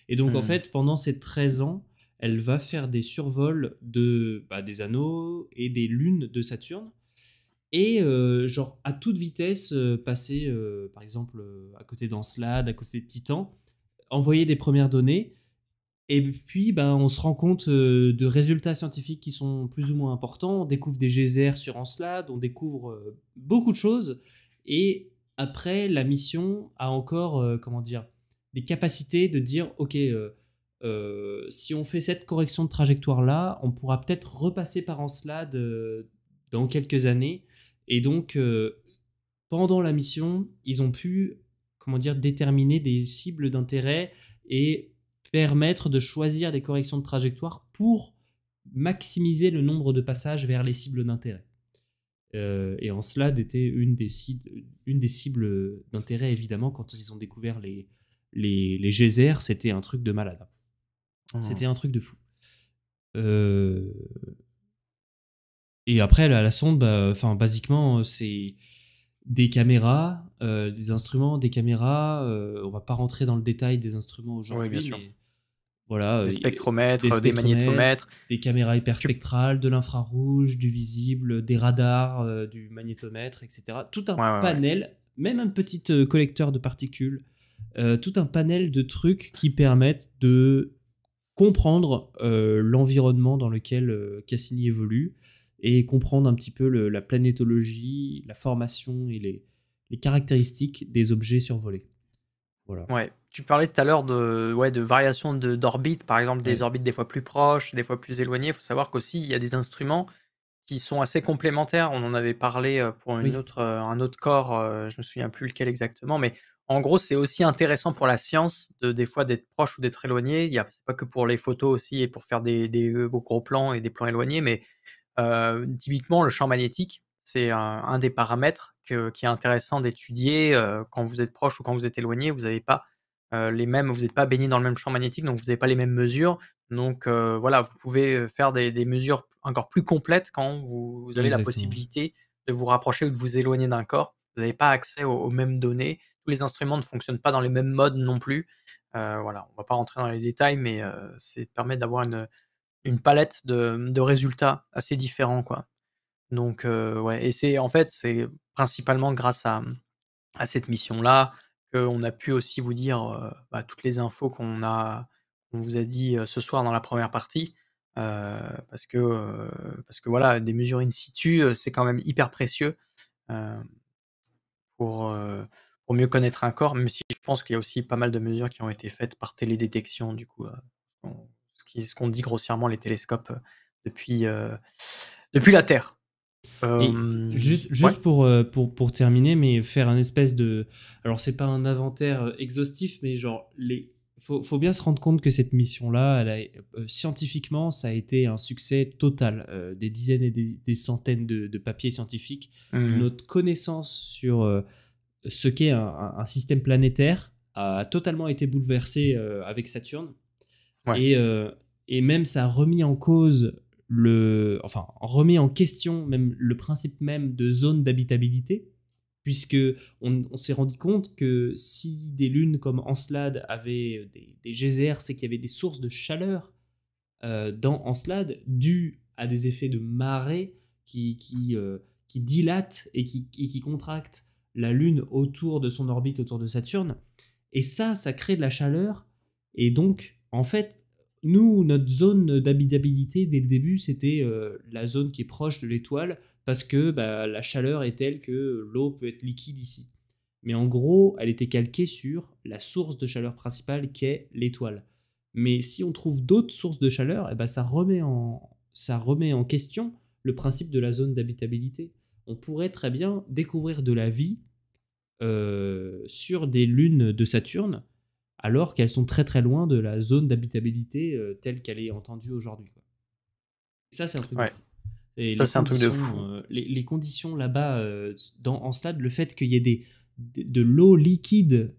Et donc en hmm. fait, pendant ces 13 ans, elle va faire des survols de bah, des anneaux et des lunes de Saturne et genre à toute vitesse passer par exemple à côté d'Encelade, à côté de Titan, envoyer des premières données et puis, ben, on se rend compte euh, de résultats scientifiques qui sont plus ou moins importants. On découvre des geysers sur Encelade, on découvre euh, beaucoup de choses. Et après, la mission a encore, euh, comment dire, des capacités de dire, OK, si on fait cette correction de trajectoire-là, on pourra peut-être repasser par Encelade dans quelques années. Et donc, pendant la mission, ils ont pu, comment dire, déterminer des cibles d'intérêt et permettre de choisir des corrections de trajectoire pour maximiser le nombre de passages vers les cibles d'intérêt. Euh, et en cela, était une des, cibles, d'intérêt, évidemment, quand ils ont découvert les, les, geysers, c'était un truc de malade. Ah. C'était un truc de fou. Euh, et après, la, sonde, bah, enfin, basiquement, c'est des caméras, euh, des instruments, des caméras. on euh, on va pas rentrer dans le détail des instruments aujourd'hui. mais voilà, des euh, spectromètres, des, magnétomètres, des caméras hyperspectrales, de l'infrarouge, du visible, des radars, du magnétomètre, etc. Tout un panel, même un petit collecteur de particules, tout un panel de trucs qui permettent de comprendre l'environnement dans lequel Cassini évolue et comprendre un petit peu la planétologie, la formation et les, caractéristiques des objets survolés. Voilà. Ouais. Tu parlais tout à l'heure de, ouais, de variations d'orbite, par exemple des orbites des fois plus proches, des fois plus éloignées. Il faut savoir qu'aussi, il y a des instruments qui sont assez complémentaires. On en avait parlé euh, pour une autre, euh, un autre corps, euh, je me souviens plus lequel exactement, mais en gros, c'est aussi intéressant pour la science, de, des fois, d'être proche ou d'être éloigné. Il n'est a pas que pour les photos aussi et pour faire des, des, gros plans et des plans éloignés, mais typiquement, le champ magnétique, c'est un, des paramètres qui est intéressant d'étudier quand vous êtes proche ou quand vous êtes éloigné. Vous n'avez pas les mêmes, vous n'êtes pas baigné dans le même champ magnétique, donc vous n'avez pas les mêmes mesures. Donc voilà, vous pouvez faire des, mesures encore plus complètes quand vous, avez la possibilité de vous rapprocher ou de vous éloigner d'un corps. Vous n'avez pas accès aux, mêmes données. Tous les instruments ne fonctionnent pas dans les mêmes modes non plus. voilà, on ne va pas rentrer dans les détails, mais c'est permet d'avoir une, une palette de, résultats assez différents, quoi. Donc, euh, ouais, et c'est en fait, c'est principalement grâce à, à cette mission-là qu'on a pu aussi vous dire euh, bah, toutes les infos qu'on a, vous a dit euh, ce soir dans la première partie. parce que parce que voilà des mesures in situ c'est quand même hyper précieux pour pour mieux connaître un corps même si je pense qu'il y a aussi pas mal de mesures qui ont été faites par télédétection du coup ce qu'on dit grossièrement les télescopes euh, depuis, euh, depuis la Terre. juste, juste euh, pour, pour, terminer, mais faire un espèce de. Alors, c'est pas un inventaire exhaustif, mais genre, les. Faut, bien se rendre compte que cette mission-là, scientifiquement, ça a été un succès total. des dizaines et des, centaines de, papiers scientifiques. Mmh. Notre connaissance sur ce qu'est un, système planétaire a totalement été bouleversée avec Saturne. Et et même ça a remis en cause le, enfin remet en question même le principe même de zone d'habitabilité, puisque on, s'est rendu compte que si des lunes comme Encelade avaient des, geysers, c'est qu'il y avait des sources de chaleur euh, dans Encelade dues à des effets de marée qui, euh, qui, dilatent et qui, et qui contractent la Lune autour de son orbite autour de Saturne. Et ça, ça crée de la chaleur. Et donc, en fait, nous, notre zone d'habitabilité dès le début, c'était euh, la zone qui est proche de l'étoile parce que bah, la chaleur est telle que l'eau peut être liquide ici. Mais en gros, elle était calquée sur la source de chaleur principale qu'est l'étoile. Mais si on trouve d'autres sources de chaleur, eh ben, ça, remet en, question le principe de la zone d'habitabilité. On pourrait très bien découvrir de la vie euh, sur des lunes de Saturne alors qu'elles sont très très loin de la zone d'habitabilité euh, telle qu'elle est entendue aujourd'hui. Ça, c'est un truc de fou. ça, c'est un truc de fou. Euh, les, conditions là-bas, euh, en stade le fait qu'il y ait des, de, l'eau liquide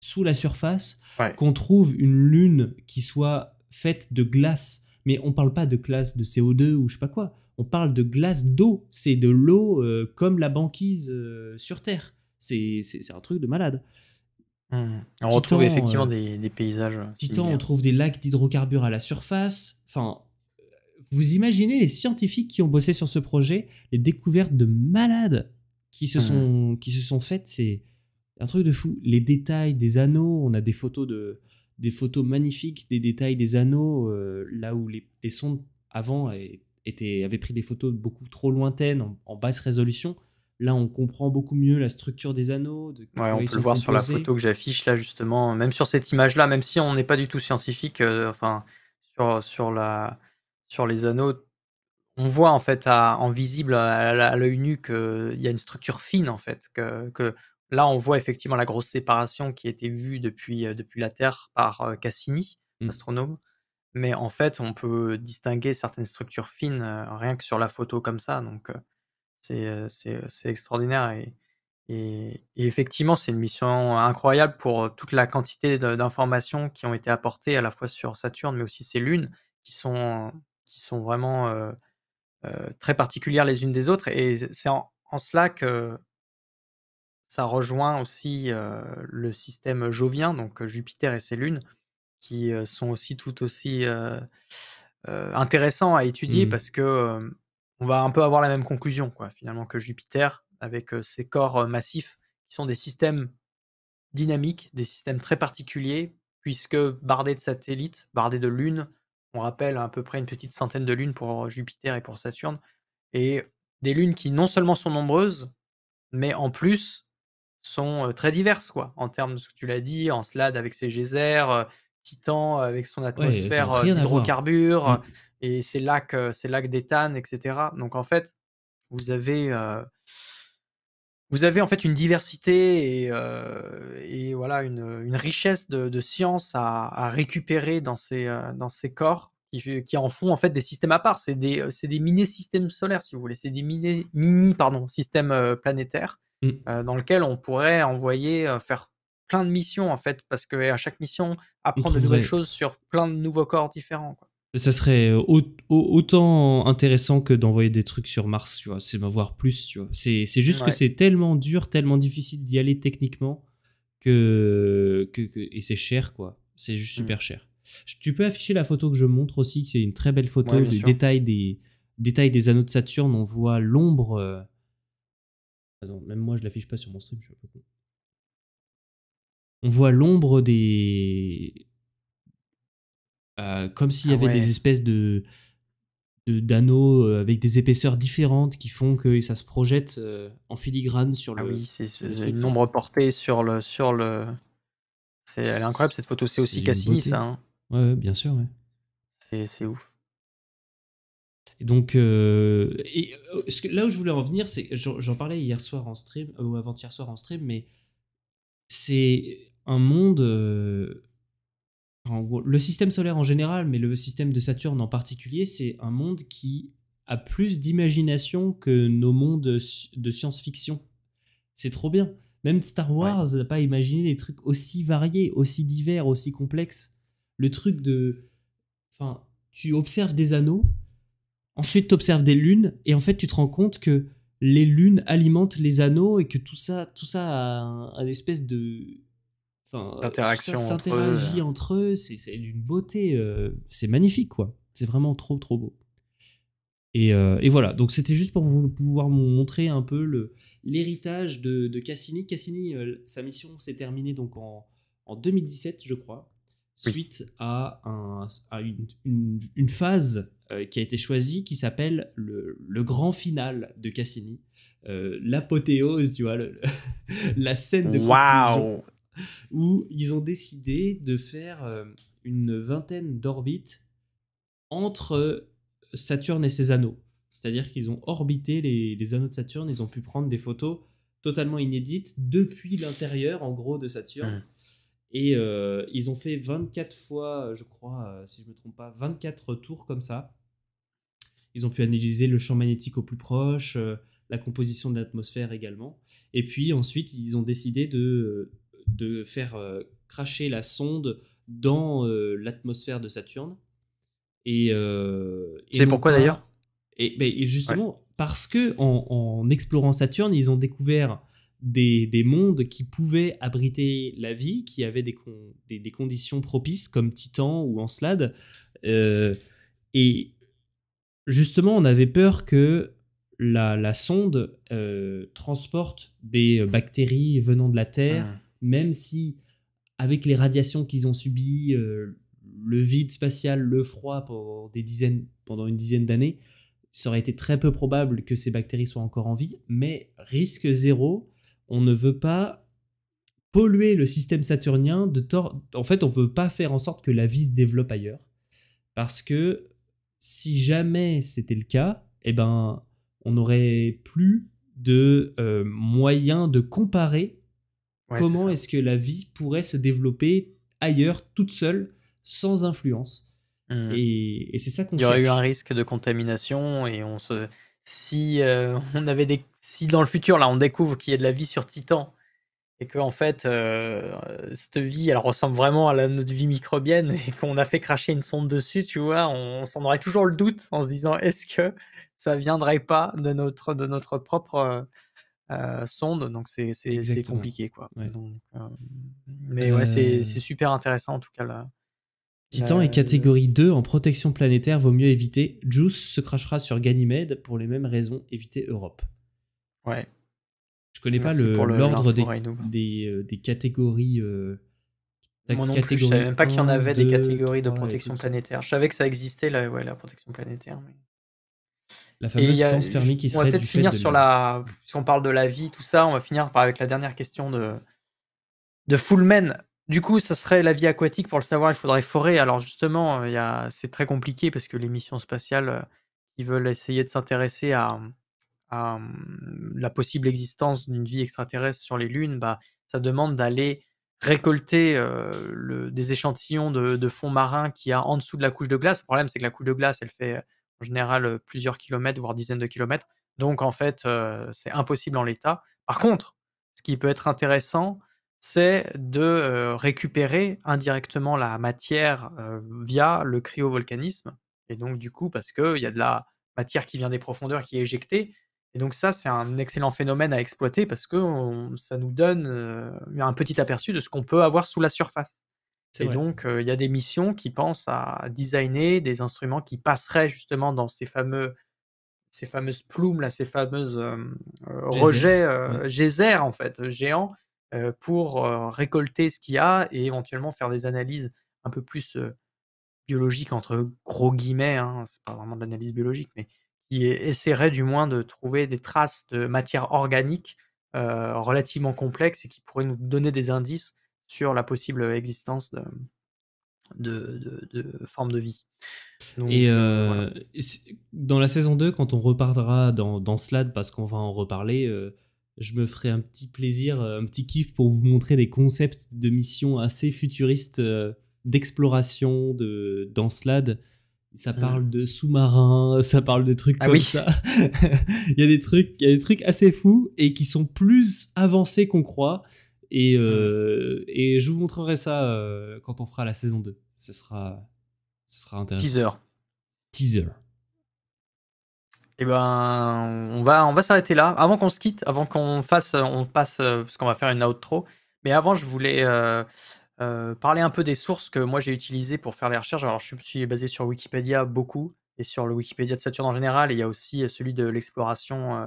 sous la surface, qu'on trouve une lune qui soit faite de glace, mais on parle pas de glace de CO2 ou je sais pas quoi, on parle de glace d'eau, c'est de l'eau comme la banquise sur Terre. C'est un truc de malade. Hmm. On retrouve effectivement euh, des, paysages. Titan, on trouve des lacs d'hydrocarbures à la surface. Enfin, vous imaginez les scientifiques qui ont bossé sur ce projet, les découvertes de malades qui se hmm. sont, qui se sont faites, c'est un truc de fou. Les détails des anneaux, on a des photos de des photos magnifiques des détails des anneaux euh, là où les, sondes avant étaient, avaient pris des photos beaucoup trop lointaines en basse résolution. Là, on comprend beaucoup mieux la structure des anneaux. on peut le voir sur la photo que j'affiche là, justement, même sur cette image-là, même si on n'est pas du tout scientifique, euh, enfin, sur, sur, la, sur les anneaux, on voit en fait en visible à, l'œil nu qu'il y a une structure fine, en fait, que, là, on voit effectivement la grosse séparation qui a été vue depuis, euh, depuis la Terre par euh, Cassini, un mmh. astronome. Mais en fait, on peut distinguer certaines structures fines rien que sur la photo comme ça. Donc, c'est extraordinaire. Et, et, effectivement, c'est une mission incroyable pour toute la quantité d'informations qui ont été apportées à la fois sur Saturne, mais aussi ses lunes, qui sont, qui sont vraiment très particulières les unes des autres. Et c'est en, cela que ça rejoint aussi le système jovien, donc Jupiter et ses lunes, qui sont aussi tout aussi intéressants à étudier mmh. parce que on va un peu avoir la même conclusion, quoi, finalement, que Jupiter, avec ses corps massifs, qui sont des systèmes dynamiques, des systèmes très particuliers, puisque bardés de satellites, bardés de lunes, on rappelle à peu près une petite centaine de lunes pour Jupiter et pour Saturne, et des lunes qui non seulement sont nombreuses, mais en plus sont très diverses, quoi, en termes de ce que tu l'as dit, Encelade avec ses geysers, Titan avec son atmosphère d'hydrocarbures, mmh et ces lacs, ces lacs d'éthane, etc. Donc en fait, vous avez, vous avez en fait une diversité et, voilà une, richesse de, de sciences à, récupérer dans ces, dans ces corps qui, qui, en font en fait des systèmes à part. C'est des, des mini-systèmes solaires, si vous voulez. C'est des mini, pardon, systèmes planétaires mmh. dans lesquels on pourrait envoyer, faire plein de missions en fait, parce qu'à chaque mission, apprendre de nouvelles choses sur plein de nouveaux corps différents. Quoi ça serait euh, autant intéressant que d'envoyer des trucs sur Mars, tu vois. C'est m'avoir plus, tu vois. C'est juste que c'est tellement dur, tellement difficile d'y aller techniquement que. que, et c'est cher, quoi. C'est juste mm. super cher. tu peux afficher la photo que je montre aussi, que c'est une très belle photo. détail des, détails des anneaux de Saturne, on voit l'ombre. pardon euh. même moi, je l'affiche pas sur mon stream, je On voit l'ombre des euh, comme s'il y ah avait des espèces de d'anneaux euh, avec des épaisseurs différentes qui font que ça se projette euh, en filigrane sur ah le. Ah oui, c'est une ombre portée sur le sur le. C'est elle est incroyable cette photo. C'est aussi Cassini ça. Oui, Ouais, bien sûr. Ouais. C'est ouf. Et donc, ce que, là où je voulais en venir, c'est j'en parlais hier soir en stream ou avant-hier soir en stream, mais c'est un monde le système solaire en général, mais le système de Saturne en particulier, c'est un monde qui a plus d'imagination que nos mondes de science-fiction. C'est trop bien. Même Star Wars n'a pas imaginé des trucs aussi variés, aussi divers, aussi complexes. Le truc de... Enfin, tu observes des anneaux, ensuite tu observes des lunes, et en fait tu te rends compte que les lunes alimentent les anneaux et que tout ça, tout ça a une espèce de euh, ça s'interagit entre eux, c'est d'une beauté, euh, c'est magnifique quoi. C'est vraiment trop trop beau. Et, euh, voilà, donc c'était juste pour vous pouvoir montrer un peu l'héritage de, Cassini. Cassini, sa mission s'est terminée donc en, 2017, je crois, suite à, un, une, phase qui a été choisie qui s'appelle le, grand final de Cassini. L'apothéose, tu vois, la scène de conclusion où ils ont décidé de faire euh, une vingtaine d'orbites entre Saturne et ses anneaux. C'est-à-dire qu'ils ont orbité les, anneaux de Saturne, ils ont pu prendre des photos totalement inédites depuis l'intérieur, en gros, de Saturne. Et euh, ils ont fait 24 fois, je crois, euh, si je ne me trompe pas, 24 tours comme ça. Ils ont pu analyser le champ magnétique au plus proche, la composition de l'atmosphère également. Et puis ensuite, ils ont décidé de de faire euh, cracher la sonde dans euh, l'atmosphère de Saturne. Et, euh, et c'est pourquoi d'ailleurs ben, et, justement, parce que en, explorant Saturne, ils ont découvert des, des, mondes qui pouvaient abriter la vie, qui avaient des, des, conditions propices, comme Titan ou Encelade. et justement, on avait peur que la, la sonde transporte des bactéries venant de la Terre. Mmh même si avec les radiations qu'ils ont subies, euh, le vide spatial, le froid pendant, une dizaine d'années, ça aurait été très peu probable que ces bactéries soient encore en vie, mais risque zéro, on ne veut pas polluer le système saturnien de tort. En fait, on ne veut pas faire en sorte que la vie se développe ailleurs, parce que si jamais c'était le cas, eh ben, on n'aurait plus de euh, moyens de comparer Comment est-ce que la vie pourrait se développer ailleurs toute seule sans influence mmh. Et, c'est ça qu'on Il y aurait eu un risque de contamination et on se si euh, on avait des si dans le futur là on découvre qu'il y a de la vie sur Titan et que en fait euh, cette vie elle ressemble vraiment à la, notre vie microbienne et qu'on a fait cracher une sonde dessus tu vois on, s'en aurait toujours le doute en se disant est-ce que ça viendrait pas de notre de notre propre euh, sonde, donc c'est compliqué. Quoi. Euh, mais ouais, c'est euh super intéressant en tout cas. Là. Titan est catégorie 2 en protection planétaire, vaut mieux éviter. Juice se crachera sur Ganymède pour les mêmes raisons, éviter Europe. Ouais. Je connais pas l'ordre des, des, des, catégories. Moi non je savais même pas qu'il y en avait des catégories de protection planétaire. Je savais que ça existait, la, ouais, la protection planétaire. Mais... La fameuse permis qui serait du fait finir sur la... Si on parle de la vie, tout ça, on va finir par avec la dernière question de, de Fullman. Du coup, ça serait la vie aquatique. Pour le savoir, il faudrait forer. Alors justement, euh, c'est très compliqué parce que les missions spatiales, euh, ils veulent essayer de s'intéresser à, hum, la possible existence d'une vie extraterrestre sur les lunes. Bah, ça demande d'aller récolter euh, des échantillons de, de fonds marins qu'il a en dessous de la couche de glace. Le problème, c'est que la couche de glace, elle fait en général plusieurs kilomètres, voire dizaines de kilomètres. Donc en fait, c'est impossible en l'état. Par contre, ce qui peut être intéressant, c'est de récupérer indirectement la matière via le cryovolcanisme. Et donc du coup, parce qu'il y a de la matière qui vient des profondeurs qui est éjectée. Et donc ça, c'est un excellent phénomène à exploiter parce que ça nous donne un petit aperçu de ce qu'on peut avoir sous la surface. Et donc, il y a des missions qui pensent à designer des instruments qui passeraient justement dans ces fameux ces fameuses plumes là, ces fameuses rejets geysers en fait géants pour récolter ce qu'il y a et éventuellement faire des analyses un peu plus biologiques entre gros guillemets. Hein, c'est pas vraiment de l'analyse biologique, mais qui essaieraient du moins de trouver des traces de matière organique relativement complexes et qui pourraient nous donner des indices sur la possible existence de, de, de, formes de vie. et euh, dans la saison 2, quand on reparlera dans, dans parce qu'on va en reparler, euh, je me ferai un petit plaisir, euh, un petit kiff pour vous montrer des concepts de missions assez futuristes d'exploration de, dans Ça mmh. parle de sous-marins, ça parle de trucs ah comme ça. il, y a des trucs, il y a des trucs assez fous et qui sont plus avancés qu'on croit. Et, euh, et je vous montrerai ça euh, quand on fera la saison 2. Ce sera, ce sera intéressant. Teaser. Teaser. Et eh ben, on va, on va s'arrêter là. Avant qu'on se quitte, avant qu'on fasse, on passe, euh, parce qu'on va faire une outro. Mais avant, je voulais parler un peu des sources que moi j'ai utilisées pour faire les recherches. Alors, je suis basé sur Wikipédia beaucoup et sur le Wikipédia de Saturne en général. il y a aussi celui de l'exploration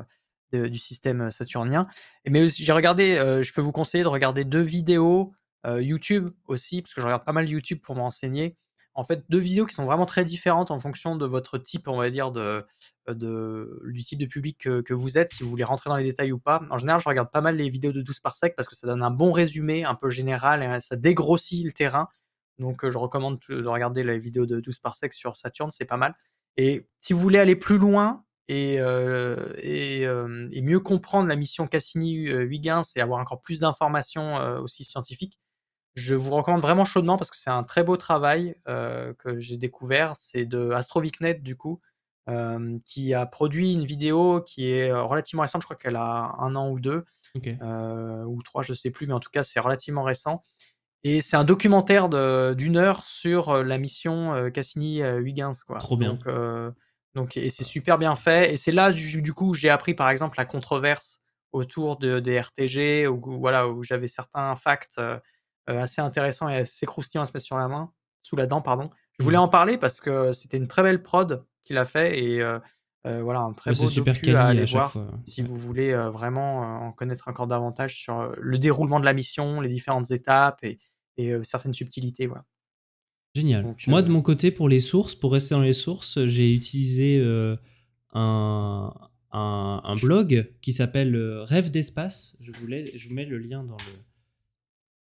du système saturnien. Mais j'ai regardé, je peux vous conseiller de regarder deux vidéos YouTube aussi, parce que je regarde pas mal YouTube pour m'enseigner. En fait, deux vidéos qui sont vraiment très différentes en fonction de votre type, on va dire, de, de du type de public que, vous êtes, si vous voulez rentrer dans les détails ou pas. En général, je regarde pas mal les vidéos de 12 par sec parce que ça donne un bon résumé, un peu général, et ça dégrossit le terrain. Donc, je recommande de regarder la vidéo de 12 par sec sur Saturne, c'est pas mal. Et si vous voulez aller plus loin, et, euh, euh, et, mieux comprendre la mission Cassini-Huygens et avoir encore plus d'informations euh, aussi scientifiques, je vous recommande vraiment chaudement parce que c'est un très beau travail que j'ai découvert. C'est de AstroVicnet, du coup, qui a produit une vidéo qui est relativement récente, je crois qu'elle a un an ou deux, ou trois, je ne sais plus, mais en tout cas c'est relativement récent. Et c'est un documentaire d'une heure sur la mission Cassini-Huygens. Trop bien. Donc, et c'est super bien fait. Et c'est là, du, coup coup, j'ai appris, par exemple, la controverse autour de, des RTG, où, voilà, où j'avais certains facts euh, euh, assez intéressants et assez croustillants à se mettre sur la main, sous la dent, pardon. Je voulais mmh. en parler parce que c'était une très belle prod qu'il a fait et euh, voilà, un très beau super à aller voir si vous voulez vraiment en connaître encore davantage sur le déroulement de la mission, les différentes étapes et, et certaines subtilités. Voilà. Génial. Moi, de euh, mon côté, pour les sources, pour rester dans les sources, j'ai utilisé euh, un, un, blog qui s'appelle euh, Rêve d'espace. Je, je vous mets le lien dans le,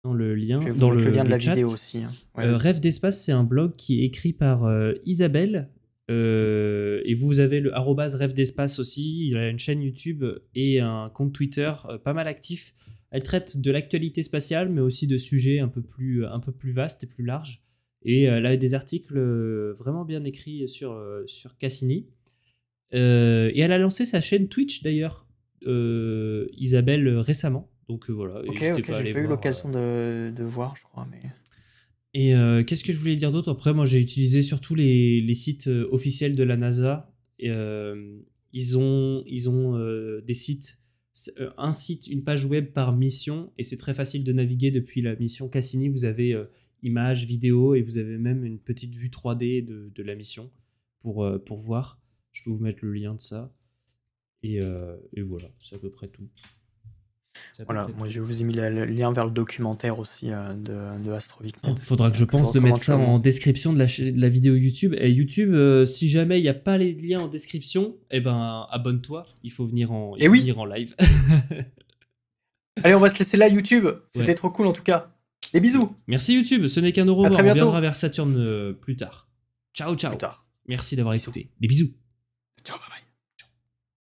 dans le lien, dans le, de la chat. aussi. Hein. Rêve d'espace, c'est un blog qui est écrit par Isabelle. et vous avez le rêve d'espace aussi. Il a une chaîne YouTube et un compte Twitter pas mal actif. Elle traite de l'actualité spatiale, mais aussi de sujets un peu plus, un peu plus vastes et plus larges. Et euh, elle a des articles euh, vraiment bien écrits sur, euh, sur Cassini. et elle a lancé sa chaîne Twitch d'ailleurs, Isabelle, récemment. Donc voilà. Ok, ok, j'ai pas eu l'occasion de, de, voir, je crois. Mais... Et qu'est-ce que je voulais dire d'autre Après, moi j'ai utilisé surtout les, les, sites officiels de la NASA. Et, ils ont, ils ont des sites, un site, une page web par mission, et c'est très facile de naviguer depuis la mission Cassini. Vous avez images, vidéos, et vous avez même une petite vue 3D de, la mission pour, euh, pour voir. Je peux vous mettre le lien de ça. Et, euh, et voilà, c'est à peu près tout. voilà, moi je vous ai mis le lien vers le documentaire aussi euh, de, de Astrovic. il faudra que je pense de mettre ça en description de la, vidéo YouTube. Et YouTube, si jamais il n'y a pas les liens en description, eh ben abonne-toi, il faut venir en, et eh oui. en live. Allez, on va se laisser là YouTube, c'était trop cool en tout cas. Des bisous. Merci YouTube, ce n'est qu'un au revoir. On reviendra vers Saturne euh, plus tard. Ciao, ciao. Merci d'avoir écouté. Des bisous.